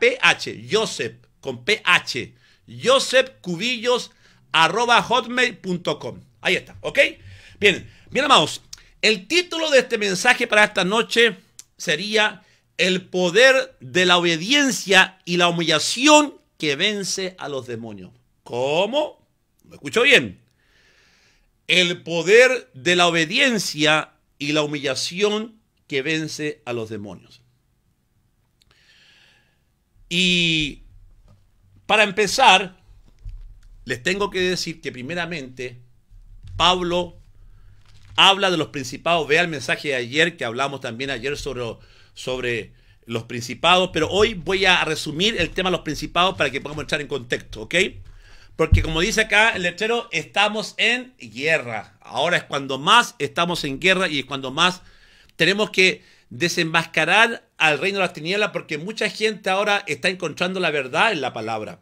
PH, Joseph, con PH, cubillos arroba hotmail.com. Ahí está, ¿ok? Bien, bien amados, el título de este mensaje para esta noche sería El poder de la obediencia y la humillación que vence a los demonios. ¿Cómo? ¿Me escucho bien? El poder de la obediencia y la humillación que vence a los demonios. Y para empezar, les tengo que decir que primeramente Pablo habla de los principados. Vea el mensaje de ayer, que hablamos también ayer sobre, sobre los principados, pero hoy voy a resumir el tema de los principados para que podamos entrar en contexto, ¿ok? Porque como dice acá el letrero, estamos en guerra. Ahora es cuando más estamos en guerra y es cuando más tenemos que desenmascarar al reino de las tinieblas porque mucha gente ahora está encontrando la verdad en la palabra.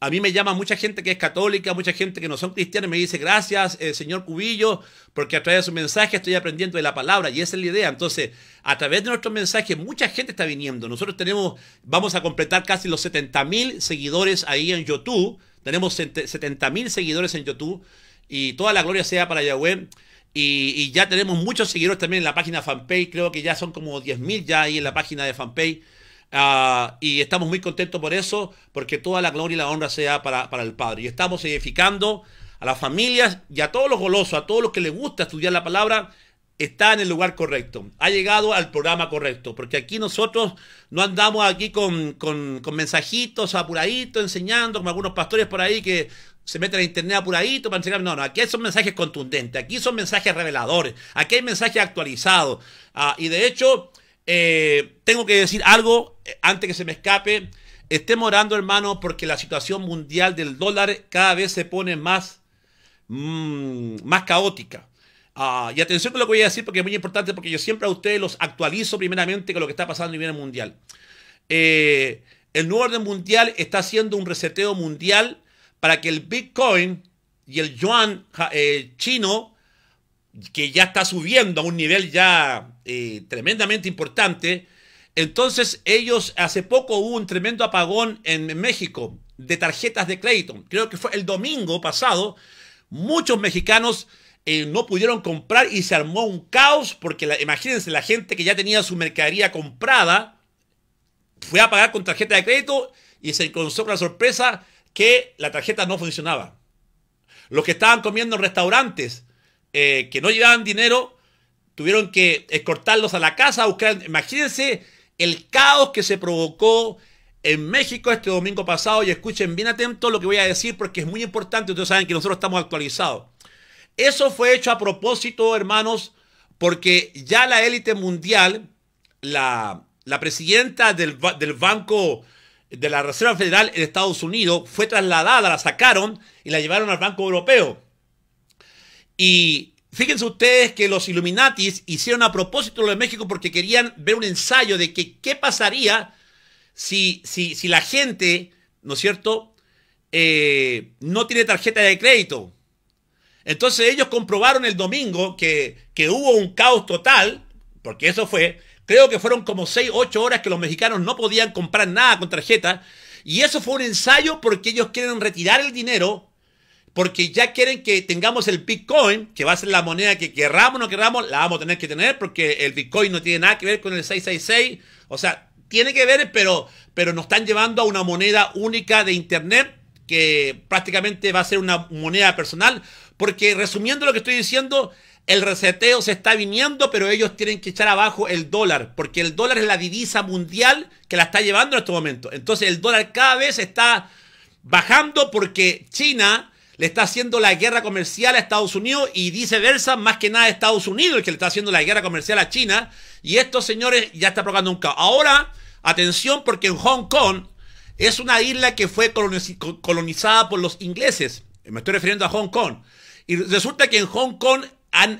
A mí me llama mucha gente que es católica, mucha gente que no son cristianos me dice, gracias, eh, señor Cubillo, porque a través de su mensaje estoy aprendiendo de la palabra y esa es la idea. Entonces, a través de nuestro mensaje, mucha gente está viniendo. Nosotros tenemos, vamos a completar casi los 70 mil seguidores ahí en YouTube. Tenemos 70 mil seguidores en YouTube y toda la gloria sea para Yahweh. Y, ya tenemos muchos seguidores también en la página fanpage. Creo que ya son como 10.000 ya ahí en la página de fanpage. Ah, y estamos muy contentos por eso, porque toda la gloria y la honra sea para, para el Padre. Y estamos edificando a las familias y a todos los golosos, a todos los que les gusta estudiar la palabra, está en el lugar correcto, ha llegado al programa correcto, porque aquí nosotros no andamos aquí con, con, con mensajitos apuraditos, enseñando, como algunos pastores por ahí que se mete a internet apuradito para enseñar. No, no, aquí son mensajes contundentes, aquí son mensajes reveladores, aquí hay mensajes actualizados. Ah, y de hecho, eh, tengo que decir algo eh, antes que se me escape. Estemos orando, hermano, porque la situación mundial del dólar cada vez se pone más, mm, más caótica. Ah, y atención con lo que voy a decir porque es muy importante, porque yo siempre a ustedes los actualizo primeramente con lo que está pasando a nivel mundial. Eh, el nuevo orden mundial está haciendo un reseteo mundial para que el Bitcoin y el yuan eh, chino, que ya está subiendo a un nivel ya eh, tremendamente importante, entonces ellos, hace poco hubo un tremendo apagón en México de tarjetas de crédito. Creo que fue el domingo pasado, muchos mexicanos eh, no pudieron comprar y se armó un caos porque la, imagínense, la gente que ya tenía su mercadería comprada fue a pagar con tarjeta de crédito y se encontró con la sorpresa que la tarjeta no funcionaba. Los que estaban comiendo en restaurantes eh, que no llevaban dinero tuvieron que escortarlos a la casa buscar. Imagínense el caos que se provocó en México este domingo pasado y escuchen bien atento lo que voy a decir porque es muy importante. Ustedes saben que nosotros estamos actualizados. Eso fue hecho a propósito, hermanos, porque ya la élite mundial, la, presidenta del, del Banco de la Reserva Federal en Estados Unidos fue trasladada, la sacaron y la llevaron al Banco Europeo. Y fíjense ustedes que los Illuminatis hicieron a propósito lo de México porque querían ver un ensayo de que qué pasaría si, si, si la gente, ¿no es cierto?, eh, no tiene tarjeta de crédito. Entonces ellos comprobaron el domingo que, que hubo un caos total, porque eso fue, Creo que fueron como 6, 8 horas que los mexicanos no podían comprar nada con tarjeta. Y eso fue un ensayo porque ellos quieren retirar el dinero, porque ya quieren que tengamos el Bitcoin, que va a ser la moneda que querramos o no querramos, la vamos a tener que tener, porque el Bitcoin no tiene nada que ver con el 666. O sea, tiene que ver, pero, pero nos están llevando a una moneda única de Internet, que prácticamente va a ser una moneda personal. Porque resumiendo lo que estoy diciendo, el reseteo se está viniendo, pero ellos tienen que echar abajo el dólar, porque el dólar es la divisa mundial que la está llevando en este momento. Entonces el dólar cada vez está bajando porque China le está haciendo la guerra comercial a Estados Unidos y viceversa, más que nada Estados Unidos el que le está haciendo la guerra comercial a China. Y estos señores ya está provocando un caos. Ahora, atención, porque en Hong Kong es una isla que fue colonizada por los ingleses. Me estoy refiriendo a Hong Kong. Y resulta que en Hong Kong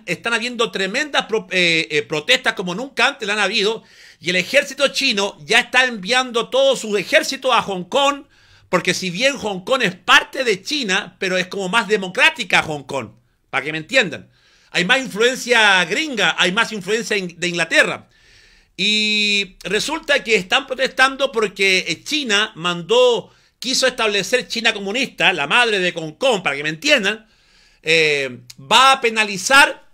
están habiendo tremendas eh, eh, protestas como nunca antes la han habido. Y el ejército chino ya está enviando todos sus ejércitos a Hong Kong, porque si bien Hong Kong es parte de China, pero es como más democrática Hong Kong, para que me entiendan. Hay más influencia gringa, hay más influencia de Inglaterra. Y resulta que están protestando porque eh, China mandó, quiso establecer China comunista, la madre de Hong Kong, para que me entiendan, eh, va a penalizar,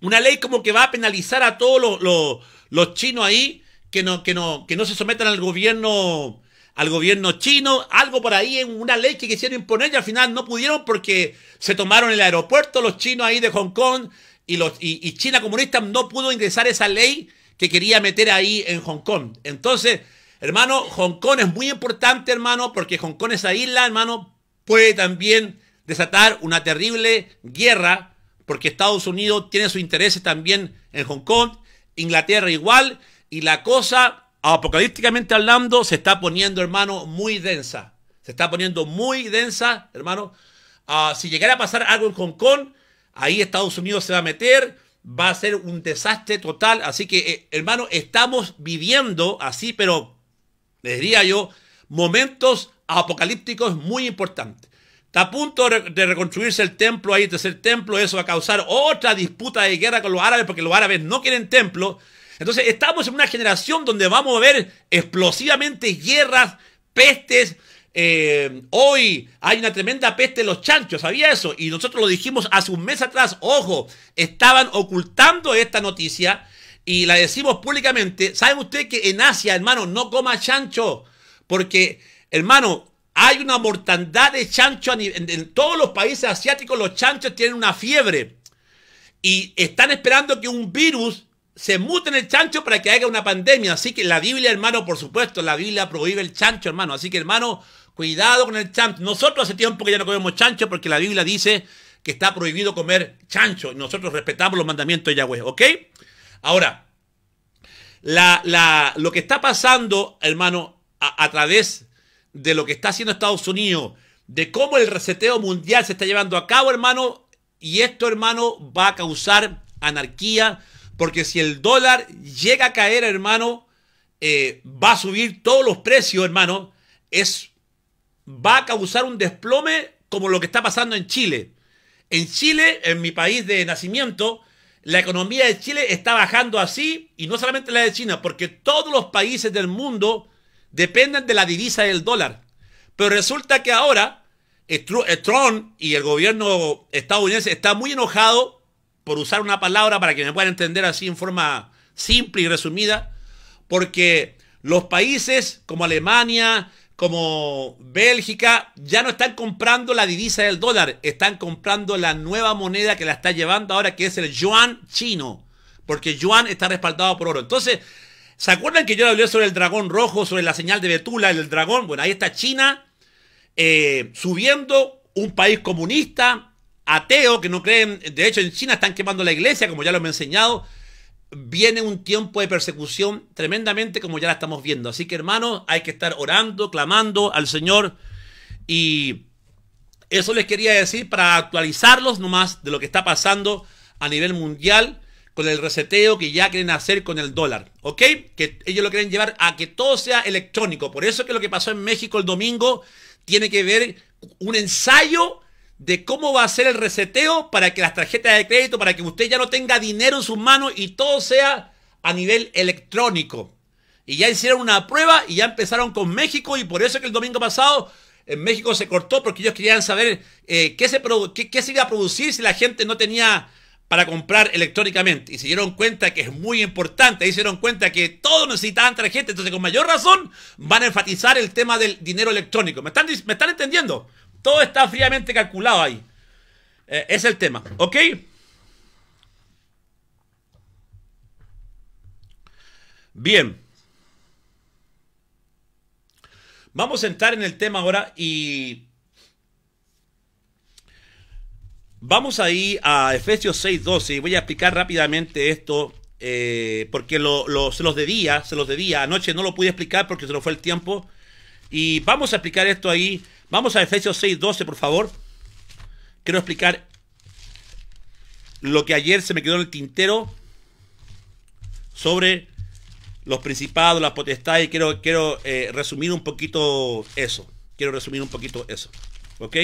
una ley como que va a penalizar a todos los, los, chinos ahí que no, que, no, que no se sometan al gobierno al gobierno chino, algo por ahí en una ley que quisieron imponer y al final no pudieron porque se tomaron el aeropuerto los chinos ahí de Hong Kong y, los, y, China comunista no pudo ingresar esa ley que quería meter ahí en Hong Kong. Entonces, hermano, Hong Kong es muy importante, hermano, porque Hong Kong, esa isla, hermano, puede también desatar una terrible guerra, porque Estados Unidos tiene sus intereses también en Hong Kong, Inglaterra igual, y la cosa, apocalípticamente hablando, se está poniendo, hermano, muy densa. Se está poniendo muy densa, hermano. Ah, si llegara a pasar algo en Hong Kong, ahí Estados Unidos se va a meter, va a ser un desastre total. Así que, eh, hermano, estamos viviendo así, pero le diría yo, momentos apocalípticos muy importantes. Está a punto de reconstruirse el templo, ahí el tercer templo, eso va a causar otra disputa de guerra con los árabes porque los árabes no quieren templo. Entonces estamos en una generación donde vamos a ver explosivamente guerras, pestes. Eh, hoy hay una tremenda peste en los chanchos, ¿sabía eso? Y nosotros lo dijimos hace un mes atrás, ojo, estaban ocultando esta noticia y la decimos públicamente. ¿Saben ustedes que en Asia, hermano, no coma chancho? Porque, hermano, hay una mortandad de chancho en, todos los países asiáticos los chanchos tienen una fiebre y están esperando que un virus se mute en el chancho para que haga una pandemia. Así que la Biblia, hermano, por supuesto, la Biblia prohíbe el chancho, hermano. Así que, hermano, cuidado con el chancho. Nosotros hace tiempo que ya no comemos chancho porque la Biblia dice que está prohibido comer chancho. Nosotros respetamos los mandamientos de Yahweh, ¿ok? Ahora, lo que está pasando, hermano, a, a través de lo que está haciendo Estados Unidos, de cómo el reseteo mundial se está llevando a cabo, hermano, y esto, hermano, va a causar anarquía, porque si el dólar llega a caer, hermano, eh, va a subir todos los precios, hermano, es, va a causar un desplome como lo que está pasando en Chile. En Chile, en mi país de nacimiento, la economía de Chile está bajando así, y no solamente la de China, porque todos los países del mundo dependen de la divisa del dólar. Pero resulta que ahora eh, Trump y el gobierno estadounidense está muy enojado por usar una palabra para que me puedan entender así en forma simple y resumida, porque los países como Alemania, como Bélgica, ya no están comprando la divisa del dólar, están comprando la nueva moneda que la está llevando ahora, que es el yuan chino, porque yuan está respaldado por oro. Entonces, ¿Se acuerdan que yo hablé sobre el dragón rojo, sobre la señal de Betula, el dragón? Bueno, ahí está China eh, subiendo, un país comunista, ateo, que no creen, de hecho en China están quemando la iglesia, como ya lo he enseñado. Viene un tiempo de persecución tremendamente, como ya la estamos viendo. Así que hermanos, hay que estar orando, clamando al Señor. Y eso les quería decir para actualizarlos nomás de lo que está pasando a nivel mundial con el reseteo que ya quieren hacer con el dólar, ¿ok? Que ellos lo quieren llevar a que todo sea electrónico. Por eso que lo que pasó en México el domingo tiene que ver un ensayo de cómo va a ser el reseteo para que las tarjetas de crédito, para que usted ya no tenga dinero en sus manos y todo sea a nivel electrónico. Y ya hicieron una prueba y ya empezaron con México y por eso que el domingo pasado en México se cortó porque ellos querían saber eh, qué, se qué se iba a producir si la gente no tenía para comprar electrónicamente y se dieron cuenta que es muy importante, ahí se dieron cuenta que necesita necesitaban gente, entonces con mayor razón van a enfatizar el tema del dinero electrónico. ¿Me están, me están entendiendo? Todo está fríamente calculado ahí. Eh, es el tema, ¿ok? Bien. Vamos a entrar en el tema ahora y Vamos ahí a Efesios 6.12 y voy a explicar rápidamente esto eh, porque se los debía, se los debía. Anoche no lo pude explicar porque se nos fue el tiempo. Y vamos a explicar esto ahí. Vamos a Efesios 6.12, por favor. Quiero explicar lo que ayer se me quedó en el tintero sobre los principados, las potestades. Y quiero, quiero eh, resumir un poquito eso. Quiero resumir un poquito eso. ¿Ok?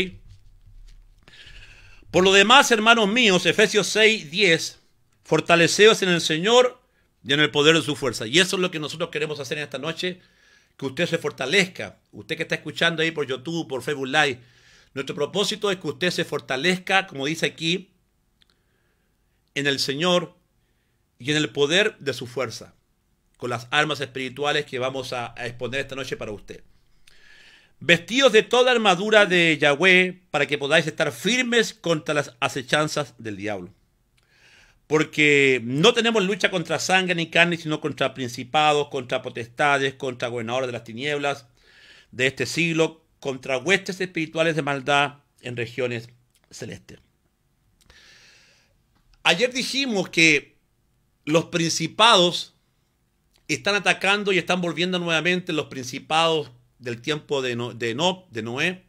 Por lo demás, hermanos míos, Efesios 6, 10, fortaleceos en el Señor y en el poder de su fuerza. Y eso es lo que nosotros queremos hacer en esta noche, que usted se fortalezca. Usted que está escuchando ahí por YouTube, por Facebook Live, nuestro propósito es que usted se fortalezca, como dice aquí, en el Señor y en el poder de su fuerza, con las armas espirituales que vamos a, a exponer esta noche para usted. Vestidos de toda armadura de Yahweh, para que podáis estar firmes contra las acechanzas del diablo. Porque no tenemos lucha contra sangre ni carne, sino contra principados, contra potestades, contra gobernadores de las tinieblas de este siglo, contra huestes espirituales de maldad en regiones celestes. Ayer dijimos que los principados están atacando y están volviendo nuevamente los principados del tiempo de, de, de Noé.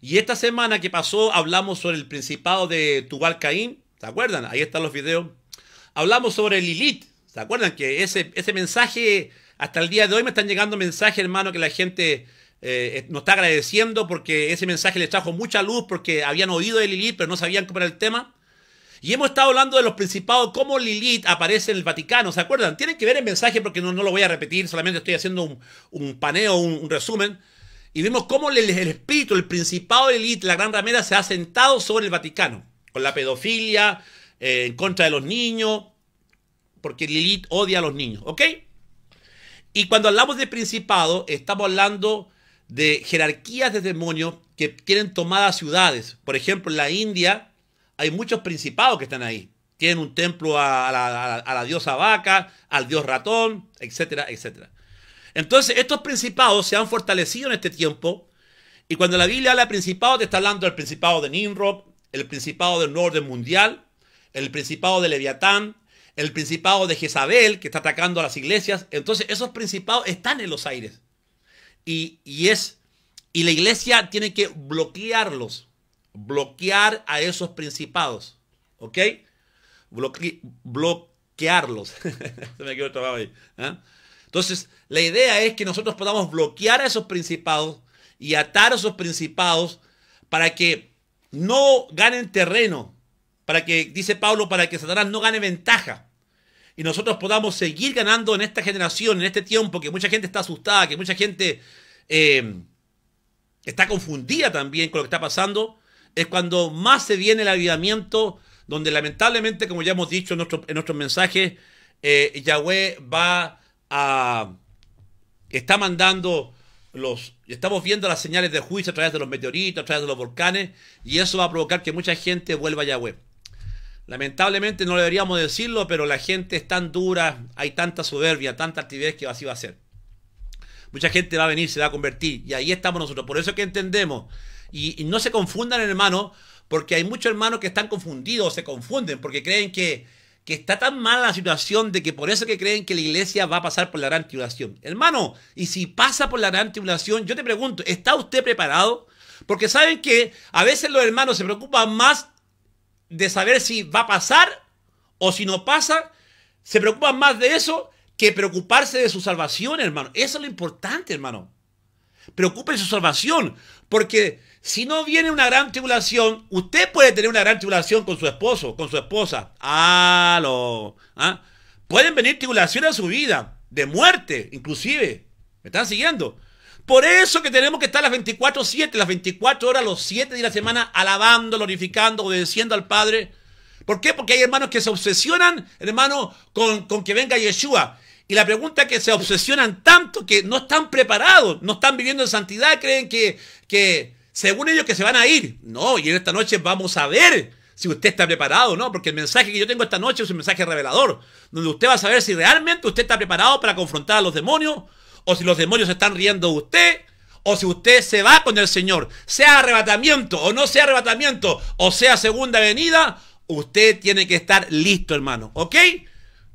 Y esta semana que pasó hablamos sobre el principado de Tubal Caín, ¿se acuerdan? Ahí están los videos. Hablamos sobre Lilith, ¿se acuerdan? Que ese, ese mensaje, hasta el día de hoy me están llegando mensajes, hermano, que la gente eh, nos está agradeciendo porque ese mensaje les trajo mucha luz porque habían oído de Lilith, pero no sabían cómo era el tema. Y hemos estado hablando de los principados, cómo Lilith aparece en el Vaticano, ¿se acuerdan? Tienen que ver el mensaje porque no, no lo voy a repetir, solamente estoy haciendo un, paneo, un, resumen. Y vemos cómo el, espíritu, el principado de Lilith, la gran ramera, se ha sentado sobre el Vaticano, con la pedofilia, eh, en contra de los niños, porque Lilith odia a los niños, ¿ok? Y cuando hablamos de principado, estamos hablando de jerarquías de demonios que tienen tomadas ciudades. Por ejemplo, en la India hay muchos principados que están ahí. Tienen un templo a la, diosa vaca, al dios ratón, etcétera, etcétera. Entonces, estos principados se han fortalecido en este tiempo. Y cuando la Biblia habla de principados, te está hablando del principado de Nimrod, el principado del norte Orden Mundial, el principado de Leviatán, el principado de Jezabel, que está atacando a las iglesias. Entonces, esos principados están en los aires. Y, es. Y la iglesia tiene que bloquearlos bloquear a esos principados. ¿Ok? bloquearlos. ¿ah? Entonces, la idea es que nosotros podamos bloquear a esos principados y atar a esos principados para que no ganen terreno. Para que, dice Pablo, para que Satanás no gane ventaja. Y nosotros podamos seguir ganando en esta generación, en este tiempo, que mucha gente está asustada, que mucha gente eh, está confundida también con lo que está pasando es cuando más se viene el avivamiento, donde lamentablemente, como ya hemos dicho en, nuestro, nuestros mensajes, eh, Yahweh va a... está mandando los... estamos viendo las señales de juicio a través de los meteoritos, a través de los volcanes, y eso va a provocar que mucha gente vuelva a Yahweh. Lamentablemente no deberíamos decirlo, pero la gente es tan dura, hay tanta soberbia, tanta actividad que así va a ser. Mucha gente va a venir, se va a convertir, y ahí estamos nosotros. Por eso es que entendemos y, no se confundan, hermano, porque hay muchos hermanos que están confundidos, se confunden, porque creen que, está tan mala la situación de que por eso que creen que la iglesia va a pasar por la gran tribulación. Hermano, y si pasa por la gran tribulación, yo te pregunto, ¿está usted preparado? Porque saben que a veces los hermanos se preocupan más de saber si va a pasar o si no pasa, se preocupan más de eso que preocuparse de su salvación, hermano. Eso es lo importante, hermano. Preocupen su salvación, porque si no viene una gran tribulación, usted puede tener una gran tribulación con su esposo, con su esposa. ¡Halo! ¿Ah? Pueden venir tribulaciones a su vida, de muerte, inclusive. ¿Me están siguiendo? Por eso que tenemos que estar las 24-7, las 24 horas, los 7 de la semana, alabando, glorificando, obedeciendo al Padre. ¿Por qué? Porque hay hermanos que se obsesionan, hermano, con, que venga Yeshua. Y la pregunta es que se obsesionan tanto que no están preparados, no están viviendo en santidad, creen que, que según ellos que se van a ir. No, y en esta noche vamos a ver si usted está preparado no, porque el mensaje que yo tengo esta noche es un mensaje revelador, donde usted va a saber si realmente usted está preparado para confrontar a los demonios, o si los demonios están riendo de usted, o si usted se va con el Señor, sea arrebatamiento o no sea arrebatamiento, o sea segunda venida, usted tiene que estar listo, hermano, ¿ok?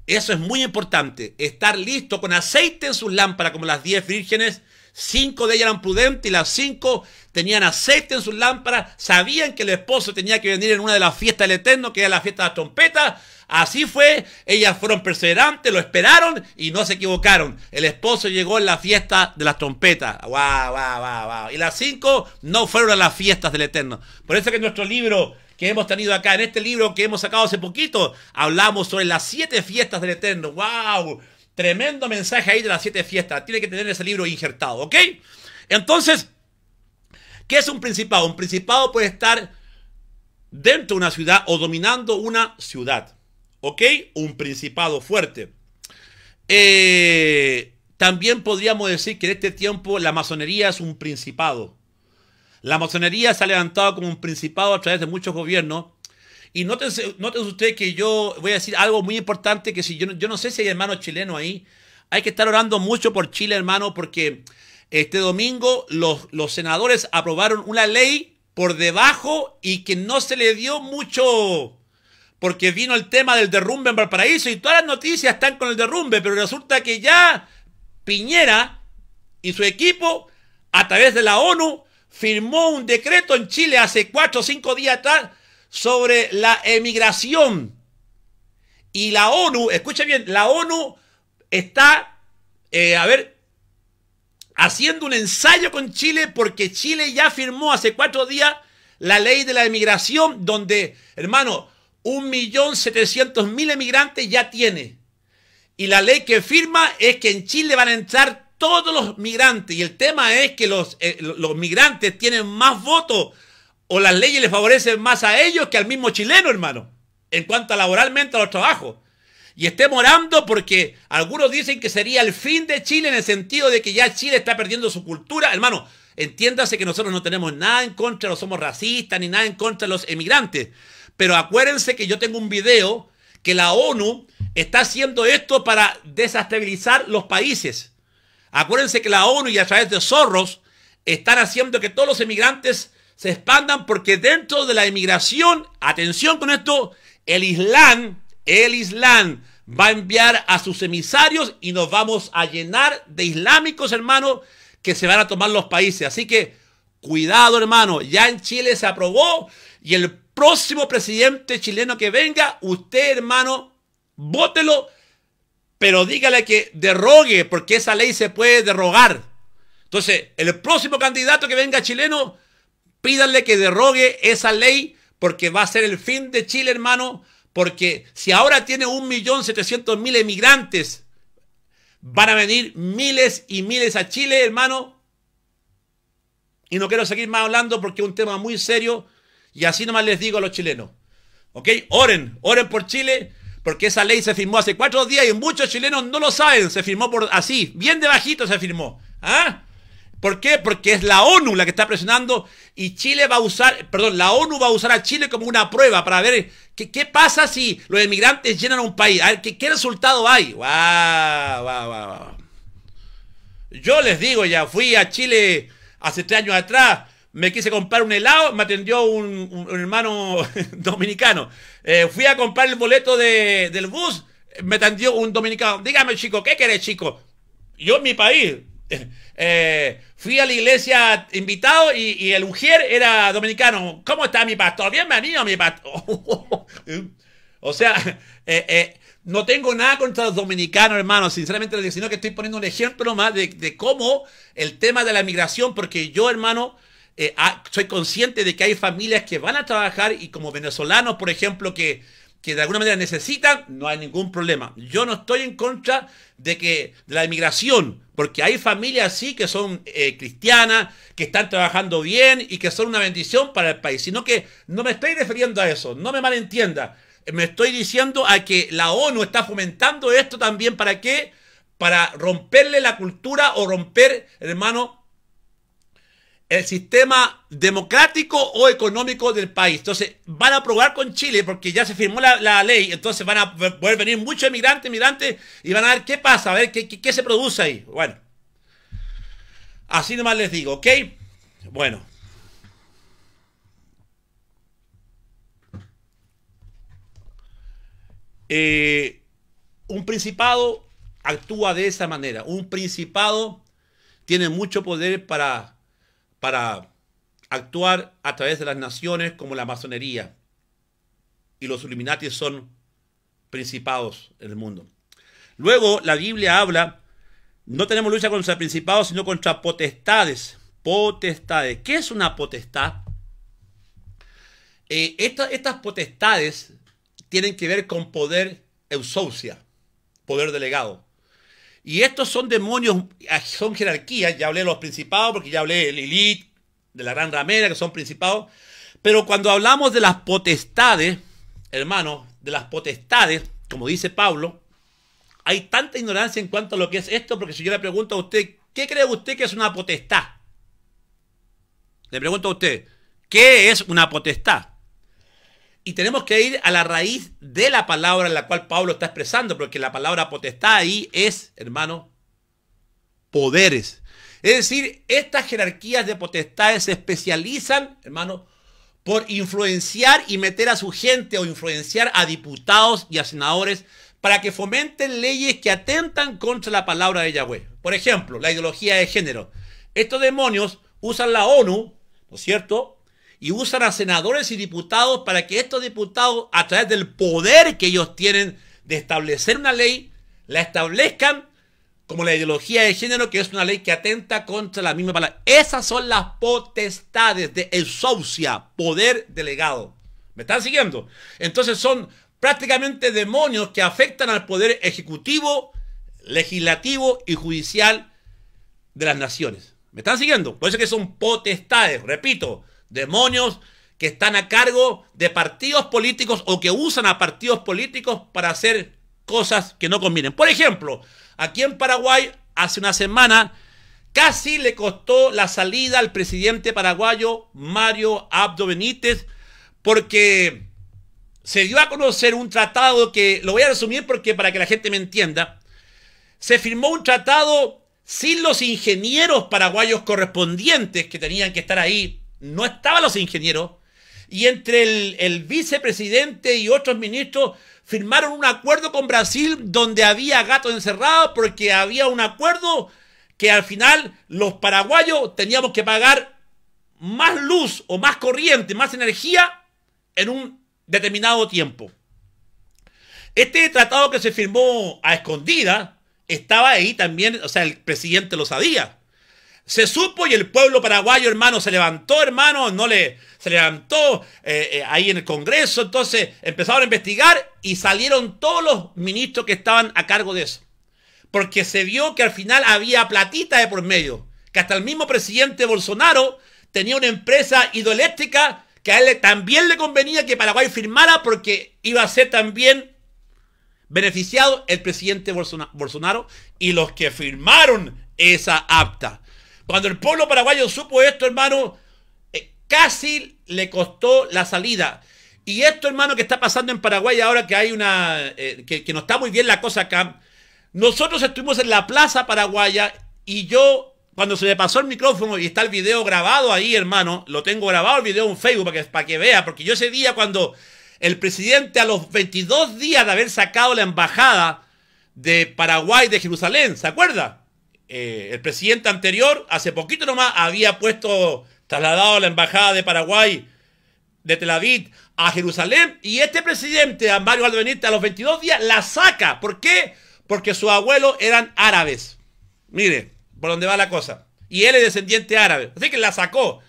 Eso es muy importante, estar listo con aceite en sus lámparas como las diez vírgenes Cinco de ellas eran prudentes y las cinco tenían aceite en sus lámparas, sabían que el esposo tenía que venir en una de las fiestas del Eterno, que era la fiesta de las trompetas. Así fue, ellas fueron perseverantes, lo esperaron y no se equivocaron. El esposo llegó en la fiesta de las trompetas. ¡Wow, wow, wow, wow! Y las cinco no fueron a las fiestas del Eterno. Por eso que en nuestro libro que hemos tenido acá, en este libro que hemos sacado hace poquito, hablamos sobre las siete fiestas del Eterno. ¡Wow! Tremendo mensaje ahí de las siete fiestas. Tiene que tener ese libro injertado, ¿ok? Entonces, ¿qué es un principado? Un principado puede estar dentro de una ciudad o dominando una ciudad, ¿ok? Un principado fuerte. Eh, también podríamos decir que en este tiempo la masonería es un principado. La masonería se ha levantado como un principado a través de muchos gobiernos y te ustedes que yo voy a decir algo muy importante que si yo, yo no sé si hay hermanos chilenos ahí. Hay que estar orando mucho por Chile, hermano, porque este domingo los, los senadores aprobaron una ley por debajo y que no se le dio mucho porque vino el tema del derrumbe en Valparaíso y todas las noticias están con el derrumbe, pero resulta que ya Piñera y su equipo, a través de la ONU, firmó un decreto en Chile hace cuatro o cinco días atrás sobre la emigración. Y la ONU, escuche bien, la ONU está, eh, a ver, haciendo un ensayo con Chile porque Chile ya firmó hace cuatro días la ley de la emigración donde, hermano, un millón setecientos mil emigrantes ya tiene. Y la ley que firma es que en Chile van a entrar todos los migrantes. Y el tema es que los, eh, los migrantes tienen más votos o las leyes les favorecen más a ellos que al mismo chileno, hermano, en cuanto a laboralmente a los trabajos. Y esté morando porque algunos dicen que sería el fin de Chile en el sentido de que ya Chile está perdiendo su cultura. Hermano, entiéndase que nosotros no tenemos nada en contra, no somos racistas ni nada en contra de los emigrantes. Pero acuérdense que yo tengo un video que la ONU está haciendo esto para desestabilizar los países. Acuérdense que la ONU y a través de Zorros están haciendo que todos los emigrantes se expandan porque dentro de la emigración atención con esto, el Islam, el Islam va a enviar a sus emisarios y nos vamos a llenar de islámicos, hermano, que se van a tomar los países. Así que cuidado, hermano, ya en Chile se aprobó y el próximo presidente chileno que venga, usted, hermano, vótelo, pero dígale que derrogue, porque esa ley se puede derrogar. Entonces, el próximo candidato que venga chileno, Pídanle que derrogue esa ley porque va a ser el fin de Chile, hermano. Porque si ahora tiene 1.700.000 emigrantes, van a venir miles y miles a Chile, hermano. Y no quiero seguir más hablando porque es un tema muy serio. Y así nomás les digo a los chilenos. ¿Ok? Oren, oren por Chile. Porque esa ley se firmó hace cuatro días y muchos chilenos no lo saben. Se firmó por así, bien de bajito se firmó. ¿Ah? ¿Por qué? Porque es la ONU la que está presionando y Chile va a usar, perdón, la ONU va a usar a Chile como una prueba para ver qué, pasa si los emigrantes llenan un país. A ver, qué, resultado hay. Yo les digo, ya fui a Chile hace tres años atrás, me quise comprar un helado, me atendió un, hermano dominicano. Eh, fui a comprar el boleto del bus, me atendió un dominicano. Dígame, chico, ¿qué querés, chico? Yo en mi país, eh, fui a la iglesia invitado y, el ujier era dominicano. ¿Cómo está mi pastor? Bienvenido, mi pastor. o sea, eh, eh, no tengo nada contra los dominicanos, hermano, sinceramente sino que estoy poniendo un ejemplo más de, cómo el tema de la migración, porque yo, hermano, ah, soy consciente de que hay familias que van a trabajar y como venezolanos, por ejemplo, que que de alguna manera necesitan, no hay ningún problema. Yo no estoy en contra de que de la inmigración, porque hay familias sí que son eh, cristianas, que están trabajando bien y que son una bendición para el país, sino que no me estoy refiriendo a eso, no me malentienda. Me estoy diciendo a que la ONU está fomentando esto también para qué? Para romperle la cultura o romper, hermano, el sistema democrático o económico del país. Entonces, van a probar con Chile porque ya se firmó la, ley, entonces van a poder venir muchos emigrantes, emigrantes, y van a ver qué pasa, a ver qué, se produce ahí. Bueno, así nomás les digo, ¿ok? Bueno. Eh, un principado actúa de esa manera. Un principado tiene mucho poder para para actuar a través de las naciones como la masonería. Y los Illuminati son principados en el mundo. Luego la Biblia habla, no tenemos lucha contra principados, sino contra potestades. Potestades. ¿Qué es una potestad? Eh, estas potestades tienen que ver con poder eusocia poder delegado. Y estos son demonios, ah, son jerarquías, ya hablé de los principados, porque ya hablé de Lilith, de la gran ramera, que son principados. Pero cuando hablamos de las potestades, hermano, de las potestades, como dice Pablo, hay tanta ignorancia en cuanto a lo que es esto, porque si yo le pregunto a usted, ¿qué cree usted que es una potestad? Le pregunto a usted, ¿qué es una potestad? Y tenemos que ir a la raíz de la palabra en la cual Pablo está expresando, porque la palabra potestad ahí es, hermano, poderes. Es decir, estas jerarquías de potestades se especializan, hermano, por influenciar y meter a su gente o influenciar a diputados y a senadores para que fomenten leyes que atentan contra la palabra de Yahweh. Por ejemplo, la ideología de género. Estos demonios usan la ONU, ¿no es cierto?, y usan a senadores y diputados para que estos diputados, a través del poder que ellos tienen de establecer una ley, la establezcan como la ideología de género, que es una ley que atenta contra la misma palabra. Esas son las potestades de exousia, poder delegado. ¿Me están siguiendo? Entonces son prácticamente demonios que afectan al poder ejecutivo, legislativo y judicial de las naciones. ¿Me están siguiendo? Por eso que son potestades, repito, demonios que están a cargo de partidos políticos o que usan a partidos políticos para hacer cosas que no convienen. Por ejemplo, aquí en Paraguay, hace una semana, casi le costó la salida al presidente paraguayo Mario Abdo Benítez, porque se dio a conocer un tratado que, lo voy a resumir porque para que la gente me entienda, se firmó un tratado sin los ingenieros paraguayos correspondientes que tenían que estar ahí no estaban los ingenieros, y entre el, vicepresidente y otros ministros firmaron un acuerdo con Brasil donde había gatos encerrados porque había un acuerdo que al final los paraguayos teníamos que pagar más luz o más corriente, más energía en un determinado tiempo. Este tratado que se firmó a escondida estaba ahí también, o sea, el presidente lo sabía. Se supo y el pueblo paraguayo, hermano, se levantó, hermano, no le, se levantó eh, eh, ahí en el Congreso. Entonces empezaron a investigar y salieron todos los ministros que estaban a cargo de eso. Porque se vio que al final había platita de por medio. Que hasta el mismo presidente Bolsonaro tenía una empresa hidroeléctrica que a él también le convenía que Paraguay firmara porque iba a ser también beneficiado el presidente Bolsonaro y los que firmaron esa apta. Cuando el pueblo paraguayo supo esto, hermano, eh, casi le costó la salida. Y esto, hermano, que está pasando en Paraguay ahora que hay una. Eh, que, no está muy bien la cosa acá. Nosotros estuvimos en la plaza paraguaya y yo, cuando se me pasó el micrófono y está el video grabado ahí, hermano, lo tengo grabado el video en Facebook para que, para que vea, porque yo ese día cuando el presidente a los 22 días de haber sacado la embajada de Paraguay de Jerusalén, ¿se acuerda? Eh, el presidente anterior, hace poquito nomás, había puesto, trasladado la embajada de Paraguay de Tel Aviv a Jerusalén y este presidente, Mario Aldo a los 22 días la saca. ¿Por qué? Porque sus abuelos eran árabes. Mire, por dónde va la cosa. Y él es descendiente árabe. Así que la sacó.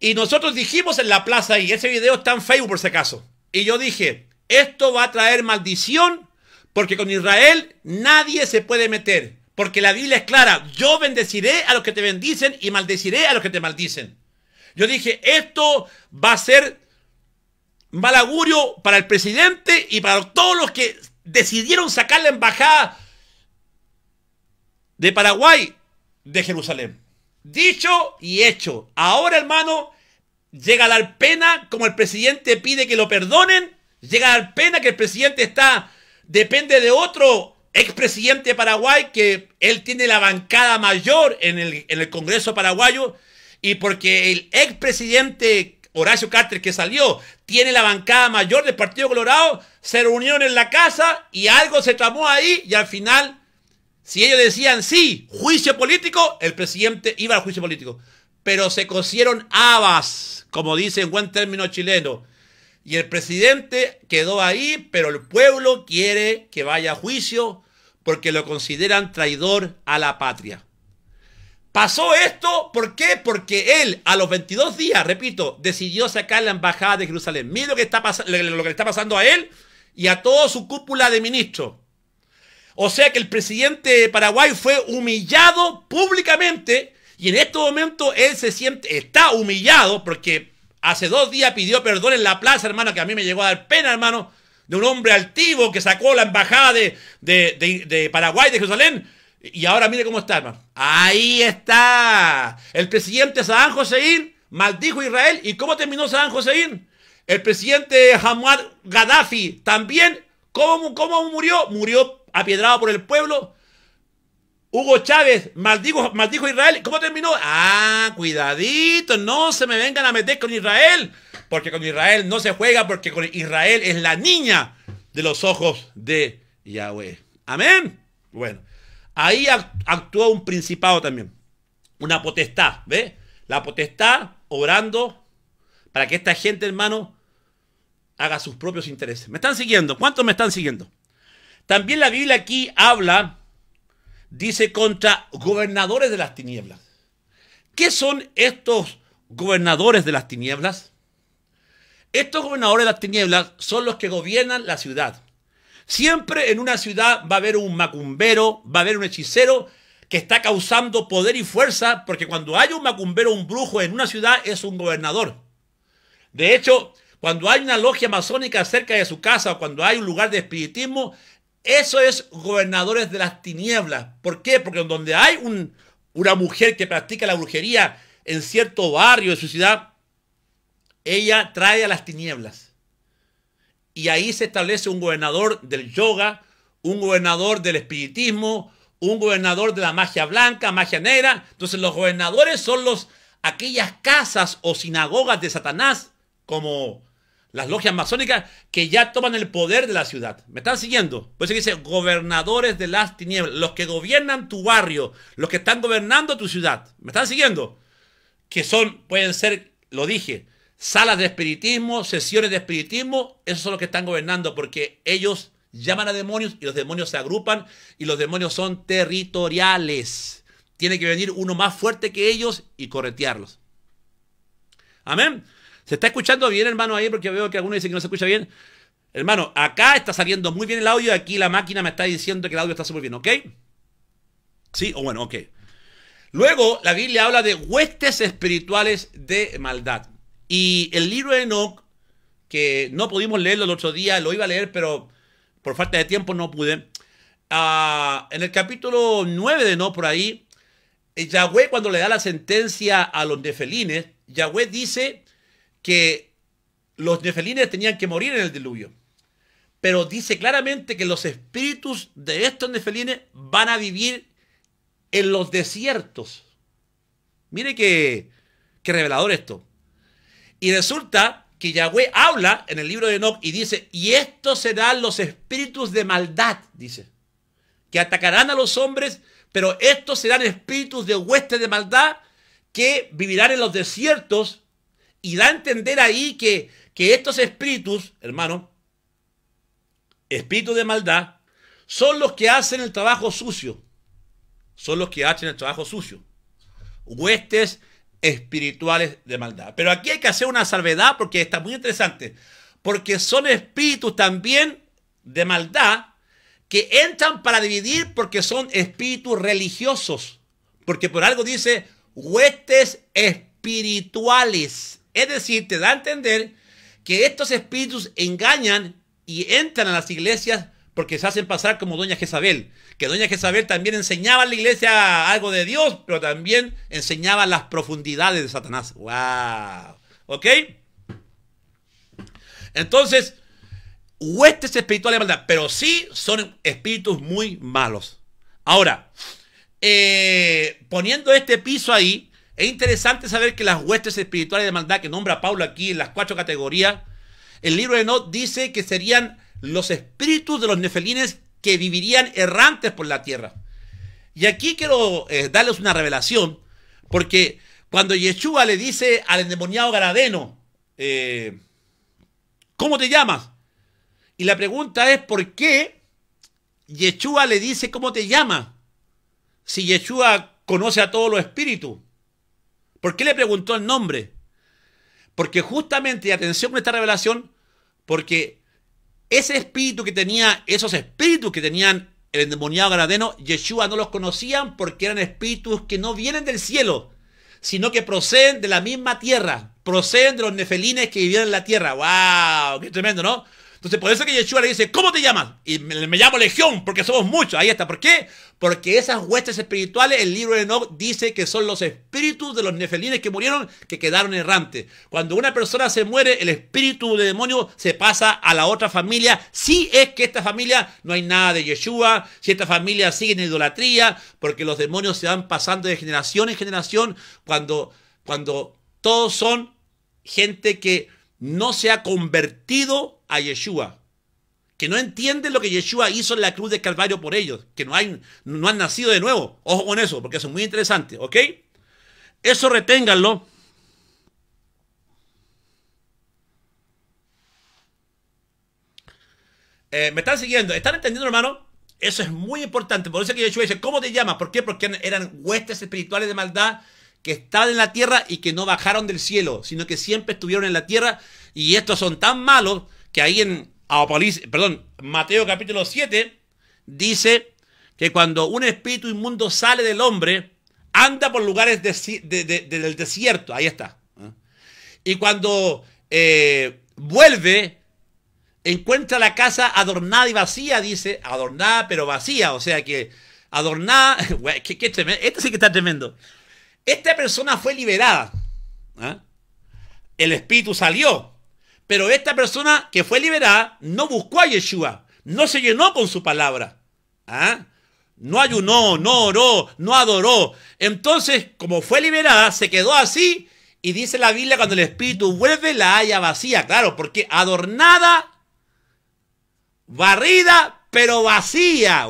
Y nosotros dijimos en la plaza y ese video está en Facebook por si acaso. Y yo dije, esto va a traer maldición porque con Israel nadie se puede meter. Porque la Biblia es clara, yo bendeciré a los que te bendicen y maldeciré a los que te maldicen. Yo dije, esto va a ser mal augurio para el presidente y para todos los que decidieron sacar la embajada de Paraguay de Jerusalén. Dicho y hecho. Ahora, hermano, llega a pena como el presidente pide que lo perdonen. Llega a pena que el presidente está, depende de otro expresidente de Paraguay, que él tiene la bancada mayor en el, Congreso paraguayo, y porque el expresidente Horacio Carter que salió tiene la bancada mayor del Partido Colorado, se reunieron en la casa y algo se tramó ahí y al final, si ellos decían sí, juicio político, el presidente iba al juicio político. Pero se cosieron habas, como dice en buen término chileno. Y el presidente quedó ahí, pero el pueblo quiere que vaya a juicio porque lo consideran traidor a la patria. Pasó esto, ¿por qué? Porque él a los 22 días, repito, decidió sacar la embajada de Jerusalén. Mira lo que, está lo que le está pasando a él y a toda su cúpula de ministros. O sea que el presidente de Paraguay fue humillado públicamente y en este momento él se siente, está humillado porque hace dos días pidió perdón en la plaza, hermano, que a mí me llegó a dar pena, hermano, de un hombre altivo que sacó la embajada de, Paraguay, de Jerusalén. Y ahora mire cómo está, hermano. Ahí está. El presidente Saddam Hussein maldijo Israel. ¿Y cómo terminó Saddam Hussein? El presidente Hamad Gaddafi también. ¿Cómo, murió? Murió apiedrado por el pueblo. Hugo Chávez maldijo, maldijo Israel. ¿Cómo terminó? Ah, cuidadito, no se me vengan a meter con Israel porque con Israel no se juega, porque con Israel es la niña de los ojos de Yahweh. Amén. Bueno, ahí actuó un principado también, una potestad, ¿ve? La potestad orando para que esta gente, hermano, haga sus propios intereses. ¿Me están siguiendo? ¿Cuántos me están siguiendo? También la Biblia aquí habla, dice, contra gobernadores de las tinieblas. ¿Qué son estos gobernadores de las tinieblas? Estos gobernadores de las tinieblas son los que gobiernan la ciudad. Siempre en una ciudad va a haber un macumbero, va a haber un hechicero que está causando poder y fuerza, porque cuando hay un macumbero, un brujo en una ciudad es un gobernador. De hecho, cuando hay una logia masónica cerca de su casa o cuando hay un lugar de espiritismo, eso es gobernadores de las tinieblas. ¿Por qué? Porque donde hay una mujer que practica la brujería en cierto barrio de su ciudad, ella trae a las tinieblas. Y ahí se establece un gobernador del yoga, un gobernador del espiritismo, un gobernador de la magia blanca, magia negra. Entonces los gobernadores son los aquellas casas o sinagogas de Satanás, como las logias masónicas, que ya toman el poder de la ciudad. ¿Me están siguiendo? Por eso dice gobernadores de las tinieblas, los que gobiernan tu barrio, los que están gobernando tu ciudad. ¿Me están siguiendo? Que son, pueden ser, lo dije, salas de espiritismo, sesiones de espiritismo, esos son los que están gobernando porque ellos llaman a demonios y los demonios se agrupan y los demonios son territoriales. Tiene que venir uno más fuerte que ellos y corretearlos. Amén. ¿Se está escuchando bien, hermano, ahí? Porque veo que algunos dicen que no se escucha bien. Hermano, acá está saliendo muy bien el audio. Aquí la máquina me está diciendo que el audio está súper bien, ¿ok? Sí, o bueno, ok. Luego, la Biblia habla de huestes espirituales de maldad. Y el libro de Enoch, que no pudimos leerlo el otro día, lo iba a leer, pero por falta de tiempo no pude. Ah, en el capítulo 9 de Enoch, por ahí, eh, Yahweh cuando le da la sentencia a los nefelines, Yahweh dice que los nefelines tenían que morir en el diluvio. Pero dice claramente que los espíritus de estos nefelines van a vivir en los desiertos. Mire qué que revelador esto. Y resulta que Yahweh habla en el libro de Enoch y dice, y estos serán los espíritus de maldad, dice, que atacarán a los hombres, pero estos serán espíritus de huestes de maldad que vivirán en los desiertos y da a entender ahí que, que estos espíritus, hermano, espíritus de maldad, son los que hacen el trabajo sucio, son los que hacen el trabajo sucio. Huestes espirituales de maldad. Pero aquí hay que hacer una salvedad porque está muy interesante, porque son espíritus también de maldad que entran para dividir porque son espíritus religiosos, porque por algo dice huestes espirituales. Es decir, te da a entender que estos espíritus engañan y entran a las iglesias porque se hacen pasar como doña Jezabel que doña Jezabel también enseñaba a la iglesia algo de Dios, pero también enseñaba las profundidades de Satanás. ¡Wow! ¿Ok? Entonces, huestes espirituales de maldad, pero sí son espíritus muy malos. Ahora, eh, poniendo este piso ahí, es interesante saber que las huestes espirituales de maldad que nombra Pablo aquí en las cuatro categorías, el libro de Not dice que serían los espíritus de los nefelines que vivirían errantes por la tierra. Y aquí quiero eh, darles una revelación, porque cuando Yeshua le dice al endemoniado garadeno, eh, ¿cómo te llamas? Y la pregunta es, ¿por qué Yeshua le dice cómo te llamas? Si Yeshua conoce a todos los espíritus. ¿Por qué le preguntó el nombre? Porque justamente, atención con esta revelación, porque ese espíritu que tenía, esos espíritus que tenían el endemoniado ganadeno, Yeshua no los conocían porque eran espíritus que no vienen del cielo, sino que proceden de la misma tierra, proceden de los nefelines que vivían en la tierra. ¡Wow! ¡Qué tremendo, ¿no? Entonces, por eso que Yeshua le dice, ¿cómo te llamas? Y me, llamo Legión, porque somos muchos. Ahí está. ¿Por qué? Porque esas huestes espirituales, el libro de Enoch dice que son los espíritus de los nefelines que murieron, que quedaron errantes. Cuando una persona se muere, el espíritu de demonio se pasa a la otra familia. Si es que esta familia no hay nada de Yeshua, si esta familia sigue en idolatría, porque los demonios se van pasando de generación en generación cuando, cuando todos son gente que no se ha convertido a Yeshua, que no entienden lo que Yeshua hizo en la cruz de Calvario por ellos, que no, hay, no han nacido de nuevo. Ojo con eso, porque eso es muy interesante, ¿ok? Eso reténganlo. Eh, ¿Me están siguiendo? ¿Están entendiendo, hermano? Eso es muy importante. Por eso que Yeshua dice, ¿cómo te llamas? ¿Por qué? Porque eran huestes espirituales de maldad que estaban en la tierra y que no bajaron del cielo, sino que siempre estuvieron en la tierra. Y estos son tan malos que ahí en perdón, Mateo capítulo 7 dice que cuando un espíritu inmundo sale del hombre, anda por lugares del desierto, ahí está. ¿eh? Y cuando eh, vuelve, encuentra la casa adornada y vacía, dice, adornada pero vacía, o sea que adornada, este sí que está tremendo. Esta persona fue liberada, ¿eh? el espíritu salió, pero esta persona que fue liberada no buscó a Yeshua, no se llenó con su palabra. ¿ah? No ayunó, no oró, no adoró. Entonces, como fue liberada, se quedó así. Y dice la Biblia, cuando el espíritu vuelve, la haya vacía. Claro, porque adornada, barrida, pero vacía.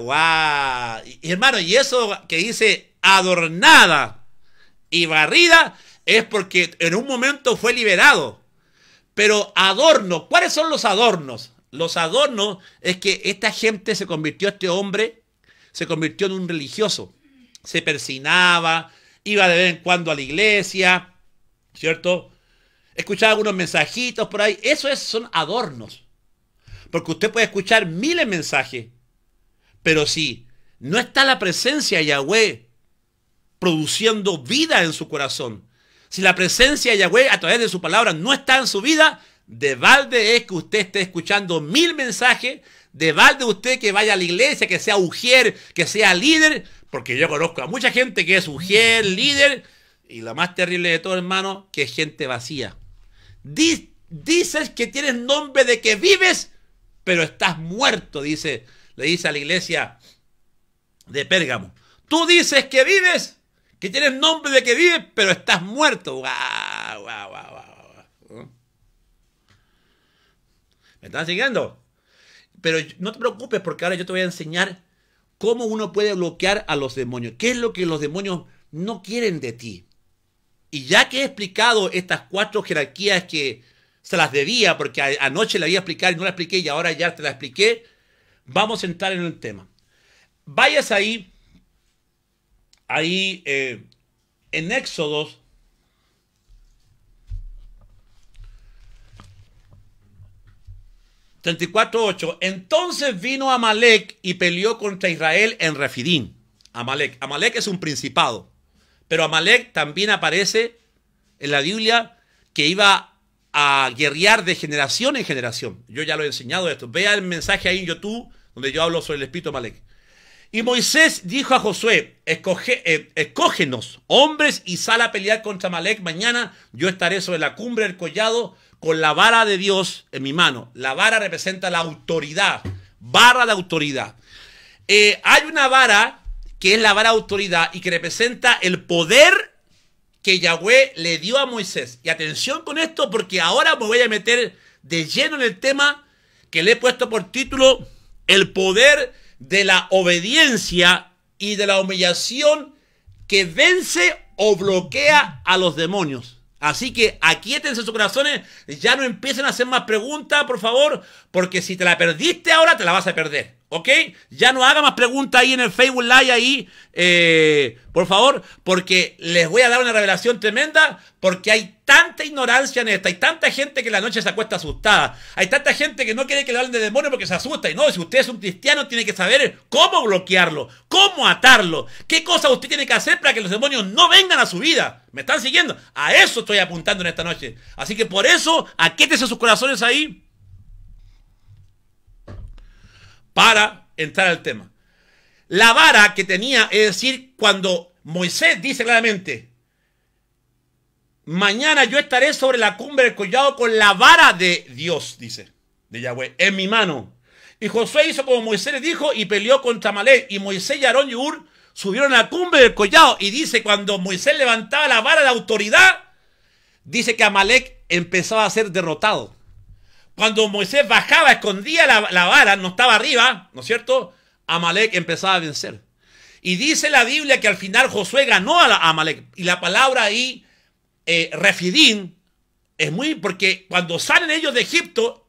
hermano, y eso que dice adornada y barrida es porque en un momento fue liberado. Pero adorno, ¿cuáles son los adornos? Los adornos es que esta gente se convirtió, este hombre se convirtió en un religioso. Se persinaba, iba de vez en cuando a la iglesia, ¿cierto? Escuchaba algunos mensajitos por ahí. Eso son adornos. Porque usted puede escuchar miles de mensajes, pero si no está la presencia de Yahweh produciendo vida en su corazón, si la presencia de Yahweh a través de su palabra no está en su vida, de balde es que usted esté escuchando mil mensajes, de balde usted que vaya a la iglesia, que sea ujier, que sea líder, porque yo conozco a mucha gente que es ujier, líder, y lo más terrible de todo, hermano, que es gente vacía. dices que tienes nombre de que vives, pero estás muerto, dice, le dice a la iglesia de Pérgamo. Tú dices que vives, que tienes nombre de que vives, pero estás muerto. ¡Guau, guau, guau, me están siguiendo? Pero no te preocupes porque ahora yo te voy a enseñar cómo uno puede bloquear a los demonios. ¿Qué es lo que los demonios no quieren de ti? Y ya que he explicado estas cuatro jerarquías que se las debía, porque anoche la había explicar y no la expliqué y ahora ya te la expliqué, vamos a entrar en el tema. Vayas ahí ahí eh, en Éxodos, ...34.8... Entonces vino Amalek y peleó contra Israel en Refidín. Amalek. Amalek es un principado. Pero Amalek también aparece en la Biblia que iba a guerrear de generación en generación. Yo ya lo he enseñado esto. Vea el mensaje ahí en YouTube donde yo hablo sobre el espíritu Amalek. Y Moisés dijo a Josué, Escoge, eh, escógenos, hombres, y sal a pelear contra Malek. Mañana yo estaré sobre la cumbre del collado con la vara de Dios en mi mano. La vara representa la autoridad, vara de autoridad. Eh, hay una vara que es la vara de autoridad y que representa el poder que Yahweh le dio a Moisés. Y atención con esto porque ahora me voy a meter de lleno en el tema que le he puesto por título El poder de la obediencia y de la humillación que vence o bloquea a los demonios. Así que aquíétense sus corazones, ya no empiecen a hacer más preguntas, por favor, porque si te la perdiste ahora, te la vas a perder. ¿Ok? Ya no haga más preguntas ahí en el Facebook Live ahí, eh, por favor, porque les voy a dar una revelación tremenda, porque hay tanta ignorancia en esta, hay tanta gente que la noche se acuesta asustada, hay tanta gente que no quiere que le hablen de demonio porque se asusta, y no, si usted es un cristiano tiene que saber cómo bloquearlo, cómo atarlo, qué cosa usted tiene que hacer para que los demonios no vengan a su vida. ¿Me están siguiendo? A eso estoy apuntando en esta noche. Así que por eso, aquétese sus corazones ahí para entrar al tema. La vara que tenía, es decir, cuando Moisés dice claramente, mañana yo estaré sobre la cumbre del collado con la vara de Dios, dice, de Yahweh, en mi mano. Y Josué hizo como Moisés le dijo y peleó contra Amalek Y Moisés y Aarón y Ur subieron a la cumbre del collado. Y dice, cuando Moisés levantaba la vara de autoridad, dice que Amalek empezaba a ser derrotado. Cuando Moisés bajaba, escondía la, vara, no estaba arriba, ¿no es cierto? Amalek empezaba a vencer. Y dice la Biblia que al final Josué ganó a, Amalek. Y la palabra ahí, eh, refidín, es muy. Porque cuando salen ellos de Egipto,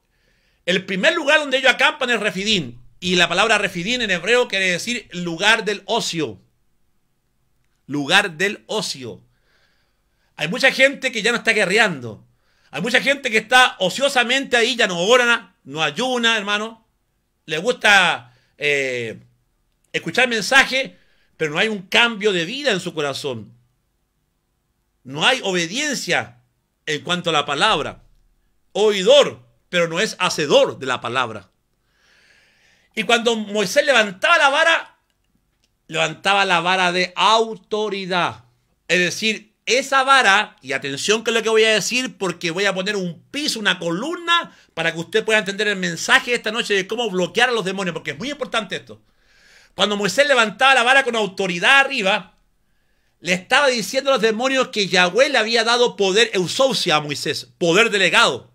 el primer lugar donde ellos acampan es refidín. Y la palabra refidín en hebreo quiere decir lugar del ocio. Lugar del ocio. Hay mucha gente que ya no está guerreando. Hay mucha gente que está ociosamente ahí, ya no ora, no ayuna, hermano. Le gusta eh, escuchar mensaje, pero no hay un cambio de vida en su corazón. No hay obediencia en cuanto a la palabra. Oidor, pero no es hacedor de la palabra. Y cuando Moisés levantaba la vara, levantaba la vara de autoridad. Es decir, esa vara, y atención que es lo que voy a decir, porque voy a poner un piso, una columna, para que usted pueda entender el mensaje de esta noche de cómo bloquear a los demonios, porque es muy importante esto. Cuando Moisés levantaba la vara con autoridad arriba, le estaba diciendo a los demonios que Yahweh le había dado poder eusocia a Moisés, poder delegado.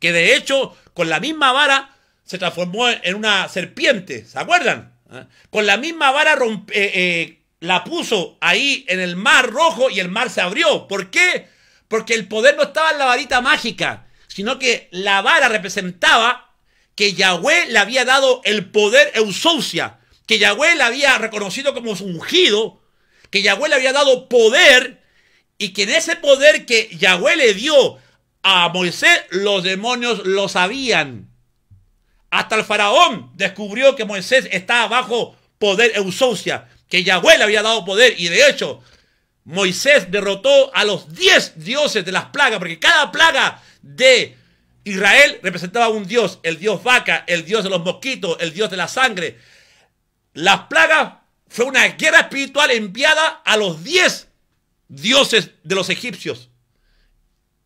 Que de hecho, con la misma vara se transformó en una serpiente, ¿se acuerdan? ¿Ah? Con la misma vara rompe, eh, eh, la puso ahí en el mar rojo y el mar se abrió. ¿Por qué? Porque el poder no estaba en la varita mágica, sino que la vara representaba que Yahweh le había dado el poder eusocia que Yahweh le había reconocido como ungido, que Yahweh le había dado poder y que en ese poder que Yahweh le dio a Moisés, los demonios lo sabían. Hasta el faraón descubrió que Moisés estaba bajo poder Eusocia que Yahweh le había dado poder y de hecho Moisés derrotó a los diez dioses de las plagas, porque cada plaga de Israel representaba un dios, el dios vaca, el dios de los mosquitos, el dios de la sangre. Las plagas fue una guerra espiritual enviada a los 10 dioses de los egipcios.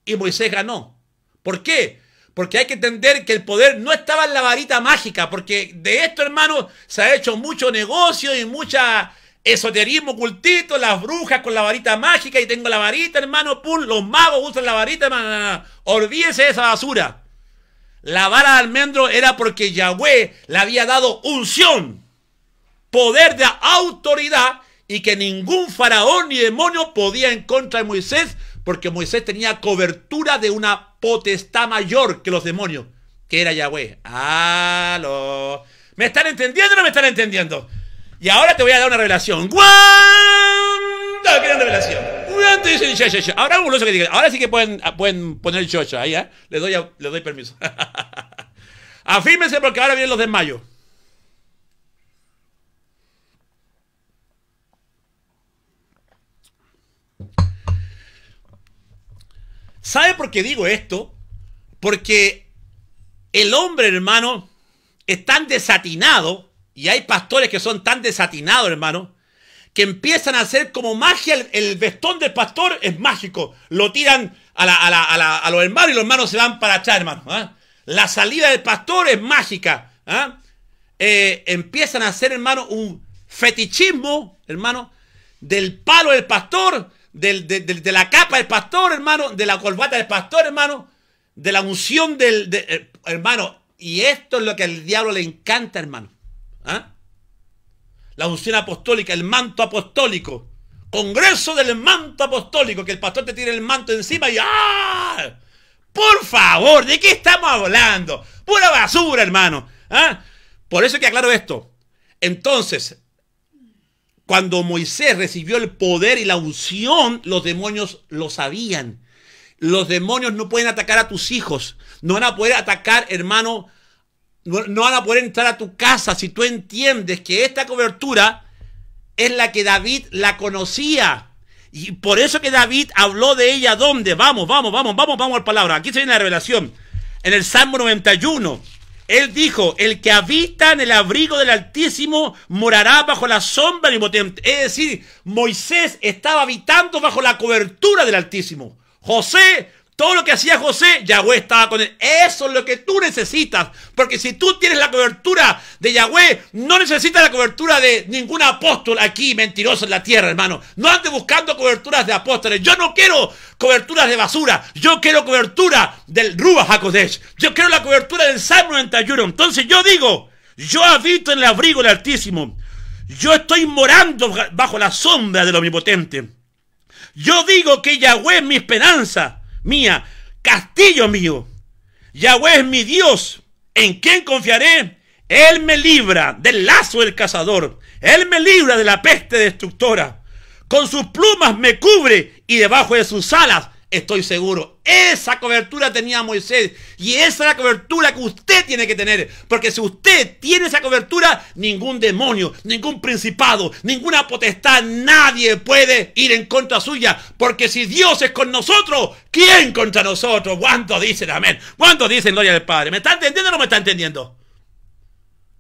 Y Moisés ganó. ¿Por qué? Porque hay que entender que el poder no estaba en la varita mágica, porque de esto, hermano, se ha hecho mucho negocio y mucha esoterismo cultito. las brujas con la varita mágica y tengo la varita, hermano, pum, los magos usan la varita, hermano, de esa basura. La vara de almendro era porque Yahweh le había dado unción, poder de autoridad y que ningún faraón ni demonio podía en contra de Moisés porque Moisés tenía cobertura de una está mayor que los demonios, que era Yahweh. ¡Aló! ¿Me están entendiendo o no me están entendiendo? Y ahora te voy a dar una revelación. revelación! Ahora que diga. Ahora sí que pueden, ah, pueden poner el chocho ahí, ¿eh? Les doy, doy permiso. Afírmense porque ahora vienen los desmayos. ¿Sabe por qué digo esto? Porque el hombre, hermano, es tan desatinado, y hay pastores que son tan desatinados, hermano, que empiezan a hacer como magia, el, vestón del pastor es mágico, lo tiran a, la, los hermanos y los hermanos se van para atrás, hermano. ¿ah? La salida del pastor es mágica. ¿ah? Eh, empiezan a hacer, hermano, un fetichismo, hermano, del palo del pastor de, la capa del pastor, hermano, de la corbata del pastor, hermano, de la unción del, eh, hermano. Y esto es lo que al diablo le encanta, hermano. ¿Ah? La unción apostólica, el manto apostólico. Congreso del manto apostólico, que el pastor te tira el manto encima y ¡ah! Por favor, ¿de qué estamos hablando? Pura basura, hermano. ¿Ah? Por eso que aclaro esto. Entonces, cuando Moisés recibió el poder y la unción, los demonios lo sabían. Los demonios no pueden atacar a tus hijos. No van a poder atacar, hermano. No, van a poder entrar a tu casa si tú entiendes que esta cobertura es la que David la conocía. Y por eso que David habló de ella. ¿Dónde? Vamos, vamos, vamos, vamos, vamos a la palabra. Aquí se viene la revelación. En el Salmo 91. Él dijo, el que habita en el abrigo del Altísimo morará bajo la sombra del Es decir, Moisés estaba habitando bajo la cobertura del Altísimo. José todo lo que hacía José, Yahweh estaba con él. Eso es lo que tú necesitas. Porque si tú tienes la cobertura de Yahweh, no necesitas la cobertura de ningún apóstol aquí mentiroso en la tierra, hermano. No andes buscando coberturas de apóstoles. Yo no quiero coberturas de basura. Yo quiero cobertura del Ruba Hakodesh. Yo quiero la cobertura del Salmo 91. Entonces yo digo, yo habito en el abrigo del Altísimo. Yo estoy morando bajo la sombra del Omnipotente. Yo digo que Yahweh es mi esperanza mía, castillo mío. Yahweh es mi Dios, en quién confiaré. Él me libra del lazo del cazador. Él me libra de la peste destructora. Con sus plumas me cubre y debajo de sus alas estoy seguro. Esa cobertura tenía Moisés y esa es la cobertura que usted tiene que tener. Porque si usted tiene esa cobertura, ningún demonio, ningún principado, ninguna potestad, nadie puede ir en contra suya. Porque si Dios es con nosotros, ¿quién contra nosotros? ¿Cuánto dicen amén? ¿Cuánto dicen gloria al Padre? ¿Me está entendiendo o no me está entendiendo?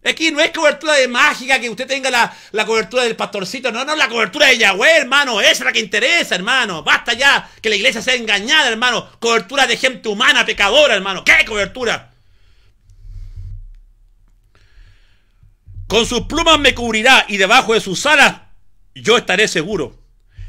Es que no es cobertura de mágica que usted tenga la, la, cobertura del pastorcito. No, no, la cobertura de Yahweh, hermano. Esa es la que interesa, hermano. Basta ya que la iglesia sea engañada, hermano. Cobertura de gente humana, pecadora, hermano. ¿Qué cobertura? Con sus plumas me cubrirá y debajo de sus alas yo estaré seguro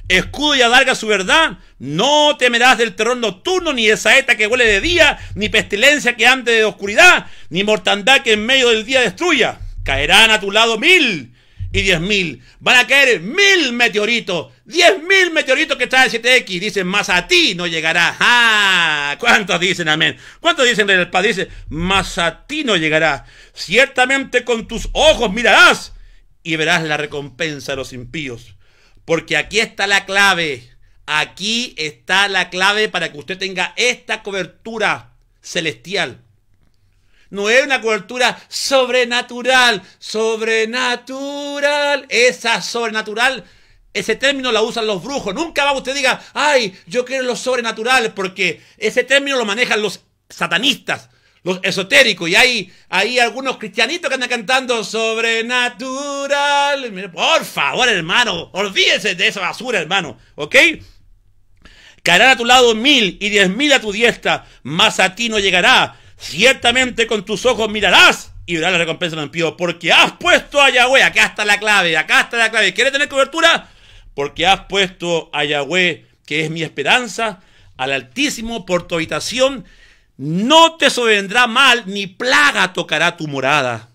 escudo y adarga su verdad. No temerás del terror nocturno, ni de saeta que huele de día, ni pestilencia que ande de oscuridad, ni mortandad que en medio del día destruya. Caerán a tu lado mil y diez mil. Van a caer mil meteoritos, diez mil meteoritos que trae el 7X. Dicen, más a ti no llegará. ¿Cuántos dicen amén? ¿Cuántos dicen el Padre? Dice, más a ti no llegará. Ciertamente con tus ojos mirarás y verás la recompensa de los impíos porque aquí está la clave. Aquí está la clave para que usted tenga esta cobertura celestial. No es una cobertura sobrenatural. Sobrenatural. Esa sobrenatural. Ese término la usan los brujos. Nunca va usted diga, ay, yo quiero lo sobrenatural, porque ese término lo manejan los satanistas, Esotérico Y hay, hay algunos cristianitos que andan cantando sobrenatural. Por favor, hermano, olvídense de esa basura, hermano, ¿ok? Caerán a tu lado mil y diez mil a tu diestra, más a ti no llegará. Ciertamente con tus ojos mirarás y verás la recompensa del impío, porque has puesto a Yahweh. Acá está la clave, acá está la clave. ¿Quieres tener cobertura? Porque has puesto a Yahweh, que es mi esperanza, al Altísimo por tu habitación no te sobrevendrá mal, ni plaga tocará tu morada.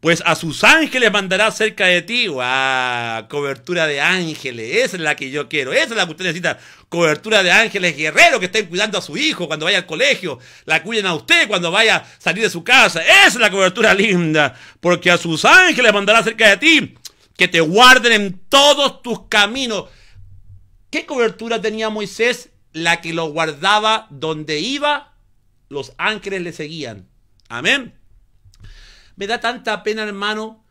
Pues a sus ángeles mandará cerca de ti. a Cobertura de ángeles. Esa es la que yo quiero. Esa es la que usted necesita. Cobertura de ángeles guerreros que estén cuidando a su hijo cuando vaya al colegio. La cuiden a usted cuando vaya a salir de su casa. Esa es la cobertura linda. Porque a sus ángeles mandará cerca de ti. Que te guarden en todos tus caminos. ¿Qué cobertura tenía Moisés? La que lo guardaba donde iba los ángeles le seguían. Amén. Me da tanta pena, hermano,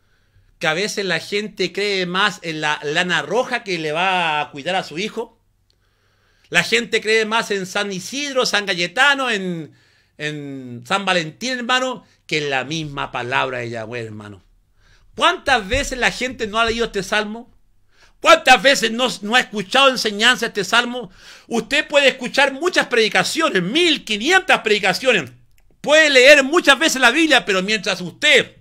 que a veces la gente cree más en la lana roja que le va a cuidar a su hijo. La gente cree más en San Isidro, San Galletano, en, en San Valentín, hermano, que en la misma palabra de Yahweh, hermano. ¿Cuántas veces la gente no ha leído este salmo? ¿Cuántas veces no, ha escuchado enseñanza este salmo? Usted puede escuchar muchas predicaciones, 1500 predicaciones. Puede leer muchas veces la Biblia, pero mientras usted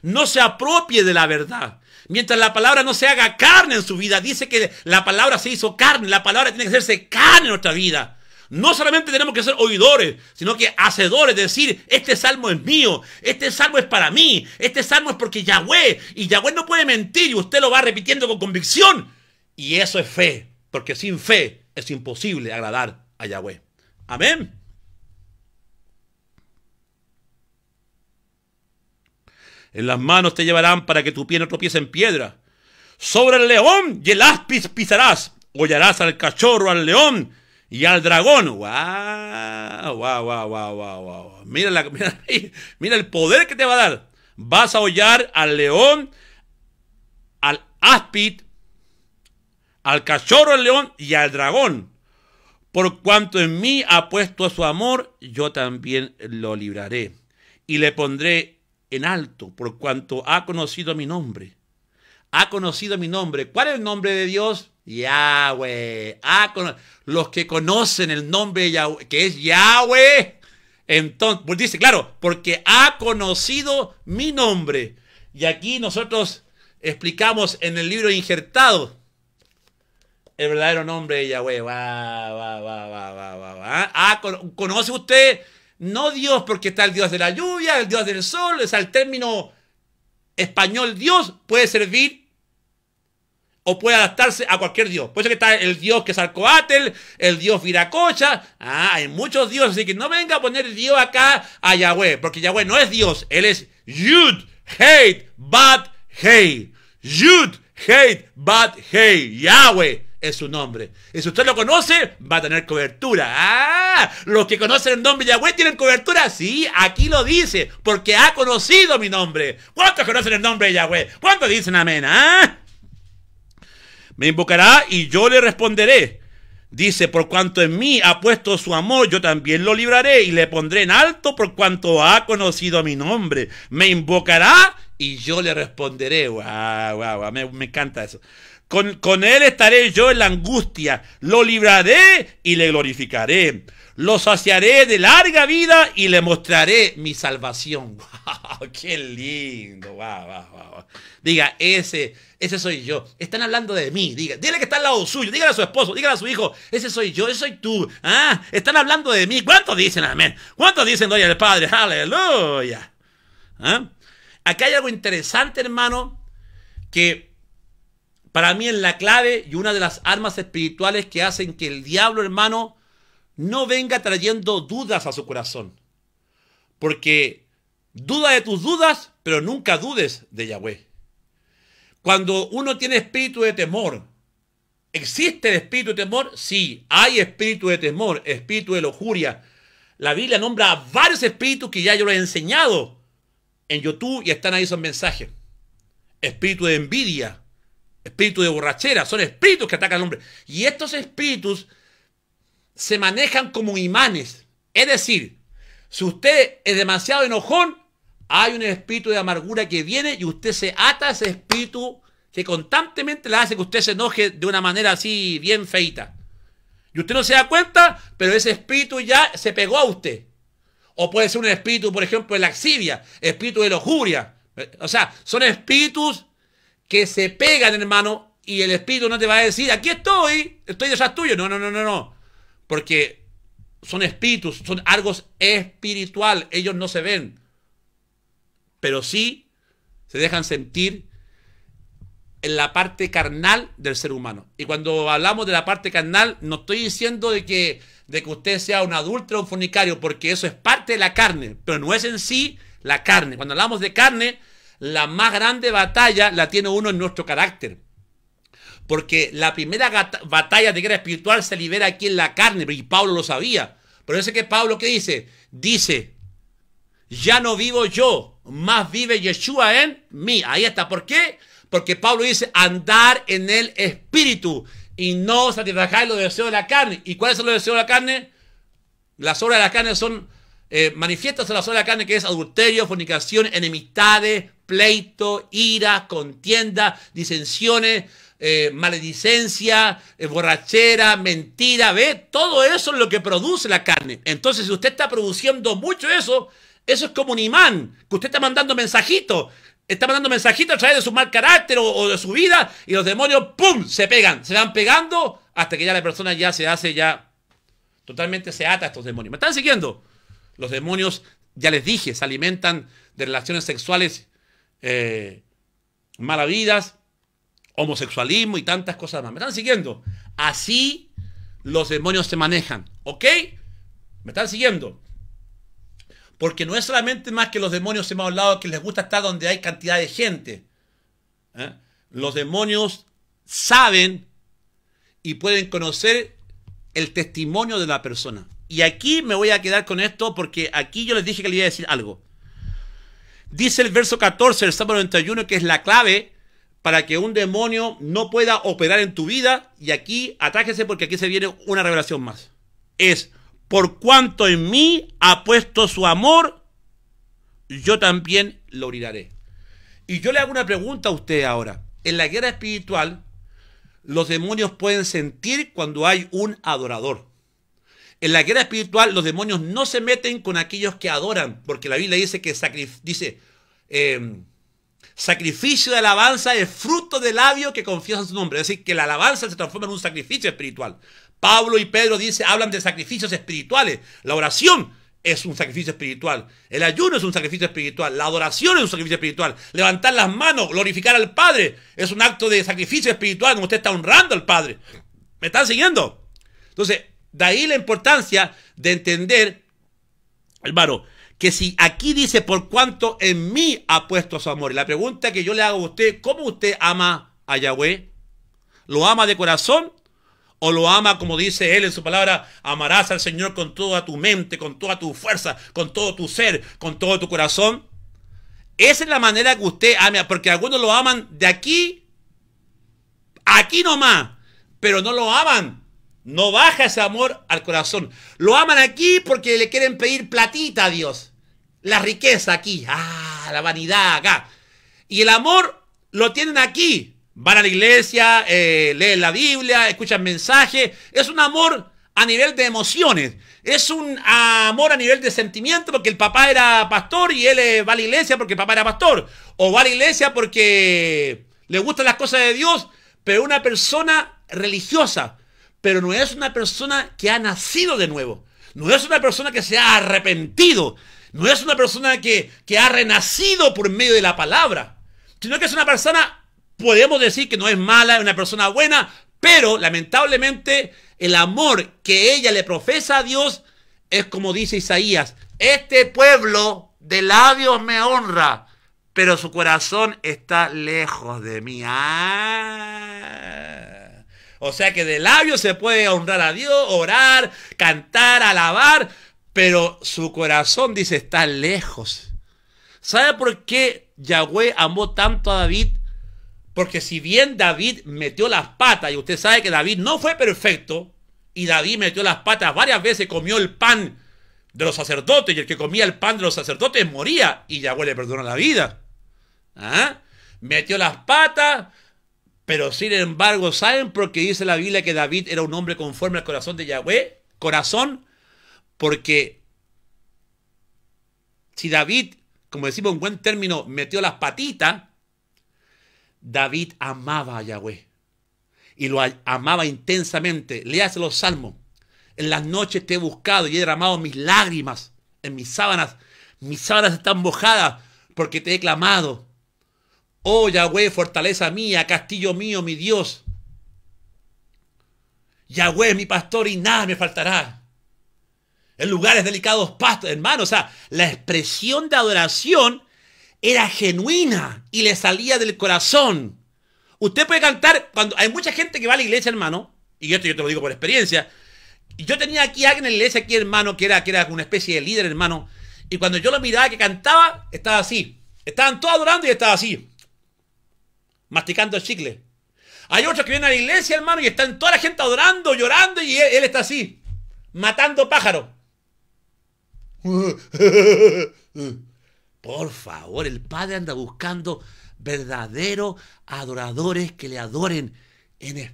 no se apropie de la verdad, mientras la palabra no se haga carne en su vida, dice que la palabra se hizo carne, la palabra tiene que hacerse carne en nuestra vida. No solamente tenemos que ser oidores, sino que hacedores, decir, este salmo es mío, este salmo es para mí, este salmo es porque Yahweh, y Yahweh no puede mentir y usted lo va repitiendo con convicción. Y eso es fe, porque sin fe es imposible agradar a Yahweh. Amén. En las manos te llevarán para que tu pie no tropiece en piedra. Sobre el león y el áspis pisarás. Hollarás al cachorro, al león y al dragón. ¡Wow! ¡Wow, wow, wow, wow, Mira, el poder que te va a dar. Vas a hollar al león, al áspid, al cachorro del león y al dragón. Por cuanto en mí ha puesto su amor, yo también lo libraré y le pondré en alto, por cuanto ha conocido mi nombre. Ha conocido mi nombre. ¿Cuál es el nombre de Dios? Yahweh. Ah, los que conocen el nombre de Yahweh, que es Yahweh. Entonces, pues dice, claro, porque ha conocido mi nombre. Y aquí nosotros explicamos en el libro injertado el verdadero nombre de Yahweh. Ah, ¿conoce usted? No Dios, porque está el Dios de la lluvia, el Dios del sol, es el término español Dios, puede servir o puede adaptarse a cualquier dios. Por eso que está el dios que es atel el dios Viracocha. Ah, hay muchos dioses, así que no venga a poner dios acá a Yahweh, porque Yahweh no es dios, él es Yud, Hate, Bad, Hey. Yud, Hate, Bad, Hey. Yahweh es su nombre. Y si usted lo conoce, va a tener cobertura. ¡Ah! Los que conocen el nombre de Yahweh tienen cobertura. Sí, aquí lo dice, porque ha conocido mi nombre. ¿Cuántos conocen el nombre de Yahweh? ¿Cuántos dicen amén? ¡Ah! me invocará y yo le responderé. Dice, por cuanto en mí ha puesto su amor, yo también lo libraré y le pondré en alto por cuanto ha conocido mi nombre. Me invocará y yo le responderé. Guau, guau, guau, Me, encanta eso. Con, con él estaré yo en la angustia, lo libraré y le glorificaré lo saciaré de larga vida y le mostraré mi salvación. ¡Wow! ¡Qué lindo! ¡Wow, wow, wow! Diga, ese, ese soy yo. Están hablando de mí. Diga, dile que está al lado suyo. Dígale a su esposo, dígale a su hijo. Ese soy yo, ese soy tú. Ah, están hablando de mí. ¿Cuántos dicen amén? ¿Cuántos dicen doy al Padre? ¡Aleluya! ¿Ah? Acá hay algo interesante, hermano, que para mí es la clave y una de las armas espirituales que hacen que el diablo, hermano, no venga trayendo dudas a su corazón. Porque duda de tus dudas, pero nunca dudes de Yahweh. Cuando uno tiene espíritu de temor, ¿existe el espíritu de temor? Sí, hay espíritu de temor, espíritu de lujuria. La Biblia nombra a varios espíritus que ya yo lo he enseñado en YouTube y están ahí esos mensajes. Espíritu de envidia, espíritu de borrachera, son espíritus que atacan al hombre. Y estos espíritus se manejan como imanes. Es decir, si usted es demasiado enojón, hay un espíritu de amargura que viene y usted se ata a ese espíritu que constantemente le hace que usted se enoje de una manera así bien feita. Y usted no se da cuenta, pero ese espíritu ya se pegó a usted. O puede ser un espíritu, por ejemplo, de laxidia, espíritu de lojuria. O sea, son espíritus que se pegan, hermano, y el espíritu no te va a decir, aquí estoy, estoy detrás tuyo. No, no, no, no, no. Porque son espíritus, son algo espiritual, ellos no se ven, pero sí se dejan sentir en la parte carnal del ser humano. Y cuando hablamos de la parte carnal, no estoy diciendo de que, de que usted sea un adulto o un fornicario, porque eso es parte de la carne, pero no es en sí la carne. Cuando hablamos de carne, la más grande batalla la tiene uno en nuestro carácter, porque la primera batalla de guerra espiritual se libera aquí en la carne, y Pablo lo sabía. Pero ese que Pablo, ¿qué dice? Dice, ya no vivo yo, más vive Yeshua en mí. Ahí está. ¿Por qué? Porque Pablo dice, andar en el espíritu y no satisfacer los deseos de la carne. ¿Y cuáles son los deseos de la carne? Las obras de la carne son eh, manifiestas en las obras de la carne, que es adulterio, fornicación, enemistades, pleito, ira, contienda, disensiones eh, maledicencia, eh, borrachera, mentira, ¿ve? Todo eso es lo que produce la carne. Entonces, si usted está produciendo mucho eso, eso es como un imán, que usted está mandando mensajitos. Está mandando mensajitos a través de su mal carácter o, de su vida y los demonios, ¡pum!, se pegan, se van pegando hasta que ya la persona ya se hace, ya totalmente se ata a estos demonios. ¿Me están siguiendo? Los demonios, ya les dije, se alimentan de relaciones sexuales eh, malavidas, homosexualismo y tantas cosas más. ¿Me están siguiendo? Así los demonios se manejan, ¿ok? ¿Me están siguiendo? Porque no es solamente más que los demonios, se me hablado, que les gusta estar donde hay cantidad de gente. ¿eh? Los demonios saben y pueden conocer el testimonio de la persona. Y aquí me voy a quedar con esto porque aquí yo les dije que les iba a decir algo. Dice el verso 14 del Salmo 91 que es la clave para que un demonio no pueda operar en tu vida. Y aquí atájese porque aquí se viene una revelación más. Es, por cuanto en mí ha puesto su amor, yo también lo oriraré. Y yo le hago una pregunta a usted ahora. En la guerra espiritual, los demonios pueden sentir cuando hay un adorador. En la guerra espiritual, los demonios no se meten con aquellos que adoran, porque la Biblia dice que dice, em, Sacrificio de alabanza es fruto del labio que en su nombre. Es decir, que la alabanza se transforma en un sacrificio espiritual. Pablo y Pedro dice, hablan de sacrificios espirituales. La oración es un sacrificio espiritual. El ayuno es un sacrificio espiritual. La adoración es un sacrificio espiritual. Levantar las manos, glorificar al Padre, es un acto de sacrificio espiritual Como usted está honrando al Padre. ¿Me están siguiendo? Entonces, de ahí la importancia de entender, hermano, que si aquí dice por cuánto en mí ha puesto su amor, y la pregunta que yo le hago a usted, ¿cómo usted ama a Yahweh? ¿Lo ama de corazón? ¿O lo ama como dice él en su palabra? Amarás al Señor con toda tu mente, con toda tu fuerza, con todo tu ser, con todo tu corazón. Esa es la manera que usted ama, porque algunos lo aman de aquí, aquí nomás, pero no lo aman no baja ese amor al corazón. Lo aman aquí porque le quieren pedir platita a Dios. La riqueza aquí, ah, la vanidad acá. Y el amor lo tienen aquí. Van a la iglesia, eh, leen la Biblia, escuchan mensajes. Es un amor a nivel de emociones. Es un amor a nivel de sentimiento porque el papá era pastor y él eh, va a la iglesia porque el papá era pastor. O va a la iglesia porque le gustan las cosas de Dios, pero una persona religiosa, pero no es una persona que ha nacido de nuevo. No es una persona que se ha arrepentido, no es una persona que, ha renacido por medio de la palabra, sino que es una persona, podemos decir que no es mala, es una persona buena, pero lamentablemente el amor que ella le profesa a Dios es como dice Isaías, este pueblo de labios me honra, pero su corazón está lejos de mí. Ah. O sea que de labios se puede honrar a Dios, orar, cantar, alabar, pero su corazón dice está lejos. ¿Sabe por qué Yahweh amó tanto a David? Porque si bien David metió las patas, y usted sabe que David no fue perfecto, y David metió las patas varias veces, comió el pan de los sacerdotes, y el que comía el pan de los sacerdotes moría, y Yahweh le perdonó la vida. ¿Ah? Metió las patas, pero sin embargo, ¿saben por qué dice la Biblia que David era un hombre conforme al corazón de Yahweh? Corazón porque si David, como decimos en buen término, metió las patitas, David amaba a Yahweh y lo amaba intensamente. hace los salmos. En las noches te he buscado y he derramado mis lágrimas en mis sábanas. Mis sábanas están mojadas porque te he clamado. Oh Yahweh, fortaleza mía, castillo mío, mi Dios. Yahweh, mi pastor, y nada me faltará en lugares delicados pastos, hermano. O sea, la expresión de adoración era genuina y le salía del corazón. Usted puede cantar, cuando hay mucha gente que va a la iglesia, hermano, y esto yo te lo digo por experiencia. Yo tenía aquí alguien en la iglesia, aquí, hermano, que era, que era una especie de líder, hermano, y cuando yo lo miraba que cantaba, estaba así. Estaban todos adorando y estaba así, masticando el chicle. Hay otros que vienen a la iglesia, hermano, y están toda la gente adorando, llorando, y él, él está así, matando pájaros. Por favor, el Padre anda buscando verdaderos adoradores que le adoren en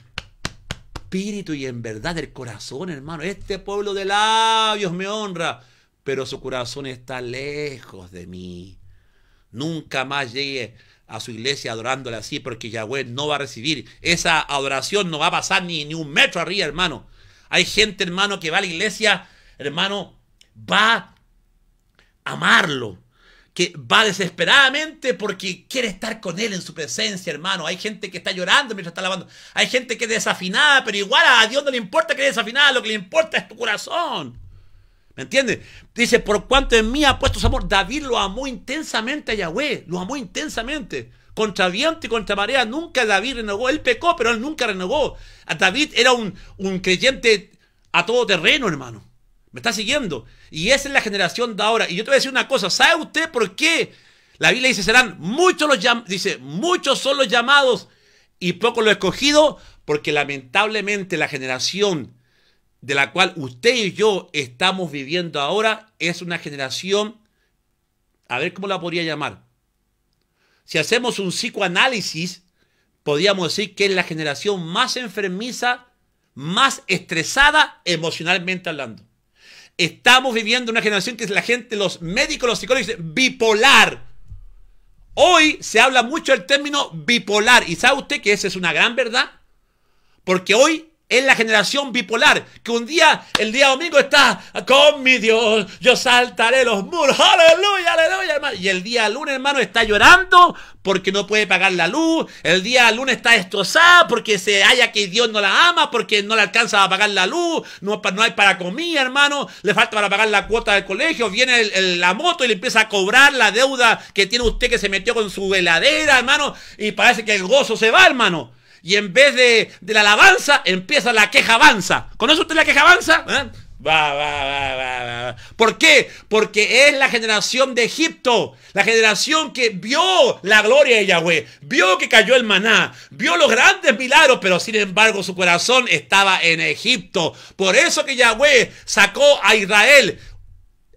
espíritu y en verdad del corazón, hermano. Este pueblo de labios me honra, pero su corazón está lejos de mí. Nunca más llegue a su iglesia adorándole así, porque Yahweh no va a recibir. Esa adoración no va a pasar ni, ni un metro arriba, hermano. Hay gente, hermano, que va a la iglesia, hermano, va amarlo, que va desesperadamente porque quiere estar con Él en su presencia, hermano. Hay gente que está llorando mientras está lavando. Hay gente que es desafinada, pero igual a Dios no le importa que es desafinada, lo que le importa es tu corazón. ¿Me entiendes? Dice, por cuanto en mí ha puesto su amor, David lo amó intensamente a Yahweh, lo amó intensamente. Contra viento y contra marea, nunca David renegó. Él pecó, pero él nunca renegó. David era un, un creyente a todo terreno, hermano. ¿Me está siguiendo? Y esa es la generación de ahora. Y yo te voy a decir una cosa, ¿sabe usted por qué? La Biblia dice, serán muchos los llamados, dice, muchos son los llamados y pocos los escogidos, porque lamentablemente la generación de la cual usted y yo estamos viviendo ahora es una generación, a ver cómo la podría llamar. Si hacemos un psicoanálisis, podríamos decir que es la generación más enfermiza, más estresada emocionalmente hablando. Estamos viviendo una generación que es la gente, los médicos, los psicólogos bipolar. Hoy se habla mucho el término bipolar. ¿Y sabe usted que esa es una gran verdad? Porque hoy es la generación bipolar, que un día, el día domingo está con mi Dios, yo saltaré los muros, aleluya, aleluya, hermano. Y el día lunes, hermano, está llorando porque no puede pagar la luz, el día lunes está destrozada porque se halla que Dios no la ama, porque no le alcanza a pagar la luz, no, hay para comida, hermano, le falta para pagar la cuota del colegio, viene la moto y le empieza a cobrar la deuda que tiene usted que se metió con su veladera, hermano, y parece que el gozo se va, hermano y en vez de, la alabanza empieza la queja avanza. ¿Conoce usted la queja avanza? ¿Eh? Va, va, va, va, va. ¿Por qué? Porque es la generación de Egipto, la generación que vio la gloria de Yahweh, vio que cayó el maná, vio los grandes milagros, pero sin embargo su corazón estaba en Egipto. Por eso que Yahweh sacó a Israel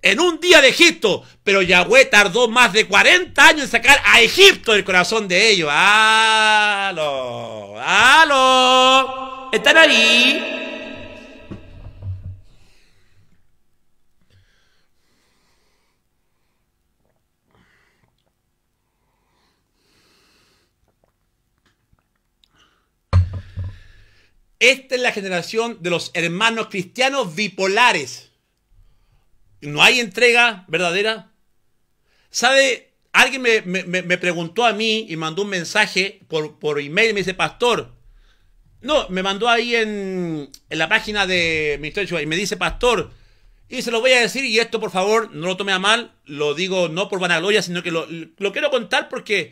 en un día de Egipto. Pero Yahweh tardó más de 40 años en sacar a Egipto del corazón de ellos. ¡Aló! ¡Aló! ¿Están ahí? Esta es la generación de los hermanos cristianos bipolares no hay entrega verdadera. ¿Sabe? Alguien me, preguntó a mí y mandó un mensaje por, por email me dice, pastor, no, me mandó ahí en, la página de Ministerio y me dice, pastor, y se lo voy a decir, y esto por favor, no lo tome a mal, lo digo no por vanagloria, sino que lo, quiero contar porque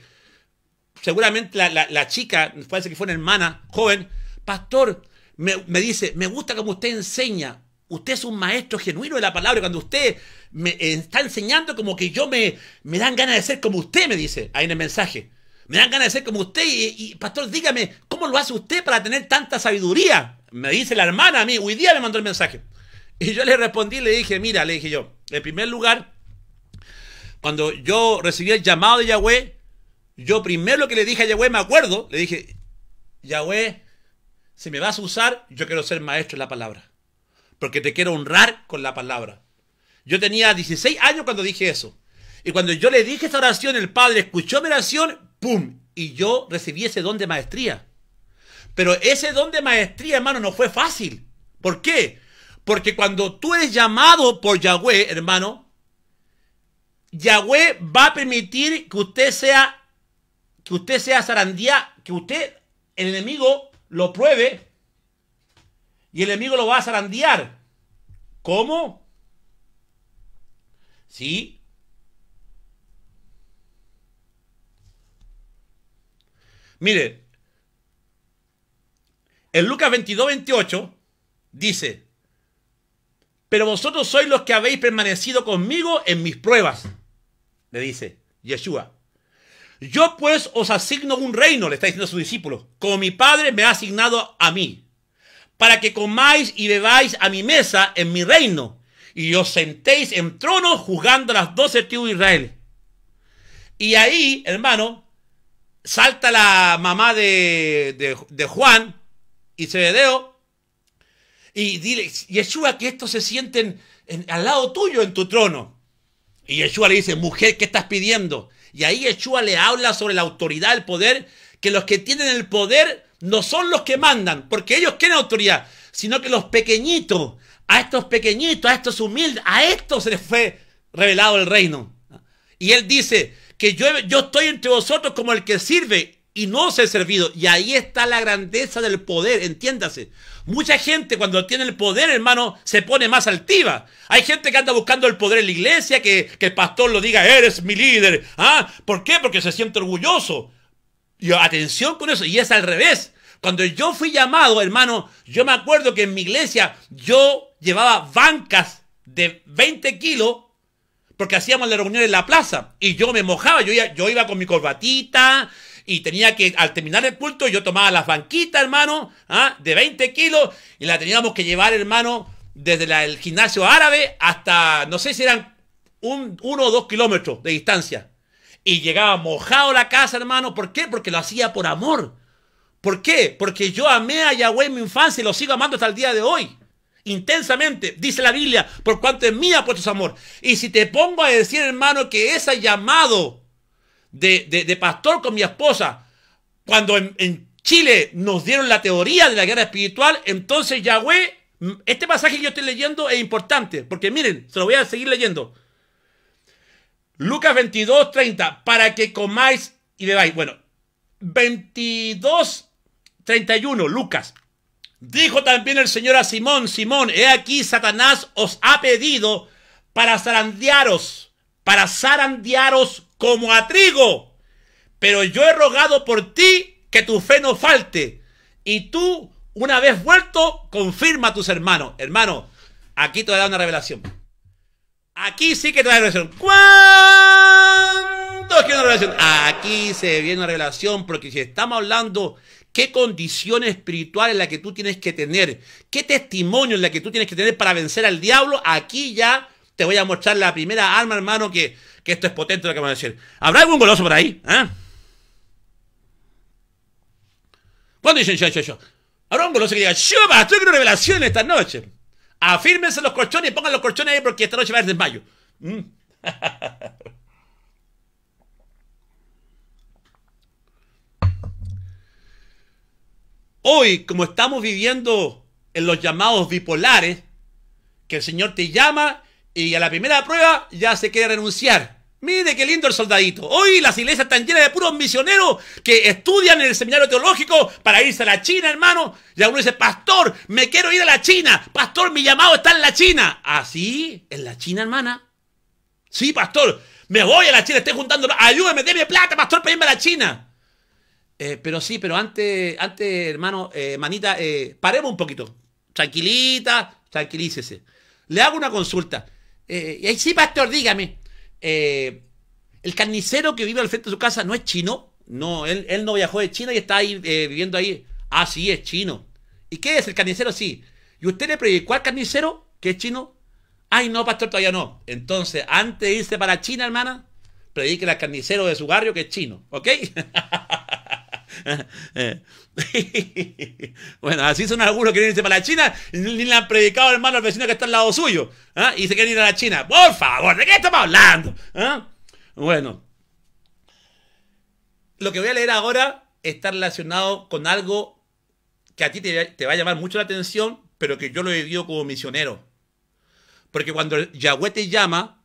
seguramente la, chica, parece que fue una hermana joven, pastor, me, me dice, me gusta como usted enseña, Usted es un maestro genuino de la palabra. Cuando usted me eh, está enseñando, como que yo me, me dan ganas de ser como usted, me dice ahí en el mensaje. Me dan ganas de ser como usted. Y, pastor, dígame, ¿cómo lo hace usted para tener tanta sabiduría? Me dice la hermana a mí. Hoy día me mandó el mensaje. Y yo le respondí, le dije, mira, le dije yo, en primer lugar, cuando yo recibí el llamado de Yahweh, yo primero lo que le dije a Yahweh, me acuerdo, le dije, Yahweh, si me vas a usar, yo quiero ser maestro de la palabra porque te quiero honrar con la palabra. Yo tenía 16 años cuando dije eso. Y cuando yo le dije esta oración, el Padre escuchó mi oración, ¡pum! Y yo recibí ese don de maestría. Pero ese don de maestría, hermano, no fue fácil. ¿Por qué? Porque cuando tú eres llamado por Yahweh, hermano, Yahweh va a permitir que usted sea, que usted sea zarandía, que usted, el enemigo, lo pruebe y el enemigo lo va a zarandear. ¿Cómo? ¿Sí? Mire, en Lucas 22, 28 dice, pero vosotros sois los que habéis permanecido conmigo en mis pruebas, le dice Yeshua. Yo pues os asigno un reino, le está diciendo a sus discípulos, como mi Padre me ha asignado a mí para que comáis y bebáis a mi mesa en mi reino, y os sentéis en trono juzgando a las doce tribus de Israel. Y ahí, hermano, salta la mamá de, Juan y Cebedeo, y dile, Yeshua, que estos se sienten al lado tuyo en tu trono. Y Yeshua le dice, mujer, ¿qué estás pidiendo? Y ahí Yeshua le habla sobre la autoridad, el poder, que los que tienen el poder no son los que mandan, porque ellos tienen autoridad, sino que los pequeñitos, a estos pequeñitos, a estos humildes, a estos se les fue revelado el reino. Y él dice que yo, yo estoy entre vosotros como el que sirve y no os he servido. Y ahí está la grandeza del poder, entiéndase. Mucha gente cuando tiene el poder, hermano, se pone más altiva. Hay gente que anda buscando el poder en la iglesia, que, que el pastor lo diga, eres mi líder. ¿Ah? ¿Por qué? Porque se siente orgulloso. Y atención con eso, y es al revés. Cuando yo fui llamado, hermano, yo me acuerdo que en mi iglesia yo llevaba bancas de 20 kilos porque hacíamos la reunión en la plaza y yo me mojaba, yo iba, yo iba con mi corbatita y tenía que, al terminar el culto, yo tomaba las banquitas, hermano, ¿ah? de 20 kilos y la teníamos que llevar, hermano, desde el gimnasio árabe hasta, no sé si eran un, uno o dos kilómetros de distancia y llegaba mojado a la casa, hermano. ¿Por qué? Porque lo hacía por amor. ¿Por qué? Porque yo amé a Yahweh en mi infancia y lo sigo amando hasta el día de hoy. Intensamente, dice la Biblia, por cuanto es mía ha puesto su amor. Y si te pongo a decir, hermano, que ese llamado de, de, pastor con mi esposa, cuando en Chile nos dieron la teoría de la guerra espiritual, entonces Yahweh, este pasaje que yo estoy leyendo es importante, porque miren, se lo voy a seguir leyendo. Lucas 22, 30, para que comáis y bebáis. Bueno, 22, 31, Lucas. Dijo también el Señor a Simón, Simón, he aquí Satanás os ha pedido para zarandearos, para zarandearos como a trigo. Pero yo he rogado por ti que tu fe no falte. Y tú, una vez vuelto, confirma a tus hermanos. Hermano, aquí te voy a dar una revelación. Aquí sí que trae revelación. ¿Cuántos quieren una revelación? Aquí se viene una revelación porque si estamos hablando qué condición espiritual es la que tú tienes que tener, qué testimonio es la que tú tienes que tener para vencer al diablo, aquí ya te voy a mostrar la primera arma, hermano, que, que esto es potente lo que vamos a decir. ¿Habrá algún goloso por ahí? ¿Eh? ¿Cuántos dicen yo, yo, yo? ¿Habrá un goloso que diga, yo, pastor, quiero revelación esta noche? afírmense los colchones y pongan los colchones ahí porque esta noche va a haber desmayo. Mm. Hoy, como estamos viviendo en los llamados bipolares, que el Señor te llama y a la primera prueba ya se quiere renunciar. Mire qué lindo el soldadito. Hoy las iglesias están llenas de puros misioneros que estudian en el seminario teológico para irse a la China, hermano. Y alguno dice, pastor, me quiero ir a la China. Pastor, mi llamado está en la China. Así, ¿Ah, en la China, hermana. Sí, pastor, me voy a la China, estoy juntando. Ayúdeme, déme plata, pastor, para irme a la China. Eh, pero sí, pero antes, antes hermano, hermanita eh, manita, eh, paremos un poquito. Tranquilita, tranquilícese. Le hago una consulta. y ahí sí, pastor, dígame. Eh, el carnicero que vive al frente de su casa no es chino. No, él, no viajó de China y está ahí eh, viviendo ahí. Ah, sí, es chino. ¿Y qué es el carnicero? Sí. ¿Y usted le predicó al carnicero que es chino? Ay, no, pastor, todavía no. Entonces, antes de irse para China, hermana, predique al carnicero de su barrio que es chino. ¿Ok? bueno, así son algunos que vienen para la China, ni le han predicado hermano al vecino que está al lado suyo, ¿ah? y se quieren ir a la China. Por favor, ¿de qué estamos hablando? ¿ah? Bueno, lo que voy a leer ahora está relacionado con algo que a ti te, va a llamar mucho la atención, pero que yo lo he vivido como misionero. Porque cuando Yahweh te llama,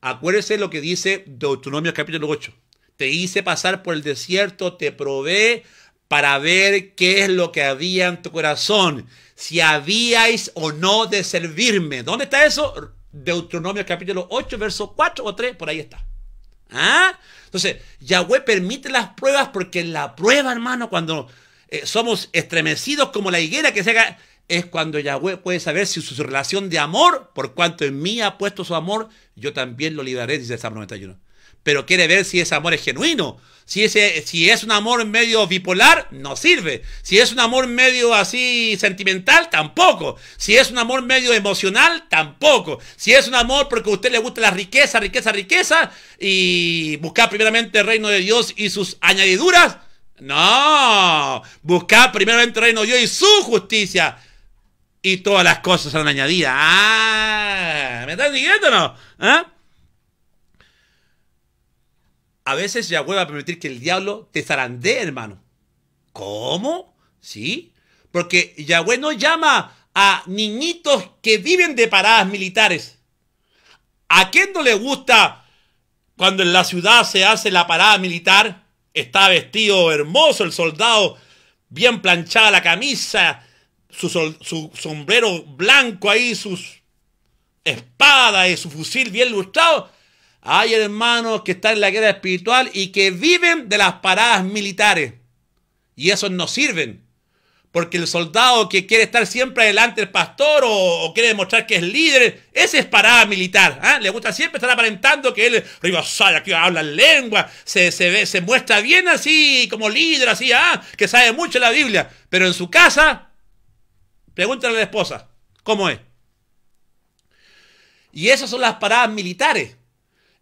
acuérdese lo que dice Deuteronomio capítulo 8. Te hice pasar por el desierto, te probé para ver qué es lo que había en tu corazón, si habíais o no de servirme. ¿Dónde está eso? Deuteronomio capítulo 8, verso 4 o 3, por ahí está. ¿Ah? Entonces, Yahweh permite las pruebas porque la prueba, hermano, cuando eh, somos estremecidos como la higuera que se haga, es cuando Yahweh puede saber si su relación de amor, por cuanto en mí ha puesto su amor, yo también lo liberaré, dice el Salmo 91 pero quiere ver si ese amor es genuino. Si, ese, si es un amor medio bipolar, no sirve. Si es un amor medio así sentimental, tampoco. Si es un amor medio emocional, tampoco. Si es un amor porque a usted le gusta la riqueza, riqueza, riqueza, y buscar primeramente el reino de Dios y sus añadiduras, no. Buscar primeramente el reino de Dios y su justicia y todas las cosas serán añadidas. Ah, ¿me estás diciendo no? ¿Ah? A veces Yahweh va a permitir que el diablo te zarandee, hermano. ¿Cómo? ¿Sí? Porque Yahweh no llama a niñitos que viven de paradas militares. ¿A quién no le gusta cuando en la ciudad se hace la parada militar? Está vestido hermoso el soldado, bien planchada la camisa, su, sombrero blanco ahí, sus espada y su fusil bien lustrado. Hay hermanos que están en la guerra espiritual y que viven de las paradas militares. Y esos no sirven. Porque el soldado que quiere estar siempre adelante el pastor o, quiere demostrar que es líder, ese es parada militar. ¿ah? Le gusta siempre estar aparentando que él aquí habla lengua, se, se muestra bien así, como líder, así, ¿ah? que sabe mucho la Biblia. Pero en su casa, pregúntale a la esposa, ¿cómo es? Y esas son las paradas militares.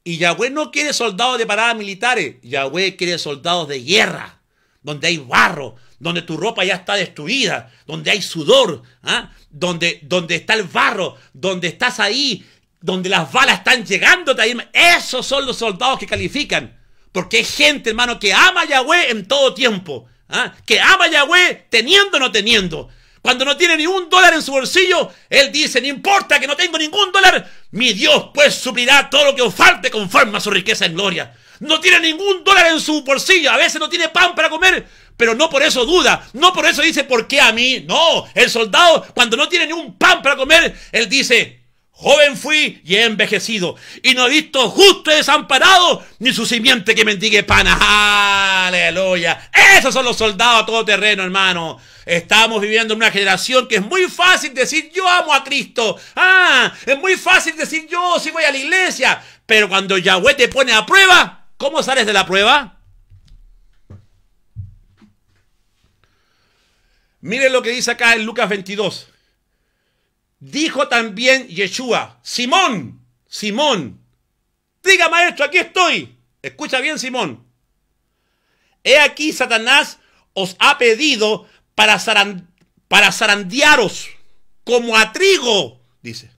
Y Yahweh no quiere soldados de paradas militares. Yahweh quiere soldados de guerra, donde hay barro, donde tu ropa ya está destruida, donde hay sudor, ¿ah? donde, donde está el barro, donde estás ahí, donde las balas están llegando. Esos son los soldados que califican. Porque hay gente, hermano, que ama a Yahweh en todo tiempo. ¿ah? Que ama a Yahweh teniendo o no teniendo. Cuando no tiene ni un dólar en su bolsillo, él dice, no importa que no tengo ningún dólar, mi Dios pues suplirá todo lo que os falte conforme a su riqueza en gloria. No tiene ningún dólar en su bolsillo, a veces no tiene pan para comer, pero no por eso duda, no por eso dice, ¿por qué a mí? No, el soldado cuando no tiene ni un pan para comer, él dice, Joven fui y he envejecido, y no he visto justo y desamparado, ni su simiente que mendigue pan Aleluya. Esos son los soldados a todo terreno, hermano. Estamos viviendo en una generación que es muy fácil decir yo amo a Cristo. Ah, es muy fácil decir yo Si voy a la iglesia. Pero cuando Yahweh te pone a prueba, ¿cómo sales de la prueba? Miren lo que dice acá en Lucas 22. Dijo también Yeshua, Simón, Simón, diga maestro, aquí estoy. Escucha bien, Simón. He aquí Satanás os ha pedido para, zarandearos como a trigo, dice.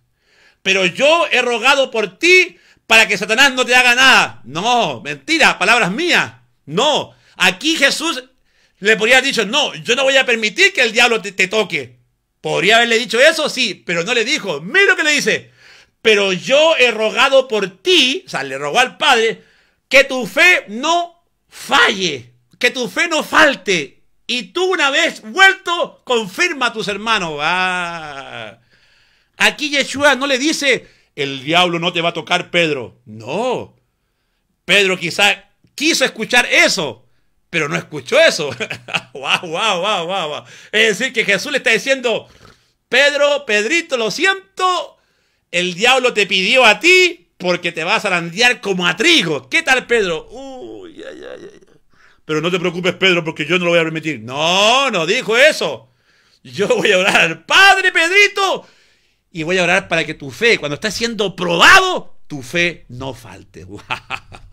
Pero yo he rogado por ti para que Satanás no te haga nada. No, mentira, palabras mías. No, aquí Jesús le podría haber dicho, no, yo no voy a permitir que el diablo te toque. Podría haberle dicho eso, sí, pero no le dijo. Mira lo que le dice. Pero yo he rogado por ti, o sea, le rogó al Padre, que tu fe no falle, que tu fe no falte. Y tú una vez vuelto, confirma a tus hermanos. Ah. Aquí Yeshua no le dice, el diablo no te va a tocar, Pedro. No. Pedro quizá quiso escuchar eso, pero no escuchó eso. wow, wow, wow, wow, Es decir, que Jesús le está diciendo, Pedro, Pedrito, lo siento, el diablo te pidió a ti porque te vas a arandear como a trigo. ¿Qué tal, Pedro? Uy, ay, ay, ay. Pero no te preocupes, Pedro, porque yo no lo voy a permitir. No, no dijo eso. Yo voy a orar al Padre, Pedrito, y voy a orar para que tu fe, cuando está siendo probado, tu fe no falte.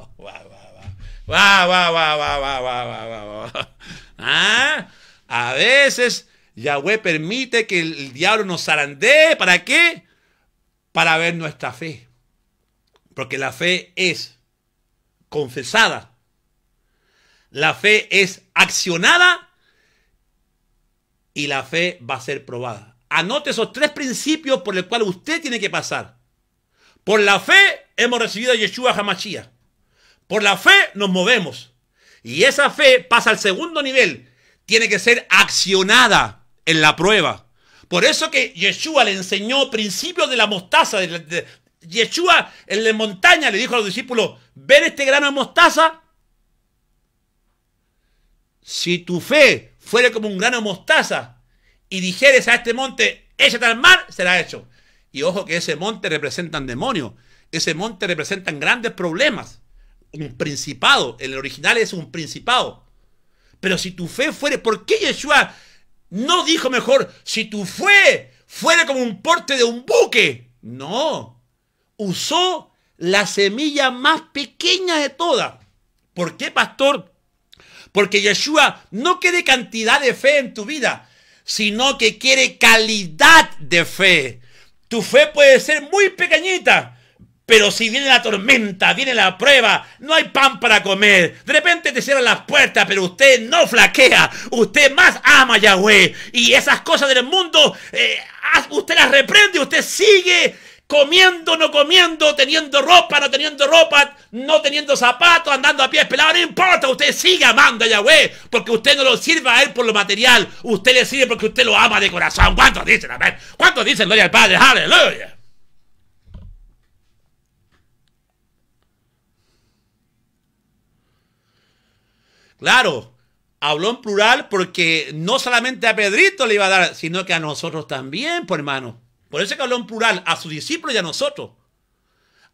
A veces Yahweh permite que el diablo nos zarandee. ¿Para qué? Para ver nuestra fe. Porque la fe es confesada. La fe es accionada y la fe va a ser probada. Anote esos tres principios por los cuales usted tiene que pasar. Por la fe hemos recibido a Yeshua Hamashiach. Por la fe nos movemos. Y esa fe pasa al segundo nivel. Tiene que ser accionada en la prueba. Por eso que Yeshua le enseñó principios de la mostaza. De, Yeshua en la montaña le dijo a los discípulos, ven este grano de mostaza. Si tu fe fuere como un grano de mostaza y dijeres a este monte, échate al mar, será hecho. Y ojo que ese monte representan demonio, Ese monte representa grandes problemas un principado. El original es un principado. Pero si tu fe fuera... ¿por qué Yeshua no dijo mejor, si tu fe fuera como un porte de un buque? No, usó la semilla más pequeña de todas. ¿Por qué, pastor? Porque Yeshua no quiere cantidad de fe en tu vida, sino que quiere calidad de fe. Tu fe puede ser muy pequeñita, pero si viene la tormenta, viene la prueba, no hay pan para comer. De repente te cierran las puertas, pero usted no flaquea. Usted más ama a Yahweh. Y esas cosas del mundo, eh, usted las reprende, usted sigue comiendo, no comiendo, teniendo ropa, no teniendo ropa, no teniendo zapatos, andando a pies pelados, no importa, usted sigue amando a Yahweh, porque usted no lo sirve a él por lo material, usted le sirve porque usted lo ama de corazón. ¿Cuánto dicen, amén? ¿Cuántos dicen, gloria al Padre? Aleluya. Claro, habló en plural porque no solamente a Pedrito le iba a dar, sino que a nosotros también, pues hermano. Por eso es que habló en plural, a sus discípulos y a nosotros.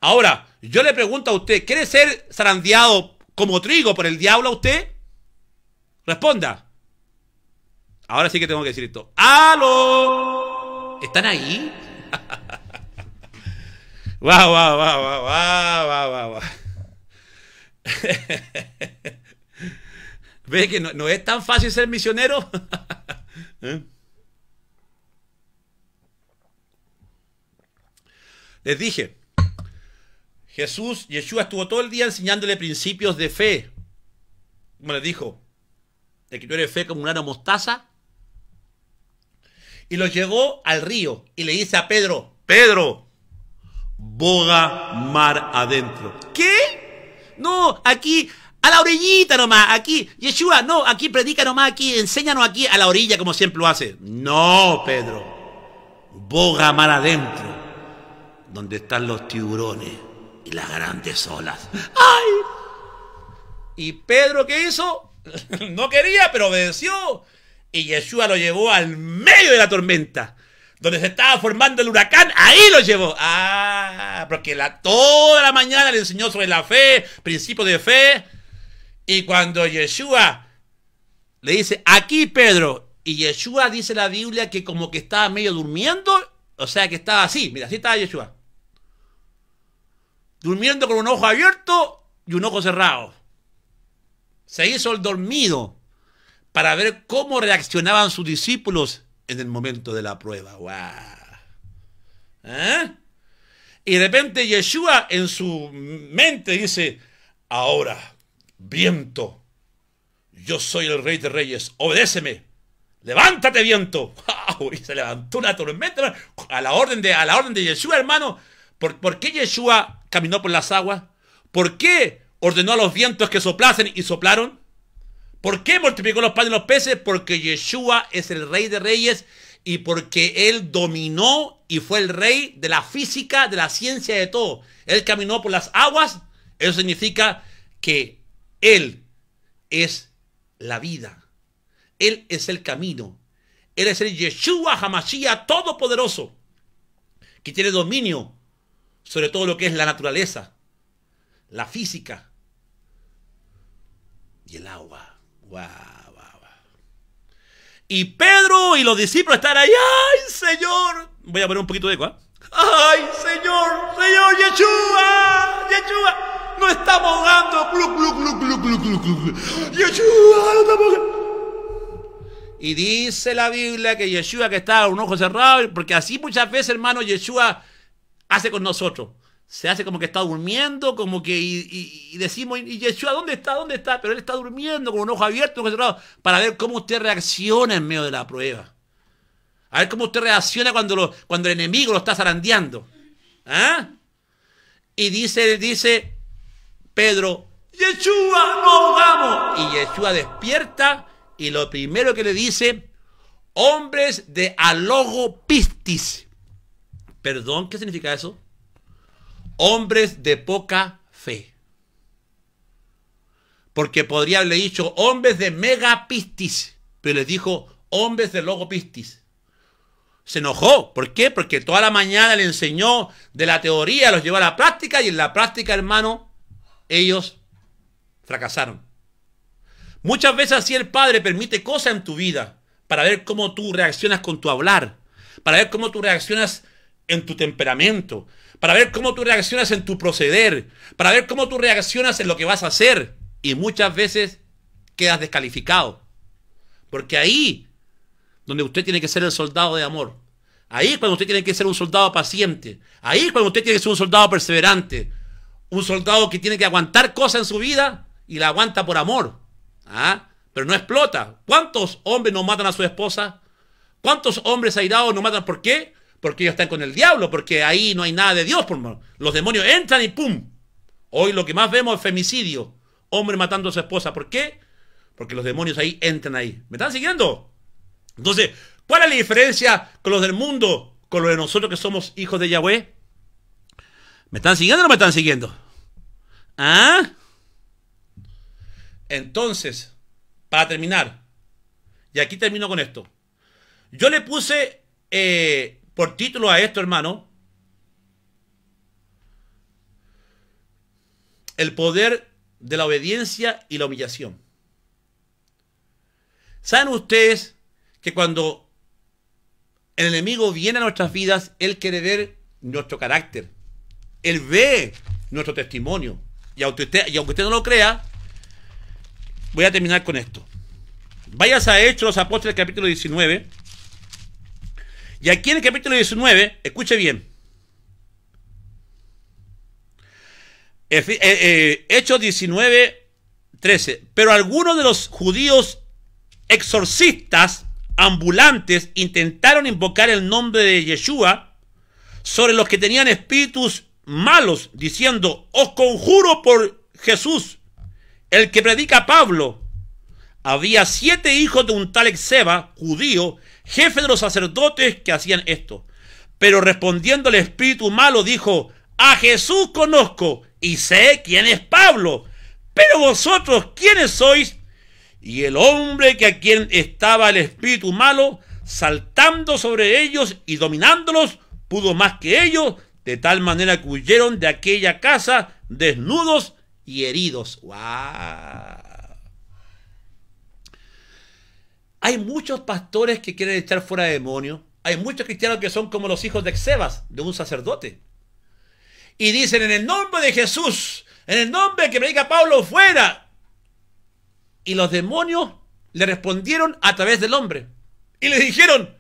Ahora, yo le pregunto a usted, ¿quiere ser zarandeado como trigo por el diablo a usted? Responda. Ahora sí que tengo que decir esto. ¡Aló! ¿Están ahí? ¡Wow, wow, wow, wow, wow, wow, wow! Ve que no, es tan fácil ser misionero. ¿Eh? Les dije, Jesús, Yeshua estuvo todo el día enseñándole principios de fe. Como les dijo, ¿De que de fe como una mostaza. Y lo llevó al río y le dice a Pedro, Pedro, boga mar adentro. ¿Qué? No, aquí a la orillita nomás, aquí. Yeshua, no, aquí predica nomás, aquí, enséñanos aquí a la orilla como siempre lo hace. No, Pedro. Boga mar adentro, donde están los tiburones y las grandes olas. ¡Ay! ¿Y Pedro qué hizo? no quería, pero obedeció. Y Yeshua lo llevó al medio de la tormenta donde se estaba formando el huracán, ahí lo llevó. Ah, porque la, toda la mañana le enseñó sobre la fe, principio de fe, y cuando Yeshua le dice, aquí Pedro, y Yeshua dice la Biblia que como que estaba medio durmiendo, o sea que estaba así, mira, así estaba Yeshua. Durmiendo con un ojo abierto y un ojo cerrado. Se hizo el dormido para ver cómo reaccionaban sus discípulos en el momento de la prueba. ¿Eh? Y de repente Yeshua en su mente dice, ahora Viento, yo soy el rey de reyes, obedéceme. Levántate, viento. Y se levantó una tormenta a la orden de, a la orden de Yeshua, hermano. ¿Por, qué Yeshua caminó por las aguas? ¿Por qué ordenó a los vientos que soplasen y soplaron? ¿Por qué multiplicó los panes y los peces? Porque Yeshua es el rey de reyes y porque él dominó y fue el rey de la física, de la ciencia, de todo. Él caminó por las aguas. Eso significa que él es la vida. Él es el camino. Él es el Yeshua Hamashia Todopoderoso, que tiene dominio sobre todo lo que es la naturaleza, la física y el agua. Y Pedro y los discípulos están ahí. ¡Ay, Señor! Voy a poner un poquito de eco. ¿ah? ¡Ay, Señor! ¡Señor Yeshua! ¡Yeshua! No estamos dando. Yeshua, Y dice la Biblia que Yeshua que está con un ojo cerrado, porque así muchas veces, hermano, Yeshua hace con nosotros. Se hace como que está durmiendo, como que y, decimos, y Yeshua, ¿dónde está? ¿Dónde está? Pero él está durmiendo con un ojo abierto, un cerrado, para ver cómo usted reacciona en medio de la prueba. A ver cómo usted reacciona cuando, lo, cuando el enemigo lo está zarandeando. ¿Ah? Y dice, dice, Pedro, Yeshua, no vamos. Y Yeshua despierta y lo primero que le dice, hombres de pistis. Perdón, ¿qué significa eso? Hombres de poca fe. Porque podría haberle dicho hombres de mega pistis, pero les dijo hombres de logopistis. Se enojó. ¿Por qué? Porque toda la mañana le enseñó de la teoría, los llevó a la práctica y en la práctica, hermano, ellos fracasaron. Muchas veces así el Padre permite cosas en tu vida para ver cómo tú reaccionas con tu hablar, para ver cómo tú reaccionas en tu temperamento, para ver cómo tú reaccionas en tu proceder, para ver cómo tú reaccionas en lo que vas a hacer. Y muchas veces quedas descalificado. Porque ahí, donde usted tiene que ser el soldado de amor, ahí cuando usted tiene que ser un soldado paciente, ahí cuando usted tiene que ser un soldado perseverante, un soldado que tiene que aguantar cosas en su vida y la aguanta por amor. ¿ah? Pero no explota. ¿Cuántos hombres no matan a su esposa? ¿Cuántos hombres airados no matan? ¿Por qué? Porque ellos están con el diablo, porque ahí no hay nada de Dios. Por Los demonios entran y ¡pum! Hoy lo que más vemos es femicidio. Hombre matando a su esposa. ¿Por qué? Porque los demonios ahí entran ahí. ¿Me están siguiendo? Entonces, ¿cuál es la diferencia con los del mundo, con los de nosotros que somos hijos de Yahweh? ¿Me están siguiendo o no me están siguiendo? ¿Ah? Entonces, para terminar, y aquí termino con esto. Yo le puse eh, por título a esto, hermano, el poder de la obediencia y la humillación. ¿Saben ustedes que cuando el enemigo viene a nuestras vidas, él quiere ver nuestro carácter? Él ve nuestro testimonio. Y aunque usted, no lo crea, voy a terminar con esto. Vayas a Hechos, apóstoles, capítulo 19. Y aquí en el capítulo 19, escuche bien. Eh, eh, Hechos 19, 13. Pero algunos de los judíos exorcistas ambulantes intentaron invocar el nombre de Yeshua sobre los que tenían espíritus malos diciendo, os conjuro por Jesús, el que predica Pablo. Había siete hijos de un tal Exeba, judío, jefe de los sacerdotes que hacían esto. Pero respondiendo el espíritu malo dijo, a Jesús conozco y sé quién es Pablo, pero vosotros quiénes sois. Y el hombre que a quien estaba el espíritu malo, saltando sobre ellos y dominándolos, pudo más que ellos, de tal manera que huyeron de aquella casa desnudos y heridos. ¡Wow! Hay muchos pastores que quieren echar fuera de demonios. Hay muchos cristianos que son como los hijos de Exebas, de un sacerdote. Y dicen, en el nombre de Jesús, en el nombre que me diga Pablo, fuera. Y los demonios le respondieron a través del hombre. Y le dijeron,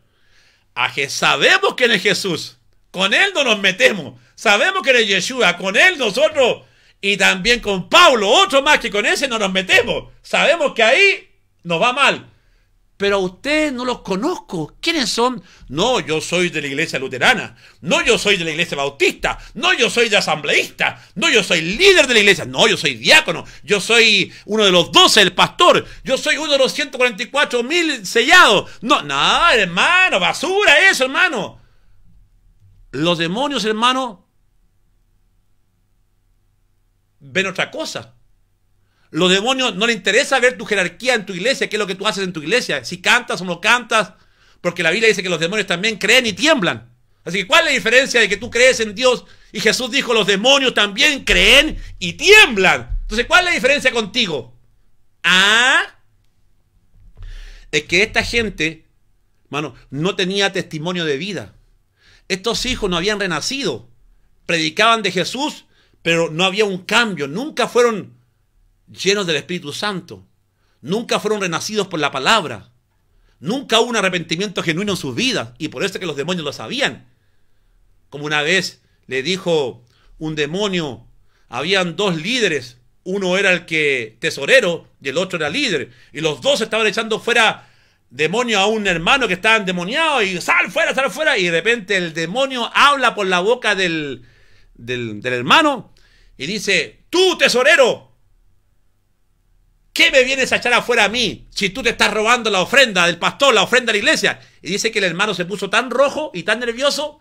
a sabemos que es Jesús con él no nos metemos. Sabemos que eres Yeshua. Con él nosotros. Y también con Pablo. Otro más que con ese no nos metemos. Sabemos que ahí nos va mal. Pero a ustedes no los conozco. ¿Quiénes son? No, yo soy de la iglesia luterana. No, yo soy de la iglesia bautista. No, yo soy de asambleísta. No, yo soy líder de la iglesia. No, yo soy diácono. Yo soy uno de los doce, el pastor. Yo soy uno de los 144 mil sellados. No, no, hermano, basura eso, hermano. Los demonios, hermano, ven otra cosa. Los demonios no les interesa ver tu jerarquía en tu iglesia, qué es lo que tú haces en tu iglesia, si cantas o no cantas, porque la Biblia dice que los demonios también creen y tiemblan. Así que, ¿cuál es la diferencia de que tú crees en Dios y Jesús dijo los demonios también creen y tiemblan? Entonces, ¿cuál es la diferencia contigo? Ah, es que esta gente, hermano, no tenía testimonio de vida. Estos hijos no habían renacido, predicaban de Jesús, pero no había un cambio, nunca fueron llenos del Espíritu Santo, nunca fueron renacidos por la palabra, nunca hubo un arrepentimiento genuino en sus vidas, y por eso es que los demonios lo sabían. Como una vez le dijo un demonio, habían dos líderes, uno era el que tesorero y el otro era líder, y los dos estaban echando fuera demonio a un hermano que estaba endemoniado y sal fuera, sal fuera. Y de repente el demonio habla por la boca del, del, hermano y dice, tú tesorero, ¿qué me vienes a echar afuera a mí si tú te estás robando la ofrenda del pastor, la ofrenda de la iglesia? Y dice que el hermano se puso tan rojo y tan nervioso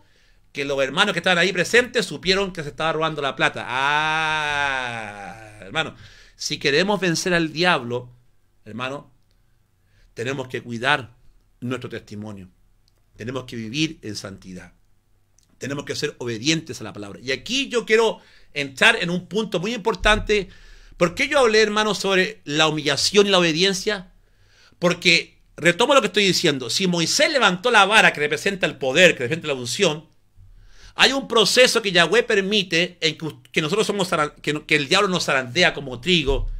que los hermanos que estaban ahí presentes supieron que se estaba robando la plata. Ah, hermano, si queremos vencer al diablo, hermano, tenemos que cuidar nuestro testimonio. Tenemos que vivir en santidad. Tenemos que ser obedientes a la palabra. Y aquí yo quiero entrar en un punto muy importante. ¿Por qué yo hablé, hermano, sobre la humillación y la obediencia? Porque, retomo lo que estoy diciendo, si Moisés levantó la vara que representa el poder, que representa la unción, hay un proceso que Yahweh permite en que, nosotros somos, que el diablo nos zarandea como trigo,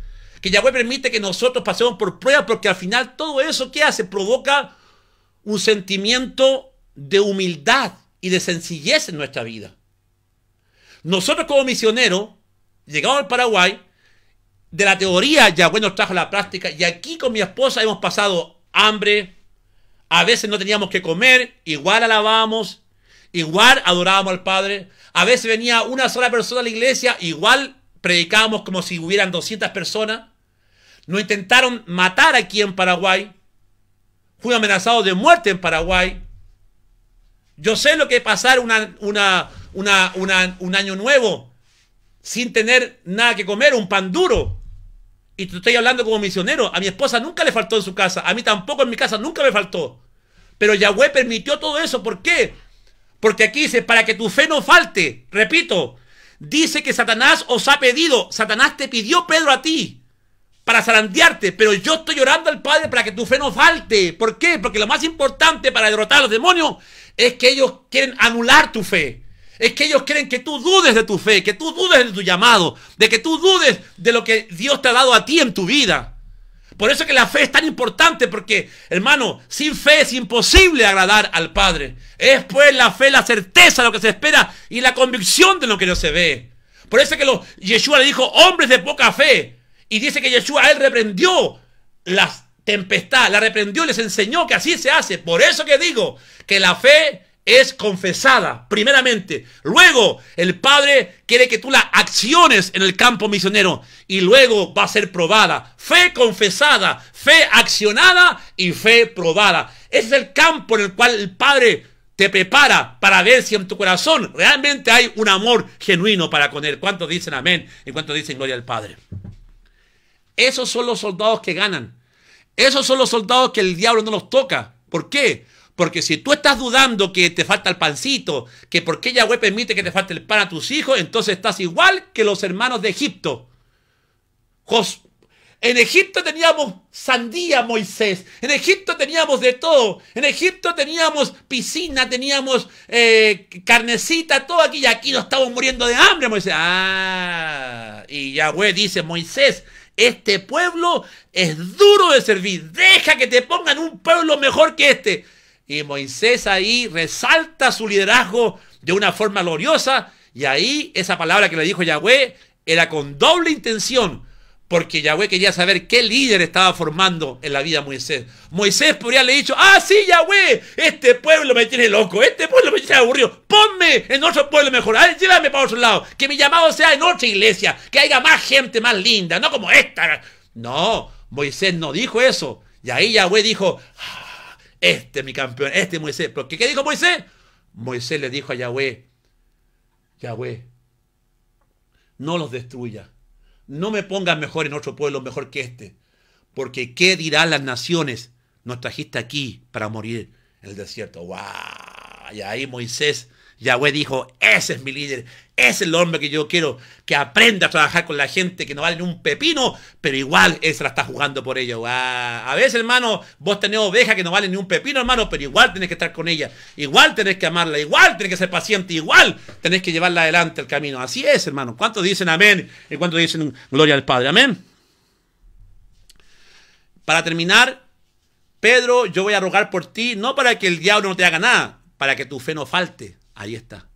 que Yahweh permite que nosotros pasemos por pruebas, porque al final todo eso, que hace? Provoca un sentimiento de humildad y de sencillez en nuestra vida. Nosotros como misioneros, llegamos al Paraguay, de la teoría Yahweh nos trajo la práctica, y aquí con mi esposa hemos pasado hambre, a veces no teníamos que comer, igual alabamos, igual adorábamos al Padre, a veces venía una sola persona a la iglesia, igual predicábamos como si hubieran 200 personas, no intentaron matar aquí en Paraguay, fui amenazado de muerte en Paraguay, yo sé lo que es pasar un año nuevo sin tener nada que comer, un pan duro. Y te estoy hablando como misionero. A mi esposa nunca le faltó en su casa. A mí tampoco en mi casa nunca me faltó. Pero Yahweh permitió todo eso. ¿Por qué? Porque aquí dice, para que tu fe no falte. Repito, dice que Satanás os ha pedido, Satanás te pidió Pedro a ti para zarandearte, pero yo estoy llorando al Padre para que tu fe no falte. ¿Por qué? Porque lo más importante para derrotar a los demonios es que ellos quieren anular tu fe. Es que ellos quieren que tú dudes de tu fe, que tú dudes de tu llamado, de que tú dudes de lo que Dios te ha dado a ti en tu vida. Por eso que la fe es tan importante, porque, hermano, sin fe es imposible agradar al Padre. Es pues la fe, la certeza de lo que se espera y la convicción de lo que no se ve. Por eso que Yeshua le dijo, hombres de poca fe. Y dice que Yeshua él reprendió las tempestad, la reprendió y les enseñó que así se hace. Por eso que digo que la fe es confesada, primeramente. Luego, el Padre quiere que tú la acciones en el campo misionero y luego va a ser probada. Fe confesada, fe accionada y fe probada. Ese es el campo en el cual el Padre te prepara para ver si en tu corazón realmente hay un amor genuino para con Él. ¿Cuántos dicen amén? ¿Y cuántos dicen gloria al Padre? Esos son los soldados que ganan. Esos son los soldados que el diablo no los toca. ¿Por qué? Porque si tú estás dudando que te falta el pancito, que por qué Yahweh permite que te falte el pan a tus hijos, entonces estás igual que los hermanos de Egipto. en Egipto teníamos sandía, Moisés. En Egipto teníamos de todo. En Egipto teníamos piscina, teníamos eh, carnecita, todo aquí. Y aquí nos estamos muriendo de hambre, Moisés. Ah, y Yahweh dice, Moisés, este pueblo es duro de servir. Deja que te pongan un pueblo mejor que este. Y Moisés ahí resalta su liderazgo de una forma gloriosa. Y ahí esa palabra que le dijo Yahweh era con doble intención. Porque Yahweh quería saber qué líder estaba formando en la vida de Moisés. Moisés podría haberle dicho, ah, sí, Yahweh, este pueblo me tiene loco, este pueblo me tiene aburrido, ponme en otro pueblo mejor, llévame para otro lado, que mi llamado sea en otra iglesia, que haya más gente más linda, no como esta. No, Moisés no dijo eso. Y ahí Yahweh dijo, ah, este es mi campeón, este es Moisés. ¿Por qué? dijo Moisés? Moisés le dijo a Yahweh, Yahweh, no los destruya. No me pongas mejor en otro pueblo, mejor que este. Porque ¿qué dirán las naciones? Nos trajiste aquí para morir en el desierto. ¡Wow! Y ahí Moisés, Yahweh dijo, ese es mi líder, es el hombre que yo quiero que aprenda a trabajar con la gente que no vale ni un pepino, pero igual él la está jugando por ello. a veces, hermano, vos tenés oveja que no vale ni un pepino, hermano, pero igual tenés que estar con ella, igual tenés que amarla, igual tenés que ser paciente, igual tenés que llevarla adelante el camino. Así es, hermano. ¿Cuántos dicen amén? ¿Y cuántos dicen gloria al Padre? Amén. Para terminar, Pedro, yo voy a rogar por ti, no para que el diablo no te haga nada, para que tu fe no falte. Ahí está.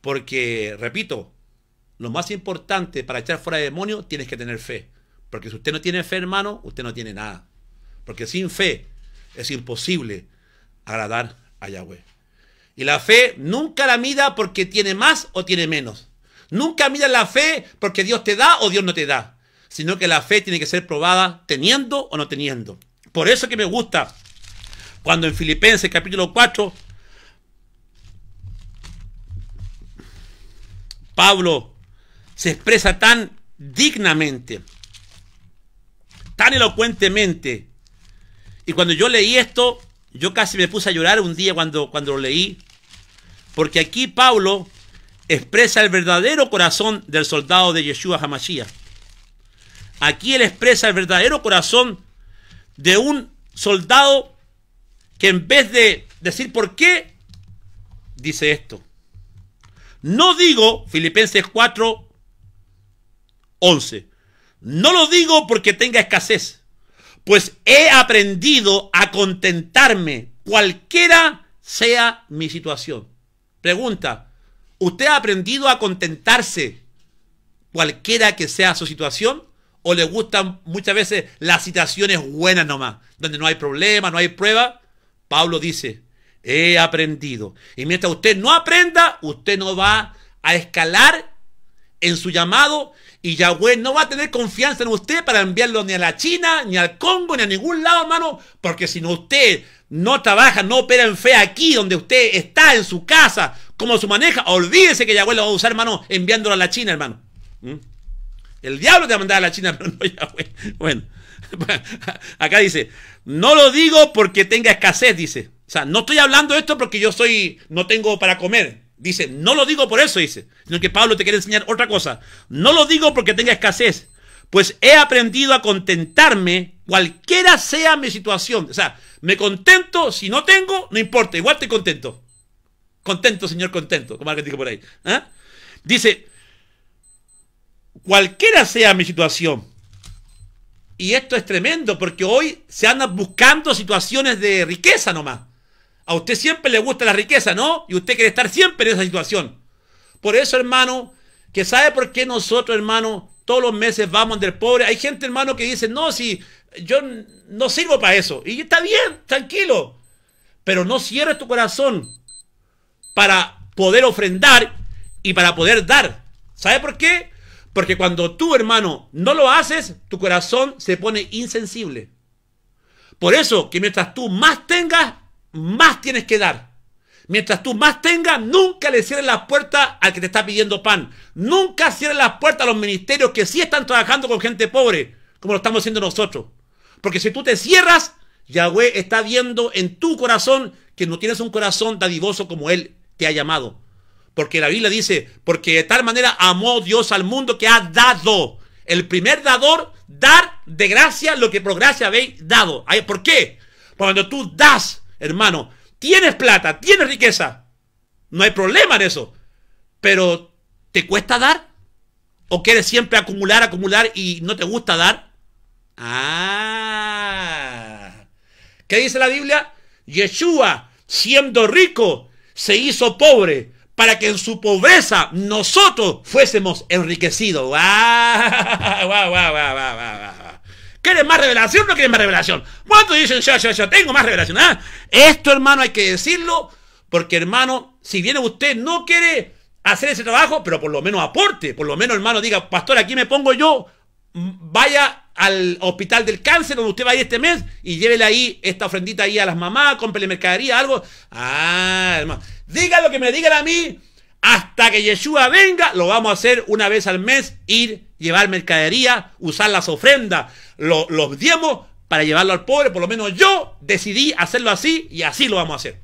Porque, repito, lo más importante para echar fuera de demonio, tienes que tener fe. Porque si usted no tiene fe, hermano, usted no tiene nada. Porque sin fe es imposible agradar a Yahweh. Y la fe nunca la mida porque tiene más o tiene menos. Nunca mida la fe porque Dios te da o Dios no te da. Sino que la fe tiene que ser probada teniendo o no teniendo. Por eso que me gusta cuando en Filipenses capítulo 4 Pablo se expresa tan dignamente, tan elocuentemente. Y cuando yo leí esto, yo casi me puse a llorar un día cuando, cuando lo leí, porque aquí Pablo expresa el verdadero corazón del soldado de Yeshua Hamashiach. Aquí él expresa el verdadero corazón de un soldado que en vez de decir por qué, dice esto. No digo, Filipenses 4, 11, no lo digo porque tenga escasez, pues he aprendido a contentarme cualquiera sea mi situación. Pregunta, ¿usted ha aprendido a contentarse cualquiera que sea su situación? ¿O le gustan muchas veces las situaciones buenas nomás, donde no hay problema, no hay prueba? Pablo dice, He aprendido. Y mientras usted no aprenda, usted no va a escalar en su llamado y Yahweh no va a tener confianza en usted para enviarlo ni a la China, ni al Congo, ni a ningún lado, hermano, porque si no usted no trabaja, no opera en fe aquí donde usted está, en su casa, como su maneja, olvídese que Yahweh lo va a usar, hermano, enviándolo a la China, hermano. ¿Mm? El diablo te va a mandar a la China, pero no Yahweh. Bueno, acá dice, no lo digo porque tenga escasez, dice. O sea, no estoy hablando de esto porque yo soy, no tengo para comer. Dice, no lo digo por eso, dice, sino que Pablo te quiere enseñar otra cosa. No lo digo porque tenga escasez, pues he aprendido a contentarme cualquiera sea mi situación. O sea, me contento, si no tengo, no importa, igual estoy contento. Contento, señor, contento, como alguien dijo por ahí. ¿ah? Dice, cualquiera sea mi situación. Y esto es tremendo porque hoy se andan buscando situaciones de riqueza nomás. A usted siempre le gusta la riqueza, ¿no? Y usted quiere estar siempre en esa situación. Por eso, hermano, que sabe por qué nosotros, hermano, todos los meses vamos del pobre. Hay gente, hermano, que dice, no, si yo no sirvo para eso. Y está bien, tranquilo. Pero no cierres tu corazón para poder ofrendar y para poder dar. ¿Sabe por qué? Porque cuando tú, hermano, no lo haces, tu corazón se pone insensible. Por eso, que mientras tú más tengas, más tienes que dar. Mientras tú más tengas, nunca le cierres la puerta al que te está pidiendo pan. Nunca cierres la puerta a los ministerios que sí están trabajando con gente pobre, como lo estamos haciendo nosotros. Porque si tú te cierras, Yahweh está viendo en tu corazón que no tienes un corazón dadivoso como Él te ha llamado. Porque la Biblia dice, porque de tal manera amó Dios al mundo que ha dado. El primer dador, dar de gracia lo que por gracia habéis dado. ¿Por qué? Cuando tú das hermano, tienes plata, tienes riqueza. No hay problema en eso. Pero, ¿te cuesta dar? ¿O quieres siempre acumular, acumular y no te gusta dar? Ah. ¿Qué dice la Biblia? Yeshua, siendo rico, se hizo pobre para que en su pobreza nosotros fuésemos enriquecidos. ¡Wow! ¡Wow, ¿Quieren más revelación o no quieren más revelación? ¿Cuánto dicen yo, yo, yo tengo más revelación? Ah? Esto, hermano, hay que decirlo, porque, hermano, si bien usted no quiere hacer ese trabajo, pero por lo menos aporte, por lo menos, hermano, diga, pastor, aquí me pongo yo, vaya al hospital del cáncer donde usted va a este mes y llévele ahí esta ofrendita ahí a las mamás, cómplele mercadería, algo. Ah, hermano, diga lo que me digan a mí, hasta que Yeshua venga, lo vamos a hacer una vez al mes, ir, llevar mercadería, usar las ofrendas los diemos para llevarlo al pobre. Por lo menos yo decidí hacerlo así y así lo vamos a hacer.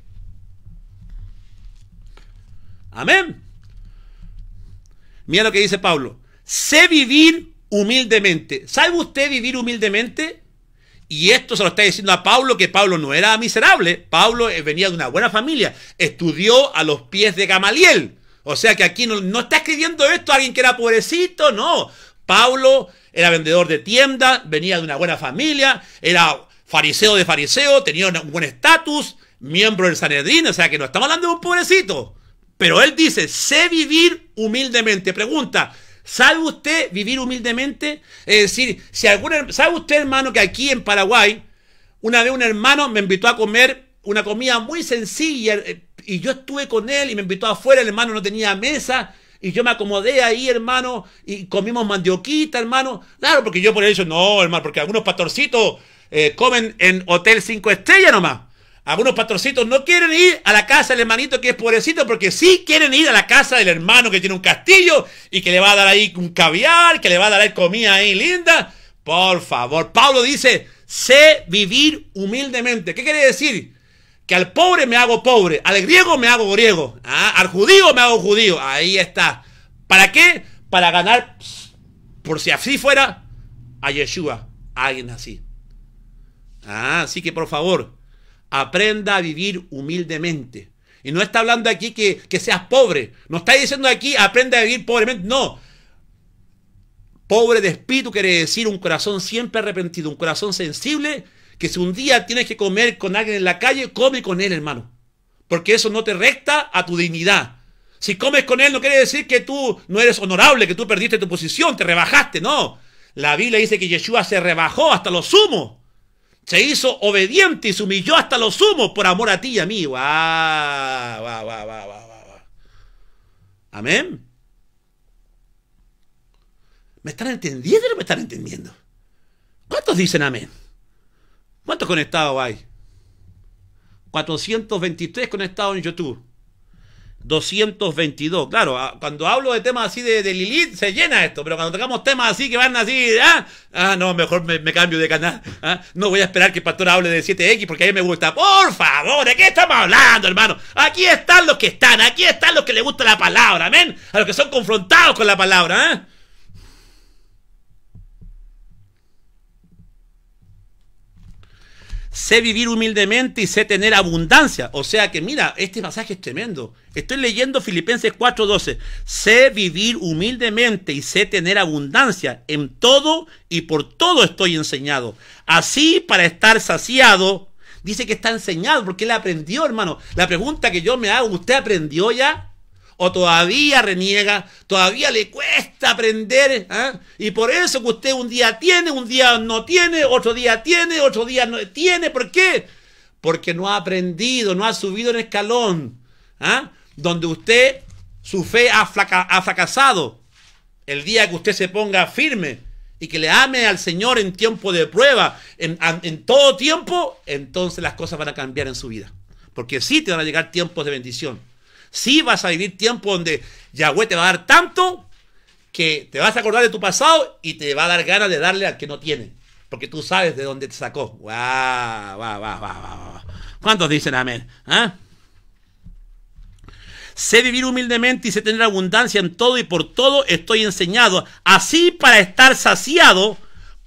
Amén. Mira lo que dice Pablo. Sé vivir humildemente. ¿Sabe usted vivir humildemente? Y esto se lo está diciendo a Pablo, que Pablo no era miserable. Pablo eh, venía de una buena familia. Estudió a los pies de Gamaliel. O sea que aquí no, no está escribiendo esto alguien que era pobrecito, no. Pablo era vendedor de tienda, venía de una buena familia, era fariseo de fariseo, tenía un buen estatus, miembro del Sanedrín, o sea que no estamos hablando de un pobrecito. Pero él dice, sé vivir humildemente. Pregunta, ¿sabe usted vivir humildemente? Es decir, si ¿sabe usted, hermano, que aquí en Paraguay, una vez un hermano me invitó a comer una comida muy sencilla eh, y yo estuve con él y me invitó afuera, el hermano no tenía mesa y yo me acomodé ahí, hermano, y comimos mandioquita, hermano. Claro, porque yo por eso, no, hermano, porque algunos pastorcitos eh, comen en hotel 5 estrellas nomás. Algunos pastorcitos no quieren ir a la casa del hermanito que es pobrecito porque sí quieren ir a la casa del hermano que tiene un castillo y que le va a dar ahí un caviar, que le va a dar ahí comida ahí linda. Por favor, Pablo dice, sé vivir humildemente. ¿Qué quiere decir? que al pobre me hago pobre, al griego me hago griego, ¿ah? al judío me hago judío. Ahí está. ¿Para qué? Para ganar, por si así fuera, a Yeshua, alguien así. ¿Ah? así que por favor, aprenda a vivir humildemente. Y no está hablando aquí que, seas pobre. No está diciendo aquí aprenda a vivir pobremente. No. Pobre de espíritu quiere decir un corazón siempre arrepentido, un corazón sensible que si un día tienes que comer con alguien en la calle, come con él, hermano. Porque eso no te recta a tu dignidad. Si comes con él no quiere decir que tú no eres honorable, que tú perdiste tu posición, te rebajaste, no. La Biblia dice que Yeshua se rebajó hasta lo sumo. Se hizo obediente y se humilló hasta lo sumo por amor a ti y a mí. Amén. ¿Me están entendiendo o no me están entendiendo? ¿Cuántos dicen amén? ¿Cuántos conectados hay? 423 conectados en YouTube. 222. Claro, ah, cuando hablo de temas así de, Lilith, se llena esto, pero cuando tocamos temas así que van así, ah, ah no, mejor me, cambio de canal. Ah, no voy a esperar que el pastor hable de 7X porque a mí me gusta. Por favor, ¿de qué estamos hablando, hermano? Aquí están los que están, aquí están los que les gusta la palabra, amén. A los que son confrontados con la palabra, ¿eh? sé vivir humildemente y sé tener abundancia. O sea que mira, este pasaje es tremendo. Estoy leyendo Filipenses 4:12. Sé vivir humildemente y sé tener abundancia. En todo y por todo estoy enseñado. Así para estar saciado. Dice que está enseñado porque él aprendió, hermano. La pregunta que yo me hago, ¿usted aprendió ya? o todavía reniega, todavía le cuesta aprender. ¿ah? Y por eso que usted un día tiene, un día no tiene, otro día tiene, otro día no tiene. ¿Por qué? Porque no ha aprendido, no ha subido en escalón. ¿ah? Donde usted, su fe ha, fracasado. El día que usted se ponga firme y que le ame al Señor en tiempo de prueba, en, en todo tiempo, entonces las cosas van a cambiar en su vida. Porque sí te van a llegar tiempos de bendición. Sí vas a vivir tiempo donde Yahweh te va a dar tanto que te vas a acordar de tu pasado y te va a dar ganas de darle al que no tiene. Porque tú sabes de dónde te sacó. ¡Guau! ¡Guau! ¡Guau! ¡Guau! ¿Cuántos dicen amén? ¿Ah? Sé vivir humildemente y sé tener abundancia en todo y por todo estoy enseñado. Así para estar saciado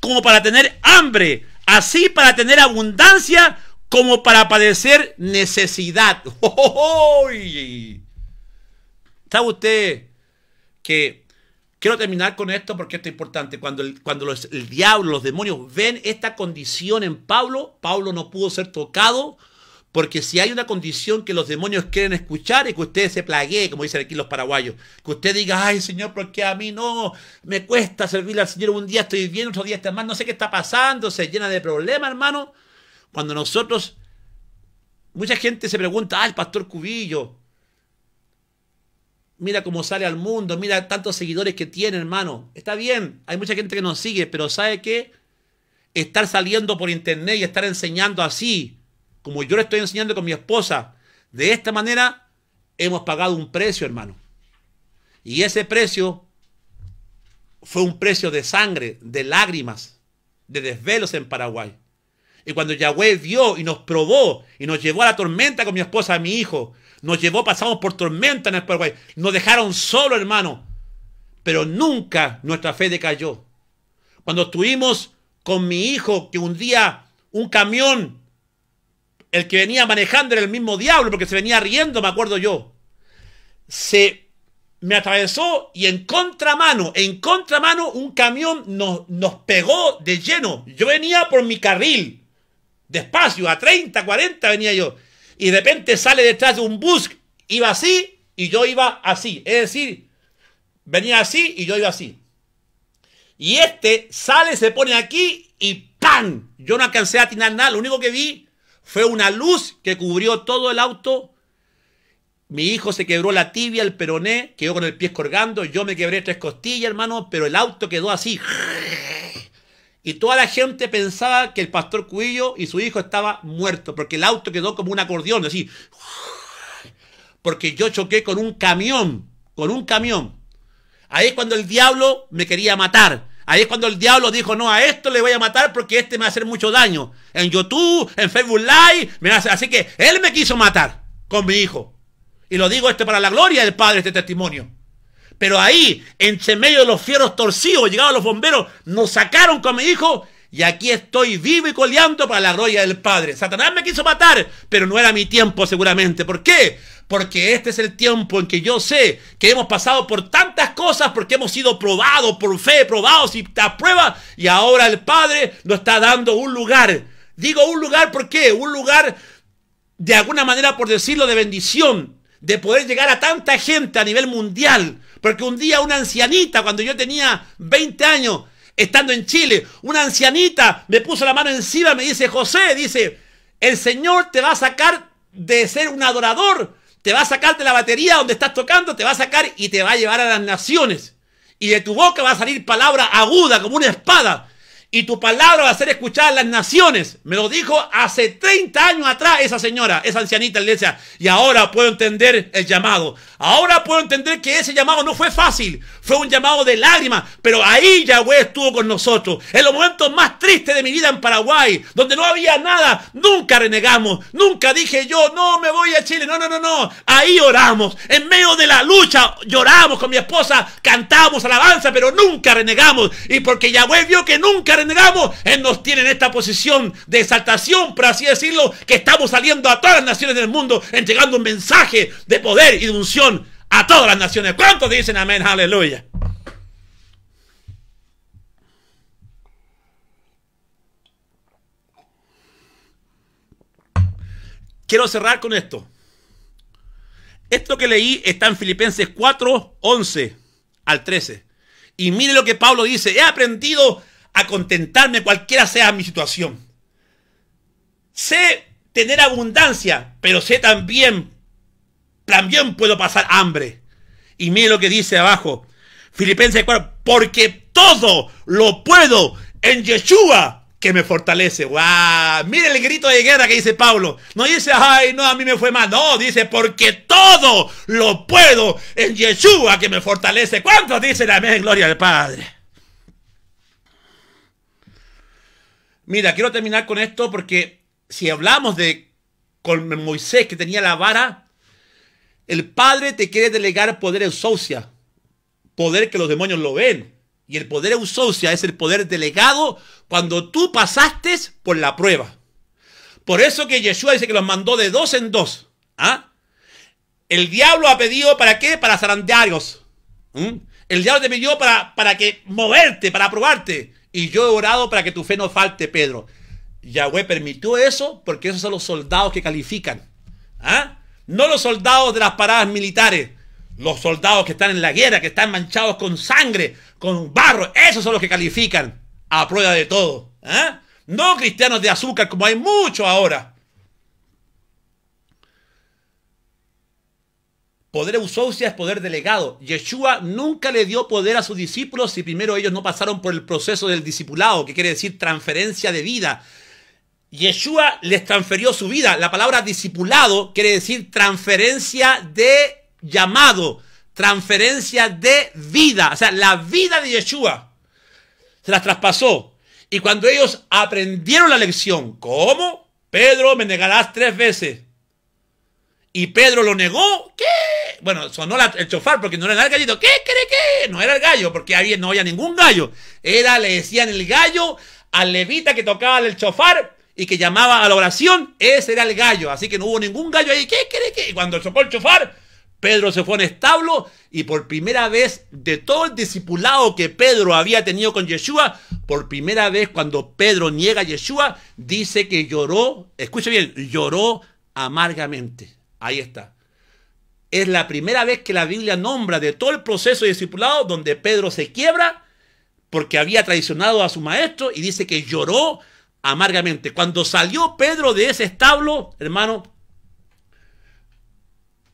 como para tener hambre. Así para tener abundancia como para padecer necesidad. ¿Está usted que quiero terminar con esto porque esto es importante? Cuando, el, cuando el diablo, los demonios ven esta condición en Pablo, Pablo no pudo ser tocado porque si hay una condición que los demonios quieren escuchar y que usted se plaguee, como dicen aquí los paraguayos. Que usted diga, ay Señor, porque a mí no me cuesta servir al Señor. Un día estoy bien, otro día está mal, no sé qué está pasando, se llena de problemas, hermano. Cuando nosotros, mucha gente se pregunta, ah, pastor Cubillo, mira cómo sale al mundo, mira tantos seguidores que tiene, hermano. Está bien, hay mucha gente que nos sigue, pero ¿sabe qué? Estar saliendo por internet y estar enseñando así, como yo le estoy enseñando con mi esposa, de esta manera hemos pagado un precio, hermano. Y ese precio fue un precio de sangre, de lágrimas, de desvelos en Paraguay. Y cuando Yahweh vio y nos probó y nos llevó a la tormenta con mi esposa, mi hijo, nos llevó, pasamos por tormenta en el Paraguay, nos dejaron solo, hermano. Pero nunca nuestra fe decayó. Cuando estuvimos con mi hijo, que un día un camión, el que venía manejando era el mismo diablo, porque se venía riendo, me acuerdo yo, se me atravesó y en contramano, en contramano, un camión nos pegó de lleno. Yo venía por mi carril. Despacio, a 30, 40 venía yo. Y de repente sale detrás de un bus, iba así y yo iba así. Es decir, venía así y yo iba así. Y este sale, se pone aquí y ¡pam! Yo no alcancé a atinar nada. Lo único que vi fue una luz que cubrió todo el auto. Mi hijo se quebró la tibia, el peroné, quedó con el pie colgando. Yo me quebré tres costillas, hermano, pero el auto quedó así. Y toda la gente pensaba que el pastor Cuillo y su hijo estaba muerto, porque el auto quedó como un acordeón, así. Porque yo choqué con un camión, con un camión. Ahí es cuando el diablo me quería matar. Ahí es cuando el diablo dijo, no, a esto le voy a matar porque este me va a hacer mucho daño. En YouTube, en Facebook Live, me hace... Así que él me quiso matar con mi hijo. Y lo digo esto para la gloria del Padre, este testimonio. Pero ahí, entre medio de los fieros torcidos, llegaban los bomberos, nos sacaron con mi hijo y aquí estoy vivo y coleando para la roya del Padre. Satanás me quiso matar, pero no era mi tiempo seguramente. ¿Por qué? Porque este es el tiempo en que yo sé que hemos pasado por tantas cosas porque hemos sido probados por fe, probados y a prueba. Y ahora el Padre nos está dando un lugar. Digo un lugar, ¿por qué? Un lugar de alguna manera, por decirlo, de bendición de poder llegar a tanta gente a nivel mundial. Porque un día una ancianita, cuando yo tenía 20 años, estando en Chile, una ancianita me puso la mano encima y me dice, José, dice, el Señor te va a sacar de ser un adorador, te va a sacar de la batería donde estás tocando, te va a sacar y te va a llevar a las naciones. Y de tu boca va a salir palabra aguda como una espada y tu palabra va a ser escuchada en las naciones. Me lo dijo hace 30 años atrás esa señora, esa ancianita iglesia. Y ahora puedo entender el llamado. Ahora puedo entender que ese llamado no fue fácil. Fue un llamado de lágrimas. Pero ahí Yahweh estuvo con nosotros. En los momentos más tristes de mi vida en Paraguay, donde no había nada, nunca renegamos. Nunca dije yo, no me voy a Chile. No, no, no, no. Ahí oramos. En medio de la lucha lloramos con mi esposa, cantamos alabanza, pero nunca renegamos. Y porque Yahweh vio que nunca renegamos, Él nos tiene en esta posición de exaltación, por así decirlo, que estamos saliendo a todas las naciones del mundo, entregando un mensaje de poder y de unción a todas las naciones. ¿Cuántos dicen amén? Aleluya. Quiero cerrar con esto. Esto que leí está en Filipenses 4, 11 al 13. Y mire lo que Pablo dice, he aprendido a contentarme cualquiera sea mi situación. Sé tener abundancia, pero sé también, también puedo pasar hambre. Y mire lo que dice abajo, Filipenses 4, porque todo lo puedo en Yeshua que me fortalece. ¡Wow! Mire el grito de guerra que dice Pablo. No dice, ay, no, a mí me fue mal. No, dice, porque todo lo puedo en Yeshua que me fortalece. ¿Cuántos dicen amén, gloria del Padre? Mira, quiero terminar con esto porque si hablamos de con Moisés que tenía la vara, el Padre te quiere delegar poder eusocia, poder que los demonios lo ven. Y el poder eusocia es el poder delegado cuando tú pasaste por la prueba. Por eso que Yeshua dice que los mandó de dos en dos. ¿ah? El diablo ha pedido para qué? Para zarandearlos. El diablo te pidió para, para que moverte, para probarte. Y yo he orado para que tu fe no falte, Pedro. Yahweh permitió eso porque esos son los soldados que califican. ¿Ah? No los soldados de las paradas militares. Los soldados que están en la guerra, que están manchados con sangre, con barro. Esos son los que califican a prueba de todo. ¿ah? No cristianos de azúcar como hay muchos ahora. Poder usausia es poder delegado. Yeshua nunca le dio poder a sus discípulos si primero ellos no pasaron por el proceso del discipulado, que quiere decir transferencia de vida. Yeshua les transfirió su vida. La palabra discipulado quiere decir transferencia de llamado, transferencia de vida. O sea, la vida de Yeshua se las traspasó. Y cuando ellos aprendieron la lección, ¿cómo? Pedro, me negarás tres veces y Pedro lo negó. ¿Qué? Bueno, sonó el chofar porque no era el gallito. ¿Qué? cree que No era el gallo porque había, no había ningún gallo. Era, le decían el gallo al levita que tocaba el chofar y que llamaba a la oración. Ese era el gallo. Así que no hubo ningún gallo ahí. ¿Qué? cree que Y cuando chocó el chofar, Pedro se fue en establo y por primera vez de todo el discipulado que Pedro había tenido con Yeshua, por primera vez cuando Pedro niega a Yeshua, dice que lloró, escuche bien, lloró amargamente. Ahí está. Es la primera vez que la Biblia nombra de todo el proceso de discipulado donde Pedro se quiebra porque había traicionado a su maestro y dice que lloró amargamente. Cuando salió Pedro de ese establo, hermano,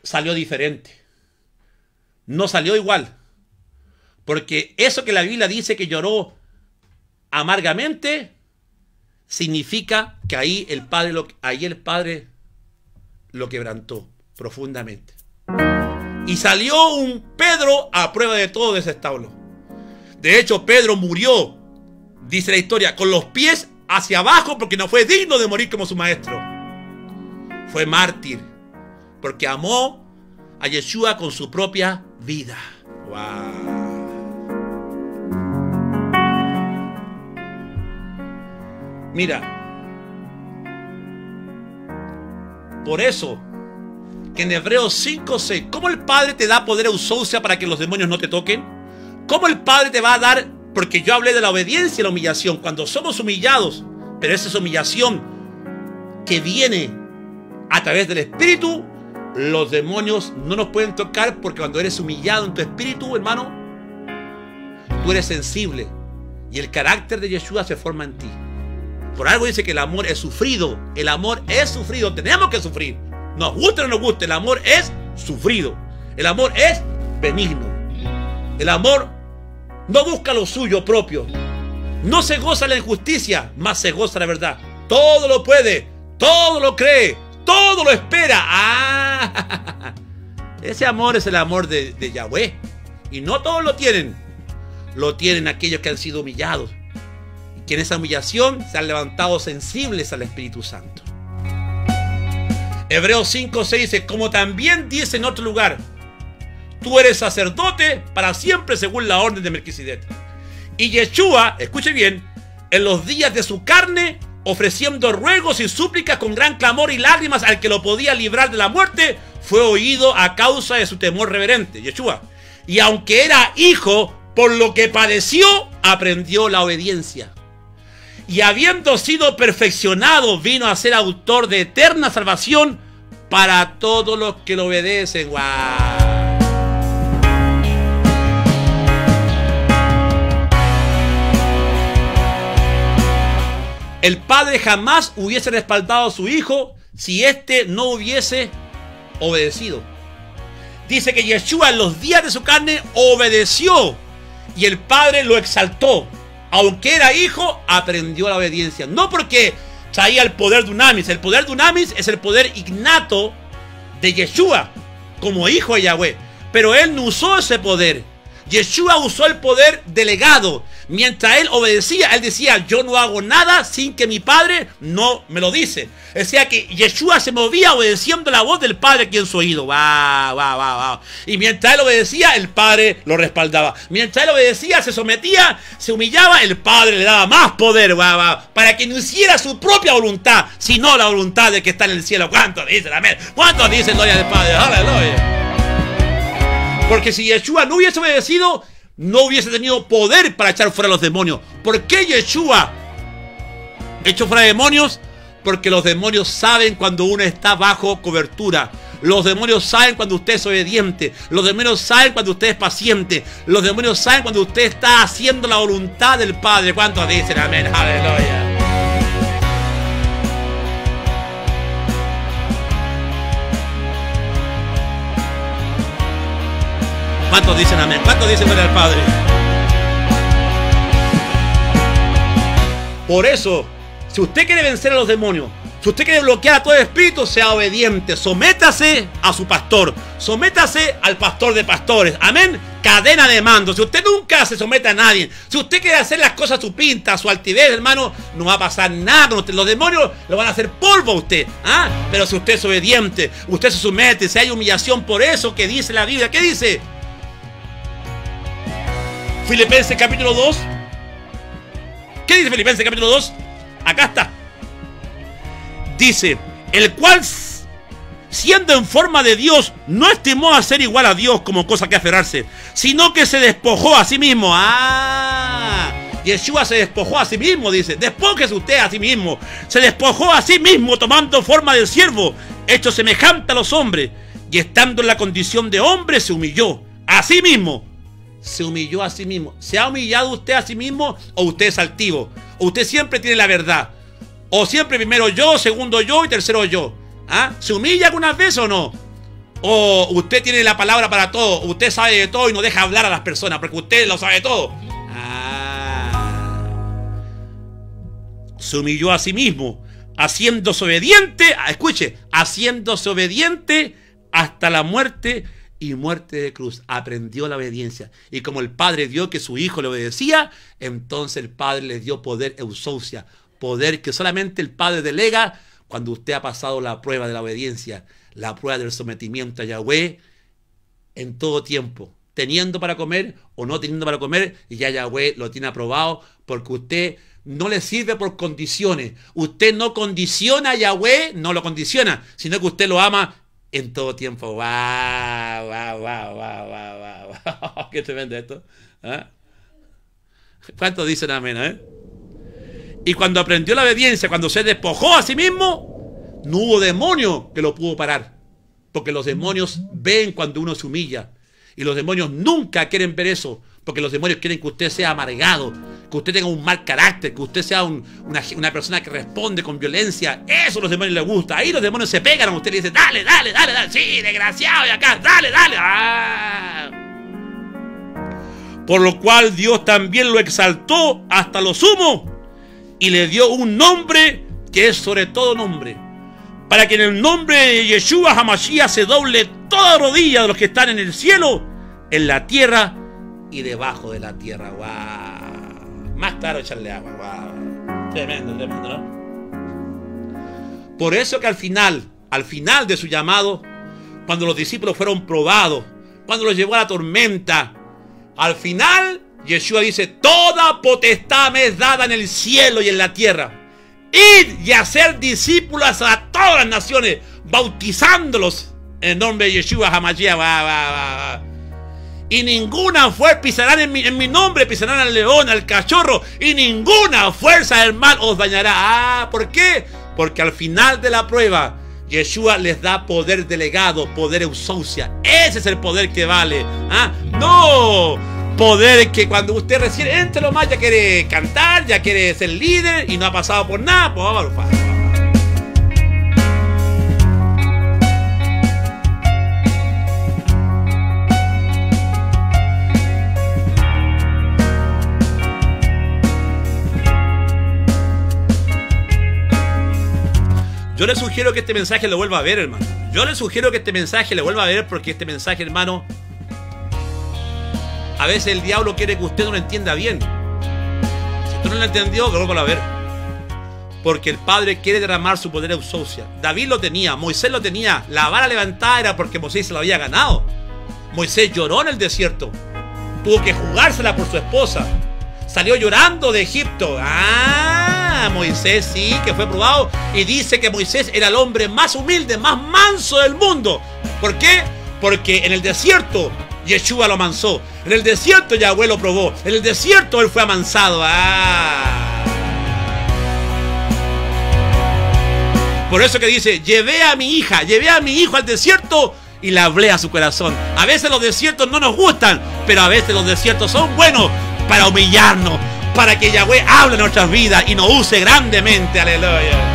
salió diferente. No salió igual. Porque eso que la Biblia dice que lloró amargamente, significa que ahí el Padre, ahí el Padre lo quebrantó profundamente. Y salió un Pedro a prueba de todo de ese establo. De hecho, Pedro murió, dice la historia, con los pies hacia abajo porque no fue digno de morir como su maestro. Fue mártir porque amó a Yeshua con su propia vida. Mira, Por eso, que en Hebreos 6, ¿cómo el Padre te da poder eusousia para que los demonios no te toquen? ¿Cómo el Padre te va a dar? Porque yo hablé de la obediencia y la humillación, cuando somos humillados, pero esa es humillación que viene a través del Espíritu, los demonios no nos pueden tocar porque cuando eres humillado en tu espíritu, hermano, tú eres sensible y el carácter de Yeshua se forma en ti. Por algo dice que el amor es sufrido. El amor es sufrido. Tenemos que sufrir. Nos guste o no nos guste, El amor es sufrido. El amor es benigno. El amor no busca lo suyo propio. No se goza la injusticia, más se goza la verdad. Todo lo puede, todo lo cree, todo lo espera. Ah, ese amor es el amor de, de Yahweh. Y no todos lo tienen. Lo tienen aquellos que han sido humillados, que en esa humillación se han levantado sensibles al Espíritu Santo. Hebreos 5, 6 dice, como también dice en otro lugar, tú eres sacerdote para siempre según la orden de Melquisedec. Y Yeshua, escuche bien, en los días de su carne, ofreciendo ruegos y súplicas con gran clamor y lágrimas al que lo podía librar de la muerte, fue oído a causa de su temor reverente, Yeshua. Y aunque era hijo, por lo que padeció, aprendió la obediencia y habiendo sido perfeccionado, vino a ser autor de eterna salvación para todos los que lo obedecen. El padre jamás hubiese respaldado a su hijo si éste no hubiese obedecido. Dice que Yeshua en los días de su carne obedeció y el padre lo exaltó aunque era hijo, aprendió la obediencia. No porque traía el poder de Unamis. El poder de Unamis es el poder ignato de Yeshua como hijo de Yahweh. Pero él no usó ese poder. Yeshua usó el poder delegado. Mientras él obedecía, él decía, yo no hago nada sin que mi padre no me lo dice. Decía que Yeshua se movía obedeciendo la voz del padre aquí en su oído. Va, va, va, va. Y mientras él obedecía, el padre lo respaldaba. Mientras él obedecía, se sometía, se humillaba, el padre le daba más poder, va, Para que no hiciera su propia voluntad, sino la voluntad de que está en el cielo. ¿Cuántos dicen amén? ¿Cuántos dicen gloria del padre? Aleluya. Porque si Yeshua no hubiese obedecido, no hubiese tenido poder para echar fuera los demonios. ¿Por qué Yeshua echó fuera demonios? Porque los demonios saben cuando uno está bajo cobertura. Los demonios saben cuando usted es obediente. Los demonios saben cuando usted es paciente. Los demonios saben cuando usted está haciendo la voluntad del Padre. ¿Cuántos dicen amén? Aleluya. ¿Cuántos dicen amén? ¿Cuántos dicen amén al Padre? Por eso, si usted quiere vencer a los demonios, si usted quiere bloquear a todo espíritu, sea obediente. Sométase a su pastor. Sométase al pastor de pastores. Amén. Cadena de mando. Si usted nunca se somete a nadie, si usted quiere hacer las cosas a su pinta, a su altivez, hermano, no va a pasar nada con Los demonios lo van a hacer polvo a usted. ¿ah? Pero si usted es obediente, usted se somete, si hay humillación por eso que dice la Biblia, ¿qué dice? Filipenses capítulo 2. ¿Qué dice Filipenses capítulo 2? Acá está. Dice, el cual, siendo en forma de Dios, no estimó a ser igual a Dios como cosa que aferrarse, sino que se despojó a sí mismo. Ah, Yeshua se despojó a sí mismo, dice. Despójese usted a sí mismo. Se despojó a sí mismo tomando forma de siervo, hecho semejante a los hombres. Y estando en la condición de hombre, se humilló a sí mismo se humilló a sí mismo. ¿Se ha humillado usted a sí mismo o usted es altivo? ¿O usted siempre tiene la verdad? ¿O siempre primero yo, segundo yo y tercero yo? ¿Ah? ¿Se humilla algunas veces o no? ¿O usted tiene la palabra para todo? ¿Usted sabe de todo y no deja hablar a las personas porque usted lo sabe todo? Ah. Se humilló a sí mismo, haciéndose obediente, ah, escuche, haciéndose obediente hasta la muerte y muerte de cruz. Aprendió la obediencia. Y como el Padre dio que su hijo le obedecía, entonces el Padre le dio poder eusocia poder que solamente el Padre delega cuando usted ha pasado la prueba de la obediencia, la prueba del sometimiento a Yahweh en todo tiempo, teniendo para comer o no teniendo para comer, y ya Yahweh lo tiene aprobado porque usted no le sirve por condiciones. Usted no condiciona a Yahweh, no lo condiciona, sino que usted lo ama en todo tiempo. ¡Wow! ¡Wow! ¡Wow! ¡Wow! ¡Wow! wow. ¡Qué tremendo esto! ¿Cuánto ¿ah? ¿Cuántos dicen amén? Eh? Y cuando aprendió la obediencia, cuando se despojó a sí mismo, no hubo demonio que lo pudo parar. Porque los demonios ven cuando uno se humilla. Y los demonios nunca quieren ver eso, porque los demonios quieren que usted sea amargado, que usted tenga un mal carácter, que usted sea una, persona que responde con violencia. Eso a los demonios les gusta. Ahí los demonios se pegan a usted y dicen, dale, dale, dale, dale. Sí, desgraciado de acá, dale, dale. Ah. Por lo cual Dios también lo exaltó hasta lo sumo y le dio un nombre que es sobre todo nombre para que en el nombre de Yeshua Hamashiach se doble toda rodilla de los que están en el cielo, en la tierra y debajo de la tierra. ¡Wow! Más claro echarle agua. ¡Wow! Tremendo, tremendo, ¿no? Por eso que al final, al final de su llamado, cuando los discípulos fueron probados, cuando los llevó a la tormenta, al final Yeshua dice, toda potestad me es dada en el cielo y en la tierra ir y hacer discípulos a todas las naciones, bautizándolos en nombre de Yeshua Hamashiach. Y ninguna fuerza pisarán en mi, nombre, pisarán al león, al cachorro, y ninguna fuerza del mal os dañará. Ah, ¿por qué? Porque al final de la prueba, Yeshua les da poder delegado, poder eusocia. Ese es el poder que vale. ¿Ah? No poder que cuando usted recién entre lo más ya quiere cantar, ya quiere ser líder y no ha pasado por nada, pues vamos, vamos. Yo le sugiero que este mensaje lo vuelva a ver, hermano. Yo le sugiero que este mensaje lo vuelva a ver porque este mensaje, hermano, a veces el diablo quiere que usted no lo entienda bien. Si tú no lo entendió, a ver. Porque el Padre quiere derramar su poder eusocia. David lo tenía, Moisés lo tenía. La vara levantada era porque Moisés se la había ganado. Moisés lloró en el desierto. Tuvo que jugársela por su esposa. Salió llorando de Egipto. Ah, Moisés sí, que fue probado. Y dice que Moisés era el hombre más humilde, más manso del mundo. ¿Por qué? Porque en el desierto Yeshua lo amansó. En el desierto Yahweh lo probó. En el desierto él fue amansado. Ah. Por eso que dice, llevé a mi hija, llevé a mi hijo al desierto y le hablé a su corazón. A veces los desiertos no nos gustan, pero a veces los desiertos son buenos para humillarnos, para que Yahweh hable en nuestras vidas y nos use grandemente. Aleluya.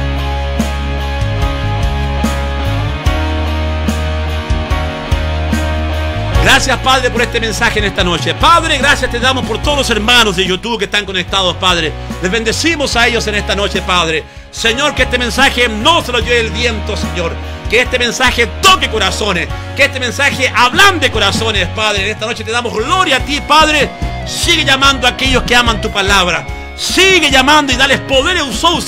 Gracias, Padre, por este mensaje en esta noche. Padre, gracias te damos por todos los hermanos de YouTube que están conectados, Padre. Les bendecimos a ellos en esta noche, Padre. Señor, que este mensaje no se lo lleve el viento, Señor. Que este mensaje toque corazones. Que este mensaje de corazones, Padre. En esta noche te damos gloria a ti, Padre. Sigue llamando a aquellos que aman tu palabra. Sigue llamando y dales poder y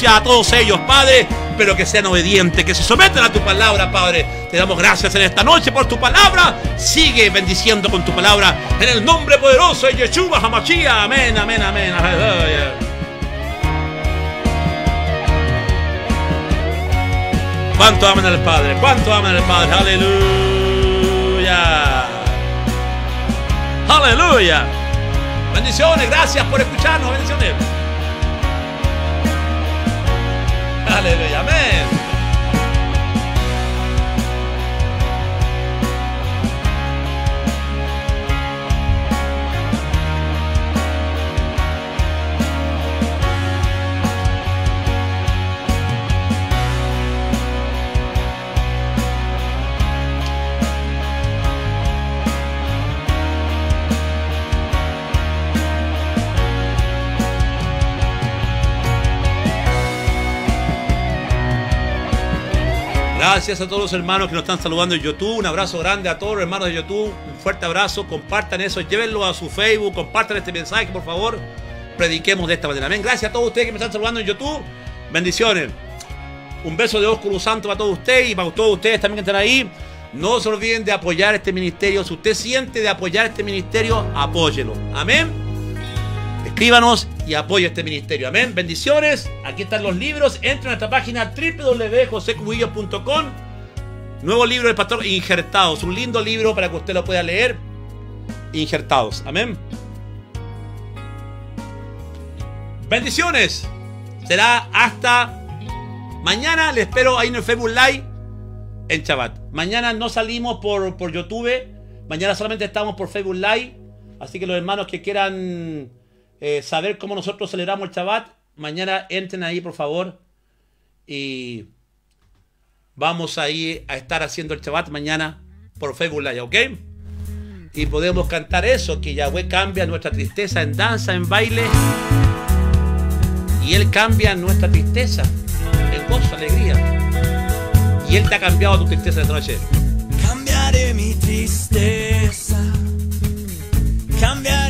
a todos ellos, Padre, pero que sean obedientes, que se sometan a tu palabra, Padre. Te damos gracias en esta noche por tu palabra. Sigue bendiciendo con tu palabra en el nombre poderoso de Yeshua Hamashia, Amén, amén, amén. Aleluya. ¿Cuánto aman al Padre? ¿Cuánto aman al Padre? Aleluya. Aleluya. Bendiciones, gracias por escucharnos. Bendiciones. ハレメン Gracias a todos los hermanos que nos están saludando en YouTube. Un abrazo grande a todos los hermanos de YouTube. Un fuerte abrazo. Compartan eso. Llévenlo a su Facebook. Compartan este mensaje, por favor. Prediquemos de esta manera. Amén. Gracias a todos ustedes que me están saludando en YouTube. Bendiciones. Un beso de Ósculo Santo para todos ustedes y para todos ustedes también que están ahí. No se olviden de apoyar este ministerio. Si usted siente de apoyar este ministerio, apóyelo. Amén. Suscríbanos y apoyo este ministerio. Amén. Bendiciones. Aquí están los libros. Entra a nuestra página www.josecubillo.com. Nuevo libro del pastor Injertados. Un lindo libro para que usted lo pueda leer. Injertados. Amén. Bendiciones. Será hasta mañana. Le espero ahí en el Facebook Live en Chabat. Mañana no salimos por, por YouTube. Mañana solamente estamos por Facebook Live. Así que los hermanos que quieran eh, saber cómo nosotros celebramos el Shabbat. Mañana entren ahí, por favor. Y vamos ahí a estar haciendo el Shabbat mañana por Facebook Live, ¿ok? Y podemos cantar eso, que Yahweh cambia nuestra tristeza en danza, en baile. Y Él cambia nuestra tristeza en gozo, alegría. Y Él te ha cambiado tu tristeza de noche. Cambiaré mi tristeza. Cambiaré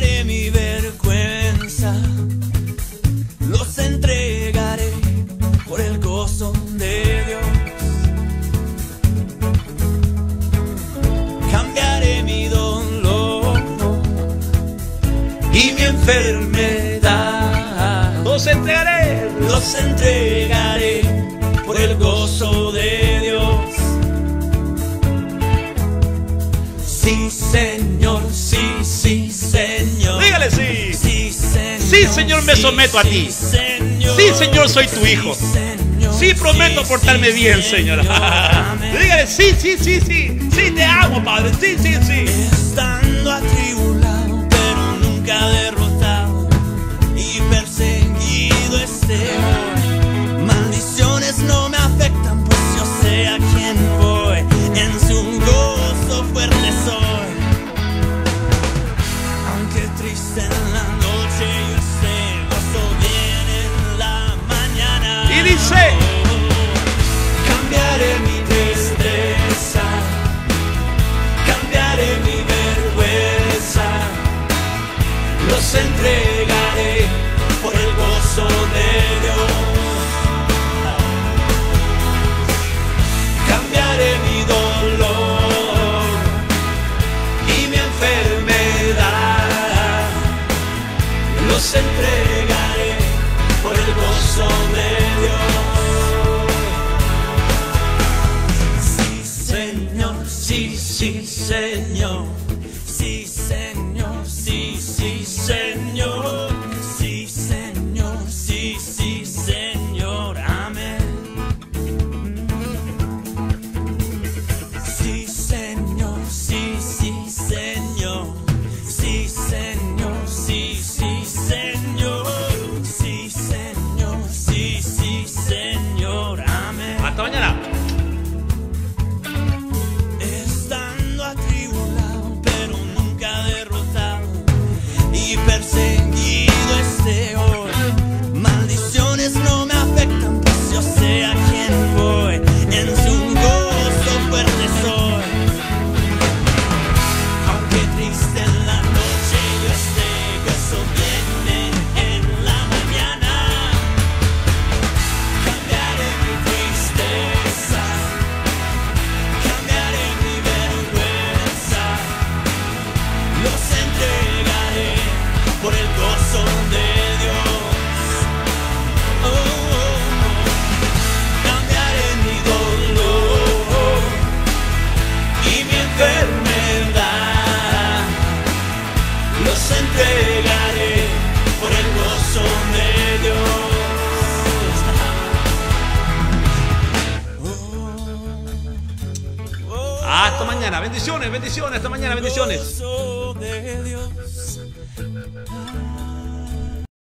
Los entregaré, los entregaré por el gozo de Dios. Sí, Señor, sí, sí, Señor. Dígale sí. Sí, Señor. me someto a ti. sí, Señor, soy tu hijo. Sí, prometo portarme bien, Señor. Dígale sí, sí, sí, sí. Sí, te amo, Padre. Sí, sí, sí. Estando say entregaré por el gozo de